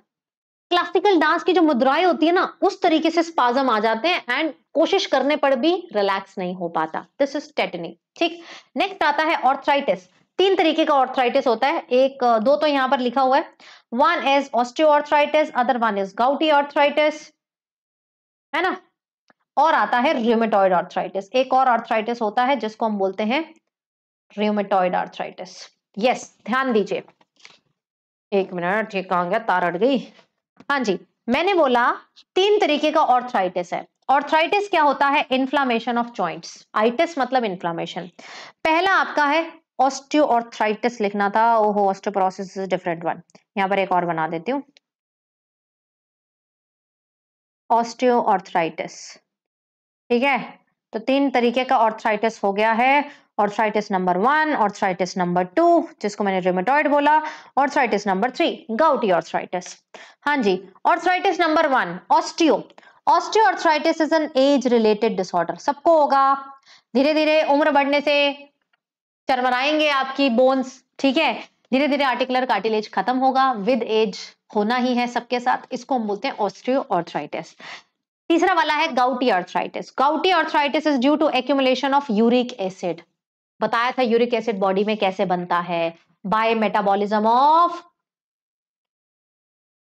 क्लासिकल डांस की जो मुद्राएं होती है ना उस तरीके से स्पाजम आ जाते हैं एंड कोशिश करने पर भी रिलैक्स नहीं हो पाता दिस इज टेटनी ठीक नेक्स्ट आता है ऑर्थराइटिस तीन तरीके का ऑर्थराइटिस होता है एक दो तो यहां पर लिखा हुआ है one is osteoarthritis other one is gouty arthritis है ना और आता है रियोमेटॉइड ऑर्थराइटिस एक और ऑर्थराइटिस होता है जिसको हम बोलते हैं रियोमेटॉइड ऑर्थराइटिस यस ध्यान दीजिए एक मिनट ठीक कहा गया तार अट गई हाँ जी मैंने बोला तीन तरीके का ऑर्थराइटिस है ऑर्थराइटिस क्या होता है इन्फ्लामेशन ऑफ जॉइंट्स आइटिस मतलब इन्फ्लामेशन पहला आपका है ऑस्टियोऑर्थराइटिस लिखना था ओहो ऑस्टियोपोरोसिस इज डिफरेंट वन यहां पर एक और बना देती हूं ऑस्टियोऑर्थराइटिस ठीक है तो तीन तरीके का ऑर्थराइटिस हो गया है arthritis number one arthritis number two जिसको मैंने रिमेटॉइड बोला arthritis number three gouty arthritis हाँ जी arthritis number one osteo osteoarthritis is an age related disorder सबको होगा धीरे धीरे उम्र बढ़ने से चरमराएंगे आपकी बोन्स ठीक है धीरे धीरे आर्टिकुलर कार्टिलेज खत्म होगा विद एज होना ही है सबके साथ इसको हम बोलते हैं ऑस्ट्रियो ऑर्थराइटिस तीसरा वाला है gouty arthritis gouty arthritis is due to accumulation of uric acid बताया था यूरिक एसिड बॉडी में कैसे बनता है बाय मेटाबॉलिज्म ऑफ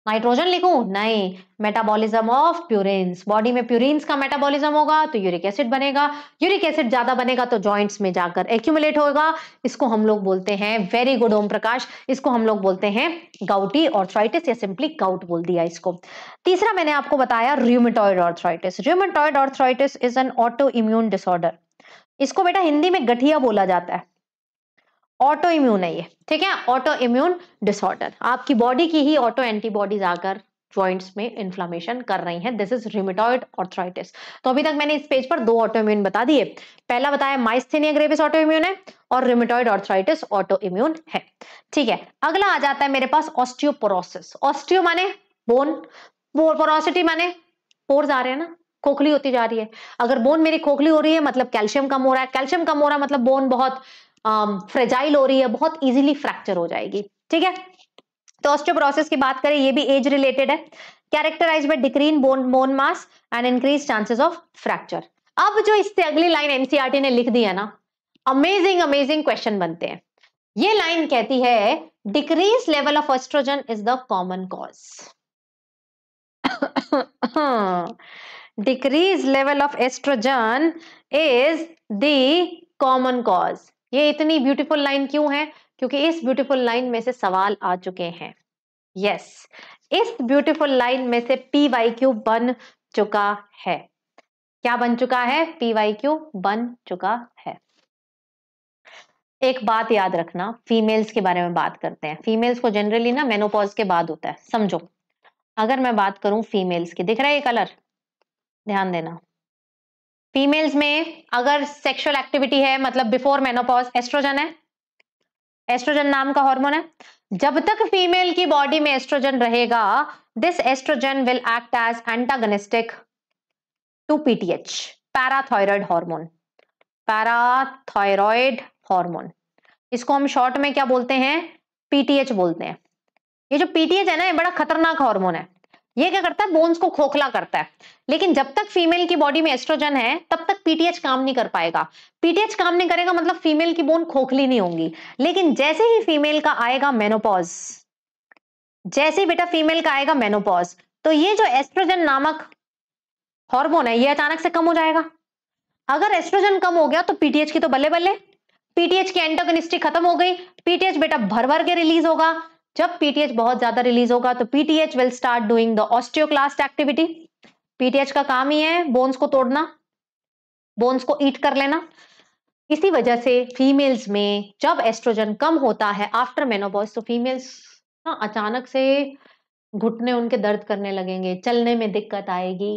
नाइट्रोजन लिखूं नहीं मेटाबॉलिज्म ऑफ प्यूरिन्स बॉडी में प्यूरिन्स का मेटाबॉलिज्म होगा तो यूरिक एसिड बनेगा यूरिक एसिड ज्यादा बनेगा तो जॉइंट्स में जाकर एक्यूमुलेट होगा इसको हम लोग बोलते हैं वेरी गुड ओम प्रकाश इसको हम लोग बोलते हैं गाउटी ऑर्थराइटिस या सिंपली गाउट बोल दिया इसको तीसरा मैंने आपको बताया rheumatoid arthritis rheumatoid arthritis is an auto immune disorder इसको बेटा हिंदी में गठिया बोला जाता है ऑटो इम्यून है ये ठीक है ऑटो इम्यून डिसऑर्डर आपकी बॉडी की ही ऑटो एंटीबॉडीज आकर जॉइंट्स में इन्फ्लामेशन कर रही हैं दिस इज रिमिटॉइड ऑर्थराइटिस तो अभी तक मैंने इस पेज पर दो ऑटो इम्यून बता दिए पहला बताया माइस्थेनिया ग्रेविस ऑटो इम्यून है और रिमिटॉइड ऑर्थराइटिस ऑटो इम्यून है ठीक है अगला आ जाता है मेरे पास ऑस्टियोपोरोसिस ऑस्टियो माने बोन पोरोसिटी माने पोर्स आ रहे हैं ना खोखली होती जा रही है अगर बोन मेरी खोखली हो रही है मतलब कैल्शियम कम हो रहा है कैल्शियम कम हो रहा है मतलब बोन बहुत फ्रेजाइल um, हो रही है बहुत इजीली फ्रैक्चर हो जाएगी ठीक है तो ऑस्टियोपोरोसिस की बात करें ये भी एज रिलेटेड है characterize by decreased bone bone mass and increase chances of fracture अब जो इससे अगली लाइन एनसीआरटी e ने लिख दी है ना अमेजिंग अमेजिंग क्वेश्चन बनते हैं ये लाइन कहती है decrease level of estrogen is the common cause decrease level of estrogen is the common cause ये इतनी ब्यूटीफुल लाइन क्यों है क्योंकि इस ब्यूटीफुल लाइन में से सवाल आ चुके हैं यस yes, इस ब्यूटीफुल लाइन में से पी वाई क्यू बन चुका है क्या बन चुका है पी वाई क्यू बन चुका है एक बात याद रखना फीमेल्स के बारे में बात करते हैं फीमेल्स को जनरली ना मेनोपॉज के बाद होता है समझो अगर मैं बात करूं फीमेल्स की दिख रहा है ये कलर ध्यान देना फीमेल्स में अगर सेक्सुअल एक्टिविटी है मतलब बिफोर मेनोपॉज एस्ट्रोजन है एस्ट्रोजन नाम का हार्मोन है जब तक फीमेल की बॉडी में एस्ट्रोजन रहेगा this estrogen will act as antagonistic to PTH parathyroid hormone parathyroid hormone इसको हम शॉर्ट में क्या बोलते हैं पीटीएच बोलते हैं ये जो पीटीएच है ना ये बड़ा खतरनाक हार्मोन है ये क्या करता है बोन्स को खोखला करता है लेकिन जब तक फीमेल की बॉडी में एस्ट्रोजन है तब तक पीटीएच काम नहीं कर पाएगा पीटीएच काम नहीं करेगा मतलब फीमेल की बोन खोखली नहीं होंगी लेकिन जैसे ही फीमेल का आएगा मेनोपॉज जैसे ही बेटा फीमेल का आएगा मेनोपॉज तो ये जो एस्ट्रोजन नामक हॉर्मोन है ये अचानक से कम हो जाएगा अगर एस्ट्रोजन कम हो गया तो पीटीएच की तो बल्ले बल्ले पीटीएच की एंटोगनिस्टिक खत्म हो गई पीटीएच बेटा भर भर के रिलीज होगा जब पीटीएच बहुत ज्यादा रिलीज होगा तो PTH will start doing the osteoclast activity PTH का काम ही है बोन्स को तोड़ना बोन्स को ईट कर लेना इसी वजह से फीमेल्स में जब एस्ट्रोजन कम होता है आफ्टर मेनोपॉज तो फीमेल्स ना हाँ, अचानक से घुटने उनके दर्द करने लगेंगे चलने में दिक्कत आएगी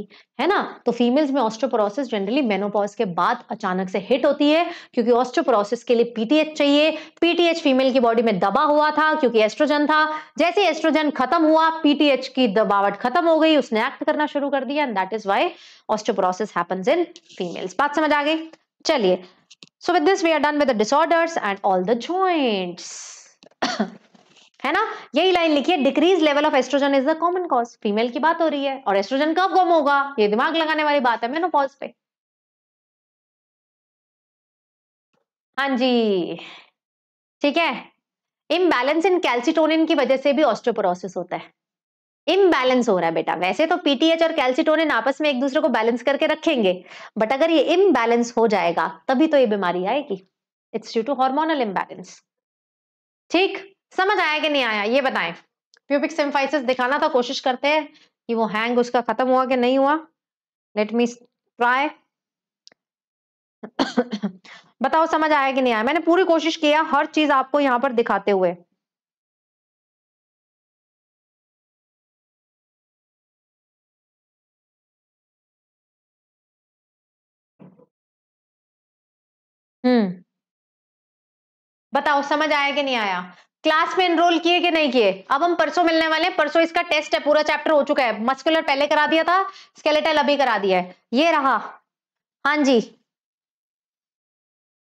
है ना तो फीमेल्स में ऑस्ट्रोपोरोसिस जनरली मेनोपॉज के बाद अचानक से हिट होती है क्योंकि ऑस्ट्रोपोरोसिस के लिए पीटीएच चाहिए पीटीएच फीमेल की बॉडी में दबा हुआ था क्योंकि एस्ट्रोजन था जैसे एस्ट्रोजन खत्म हुआ पीटीएच की दबावट खत्म हो गई उसने एक्ट करना शुरू कर दिया and that is why osteoporosis happens in females बात समझ आ गई चलिए so with this we are done with the disorders and all the joints है ना यही लाइन लिखी है decrease level of estrogen is the common cause female की बात हो रही है और एस्ट्रोजन कब कम होगा ये दिमाग लगाने वाली बात है मेनोपॉज पे हाँ जी ठीक है इम्बैलेंस इन कैल्सिटोनिन की वजह से भी ऑस्ट्रोपोरोसिस होता है इम्बैलेंस हो रहा है बेटा वैसे तो पीटीएच और कैल्सिटोनिन आपस में एक दूसरे को बैलेंस करके रखेंगे बट अगर ये इम्बैलेंस हो जाएगा तभी तो ये बीमारी आएगी it's due to hormonal imbalance ठीक समझ आया कि नहीं आया ये बताएं प्यूबिक सिम्फाइसिस दिखाना था तो कोशिश करते हैं कि वो हैंग उसका खत्म हुआ कि नहीं हुआ लेट मी ट्राई बताओ समझ आया कि नहीं आया मैंने पूरी कोशिश किया हर चीज आपको यहां पर दिखाते हुए हम्म बताओ समझ आया कि नहीं आया क्लास में एनरोल किए कि नहीं किए अब हम परसों मिलने वाले हैं परसों इसका टेस्ट है पूरा चैप्टर हो चुका है मस्कुलर पहले करा दिया था स्केलेटल अभी करा दिया है ये रहा हाँ जी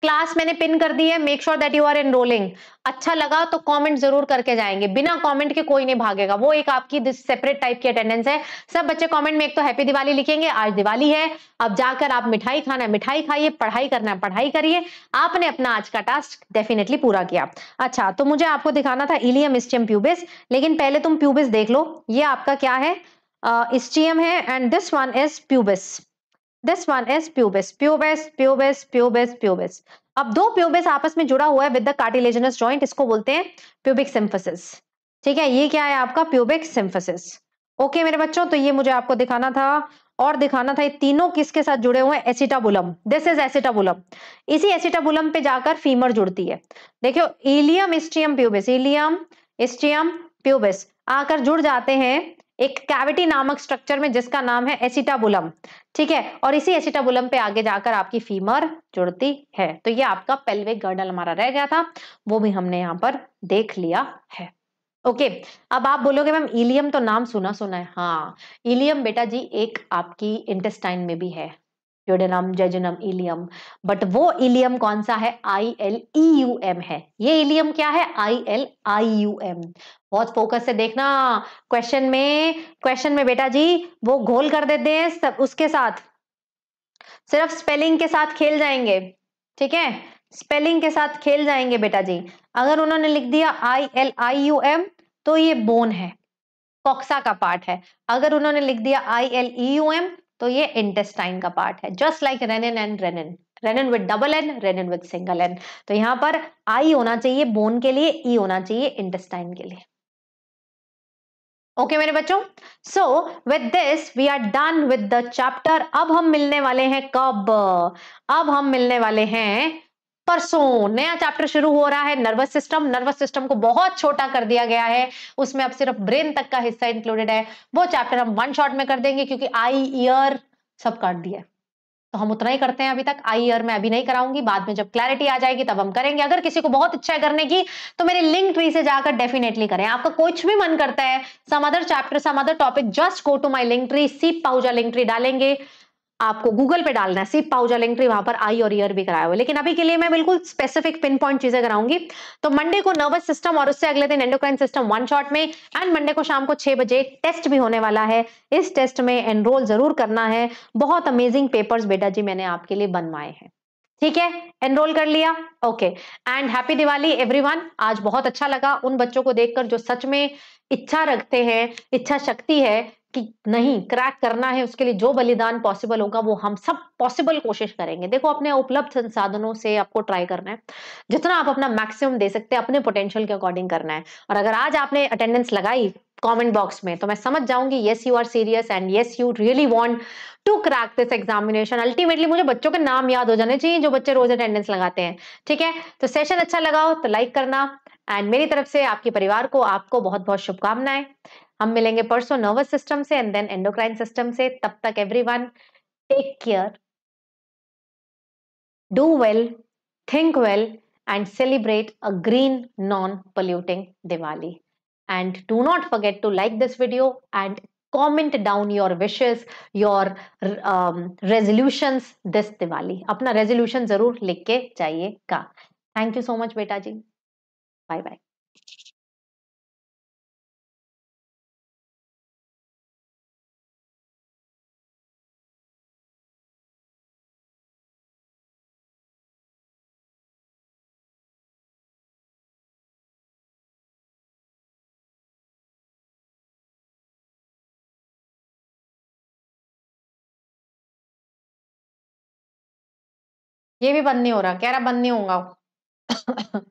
क्लास मैंने पिन कर दी है make sure that you are enrolling अच्छा लगा तो कमेंट जरूर करके जाएंगे बिना कमेंट के कोई नहीं भागेगा वो एक आपकी सेपरेट टाइप की अटेंडेंस है सब बच्चे कमेंट में एक तो हैप्पी दिवाली लिखेंगे आज दिवाली है अब जाकर आप मिठाई खाना मिठाई खाइए पढ़ाई करना है पढ़ाई करिए आपने अपना आज का टास्क डेफिनेटली पूरा किया अच्छा तो मुझे आपको दिखाना था इलियम स्टेम प्यूबिस लेकिन पहले तुम प्यूबिस देख लो ये आपका क्या है स्टीएम है and this one is pubis this one is pubis pubis pubis pubis pubis अब दो प्यूबिस आपस में जुड़ा हुआ है विद द कार्टिलेजनस जॉइंट इसको बोलते हैं प्यूबिक सिम्फोसिस ठीक है ये क्या है आपका प्यूबिक सिम्फोसिस ओके मेरे बच्चों तो ये मुझे आपको दिखाना था और दिखाना था ये तीनों किसके साथ जुड़े हुए हैं एसिटाबुलम दिस इज एसिटाबुलम इसी एसिटाबुलम पे जाकर फीमर जुड़ती है देखियो ilium ischium pubis ilium ischium pubis आकर जुड़ जाते हैं एक कैविटी नामक स्ट्रक्चर में जिसका नाम है एसिटाबुलम ठीक है और इसी एसिटाबुलम पे आगे जाकर आपकी फीमर जुड़ती है तो ये आपका पेल्विक गर्डल हमारा रह गया था वो भी हमने यहाँ पर देख लिया है ओके okay, अब आप बोलोगे मैम इलियम तो नाम सुना सुना है हाँ इलियम बेटा जी एक आपकी इंटेस्टाइन में भी है ड्यूडेनम जेजनम इलियम बट वो इलियम कौन सा है I L E U M है ये इलियम क्या है I L I U M बहुत फोकस से देखना क्वेश्चन में क्वेश्चन में बेटा जी वो घोल कर देते हैं सब उसके साथ सिर्फ स्पेलिंग के साथ खेल जाएंगे ठीक है स्पेलिंग के साथ खेल जाएंगे बेटा जी अगर उन्होंने लिख दिया I L I U M तो ये बोन है कॉक्सा का पार्ट है अगर उन्होंने लिख दिया I L E U M तो ये इंटेस्टाइन का पार्ट है just like renin and renin renin with double N renin with single N तो यहां पर आई होना चाहिए बोन के लिए ई e होना चाहिए इंटेस्टाइन के लिए ओके okay, मेरे बच्चों so with this we are done with the chapter अब हम मिलने वाले हैं कब अब हम मिलने वाले हैं परसों नया चैप्टर शुरू हो रहा है नर्वस सिस्टम नर्वस सिस्टम को बहुत छोटा कर दिया गया है उसमें अब सिर्फ ब्रेन तक का हिस्सा इंक्लूडेड है वो चैप्टर हम वन शॉट में कर देंगे क्योंकि आई ईयर सब काट दिया तो हम उतना ही करते हैं अभी तक आई ईयर में अभी नहीं कराऊंगी बाद में जब क्लैरिटी आ जाएगी तब हम करेंगे अगर किसी को बहुत इच्छा है करने की तो मेरे लिंक ट्री से जाकर डेफिनेटली करें आपका कुछ भी मन करता है some other chapter some other topic just go to my link tree सी पाउजा लिंक ट्री डालेंगे आपको गूगल पे डालना है सिर्फ पाउजा लिंक ट्री वहां पर आई और ईयर भी कराया हुआ लेकिन अभी के लिए मैं बिल्कुल स्पेसिफिक पिन पॉइंट चीजें कराऊंगी तो मंडे को नर्वस सिस्टम और उससे अगले दिन एंडोक्राइन सिस्टम वन शॉट में एंड मंडे को शाम को छह बजे टेस्ट भी होने वाला है इस टेस्ट में एनरोल जरूर करना है बहुत अमेजिंग पेपर्स बेटा जी मैंने आपके लिए बनवाए हैं ठीक है एनरोल कर लिया okay and happy Diwali everyone आज बहुत अच्छा लगा उन बच्चों को देखकर जो सच में इच्छा रखते हैं इच्छा शक्ति है कि नहीं क्रैक करना है उसके लिए जो बलिदान पॉसिबल होगा वो हम सब पॉसिबल कोशिश करेंगे देखो अपने उपलब्ध संसाधनों से आपको ट्राई करना है जितना आप अपना मैक्सिमम दे सकते हैं अपने पोटेंशियल के अकॉर्डिंग करना है और अगर आज आपने अटेंडेंस लगाई कमेंट बॉक्स में तो मैं समझ जाऊंगी yes you are serious and yes you really want to crack this examination ultimately मुझे बच्चों के नाम याद हो जाने चाहिए जो बच्चे रोज अटेंडेंस लगाते हैं ठीक है तो सेशन अच्छा लगाओ तो लाइक करना एंड मेरी तरफ से आपके परिवार को आपको बहुत बहुत शुभकामनाएं हम मिलेंगे परसों नर्वस सिस्टम से एंड देन एंडोक्राइन सिस्टम से तब तक everyone take care do well think well and celebrate a green non-polluting Diwali. And do not forget to like this video and comment down your wishes, your um, resolutions this Diwali. अपना resolution जरूर लिख के जाइएगा. Thank you so much बेटा जी. Bye bye. ये भी बंद नहीं हो रहा कह रहा बंद नहीं होगा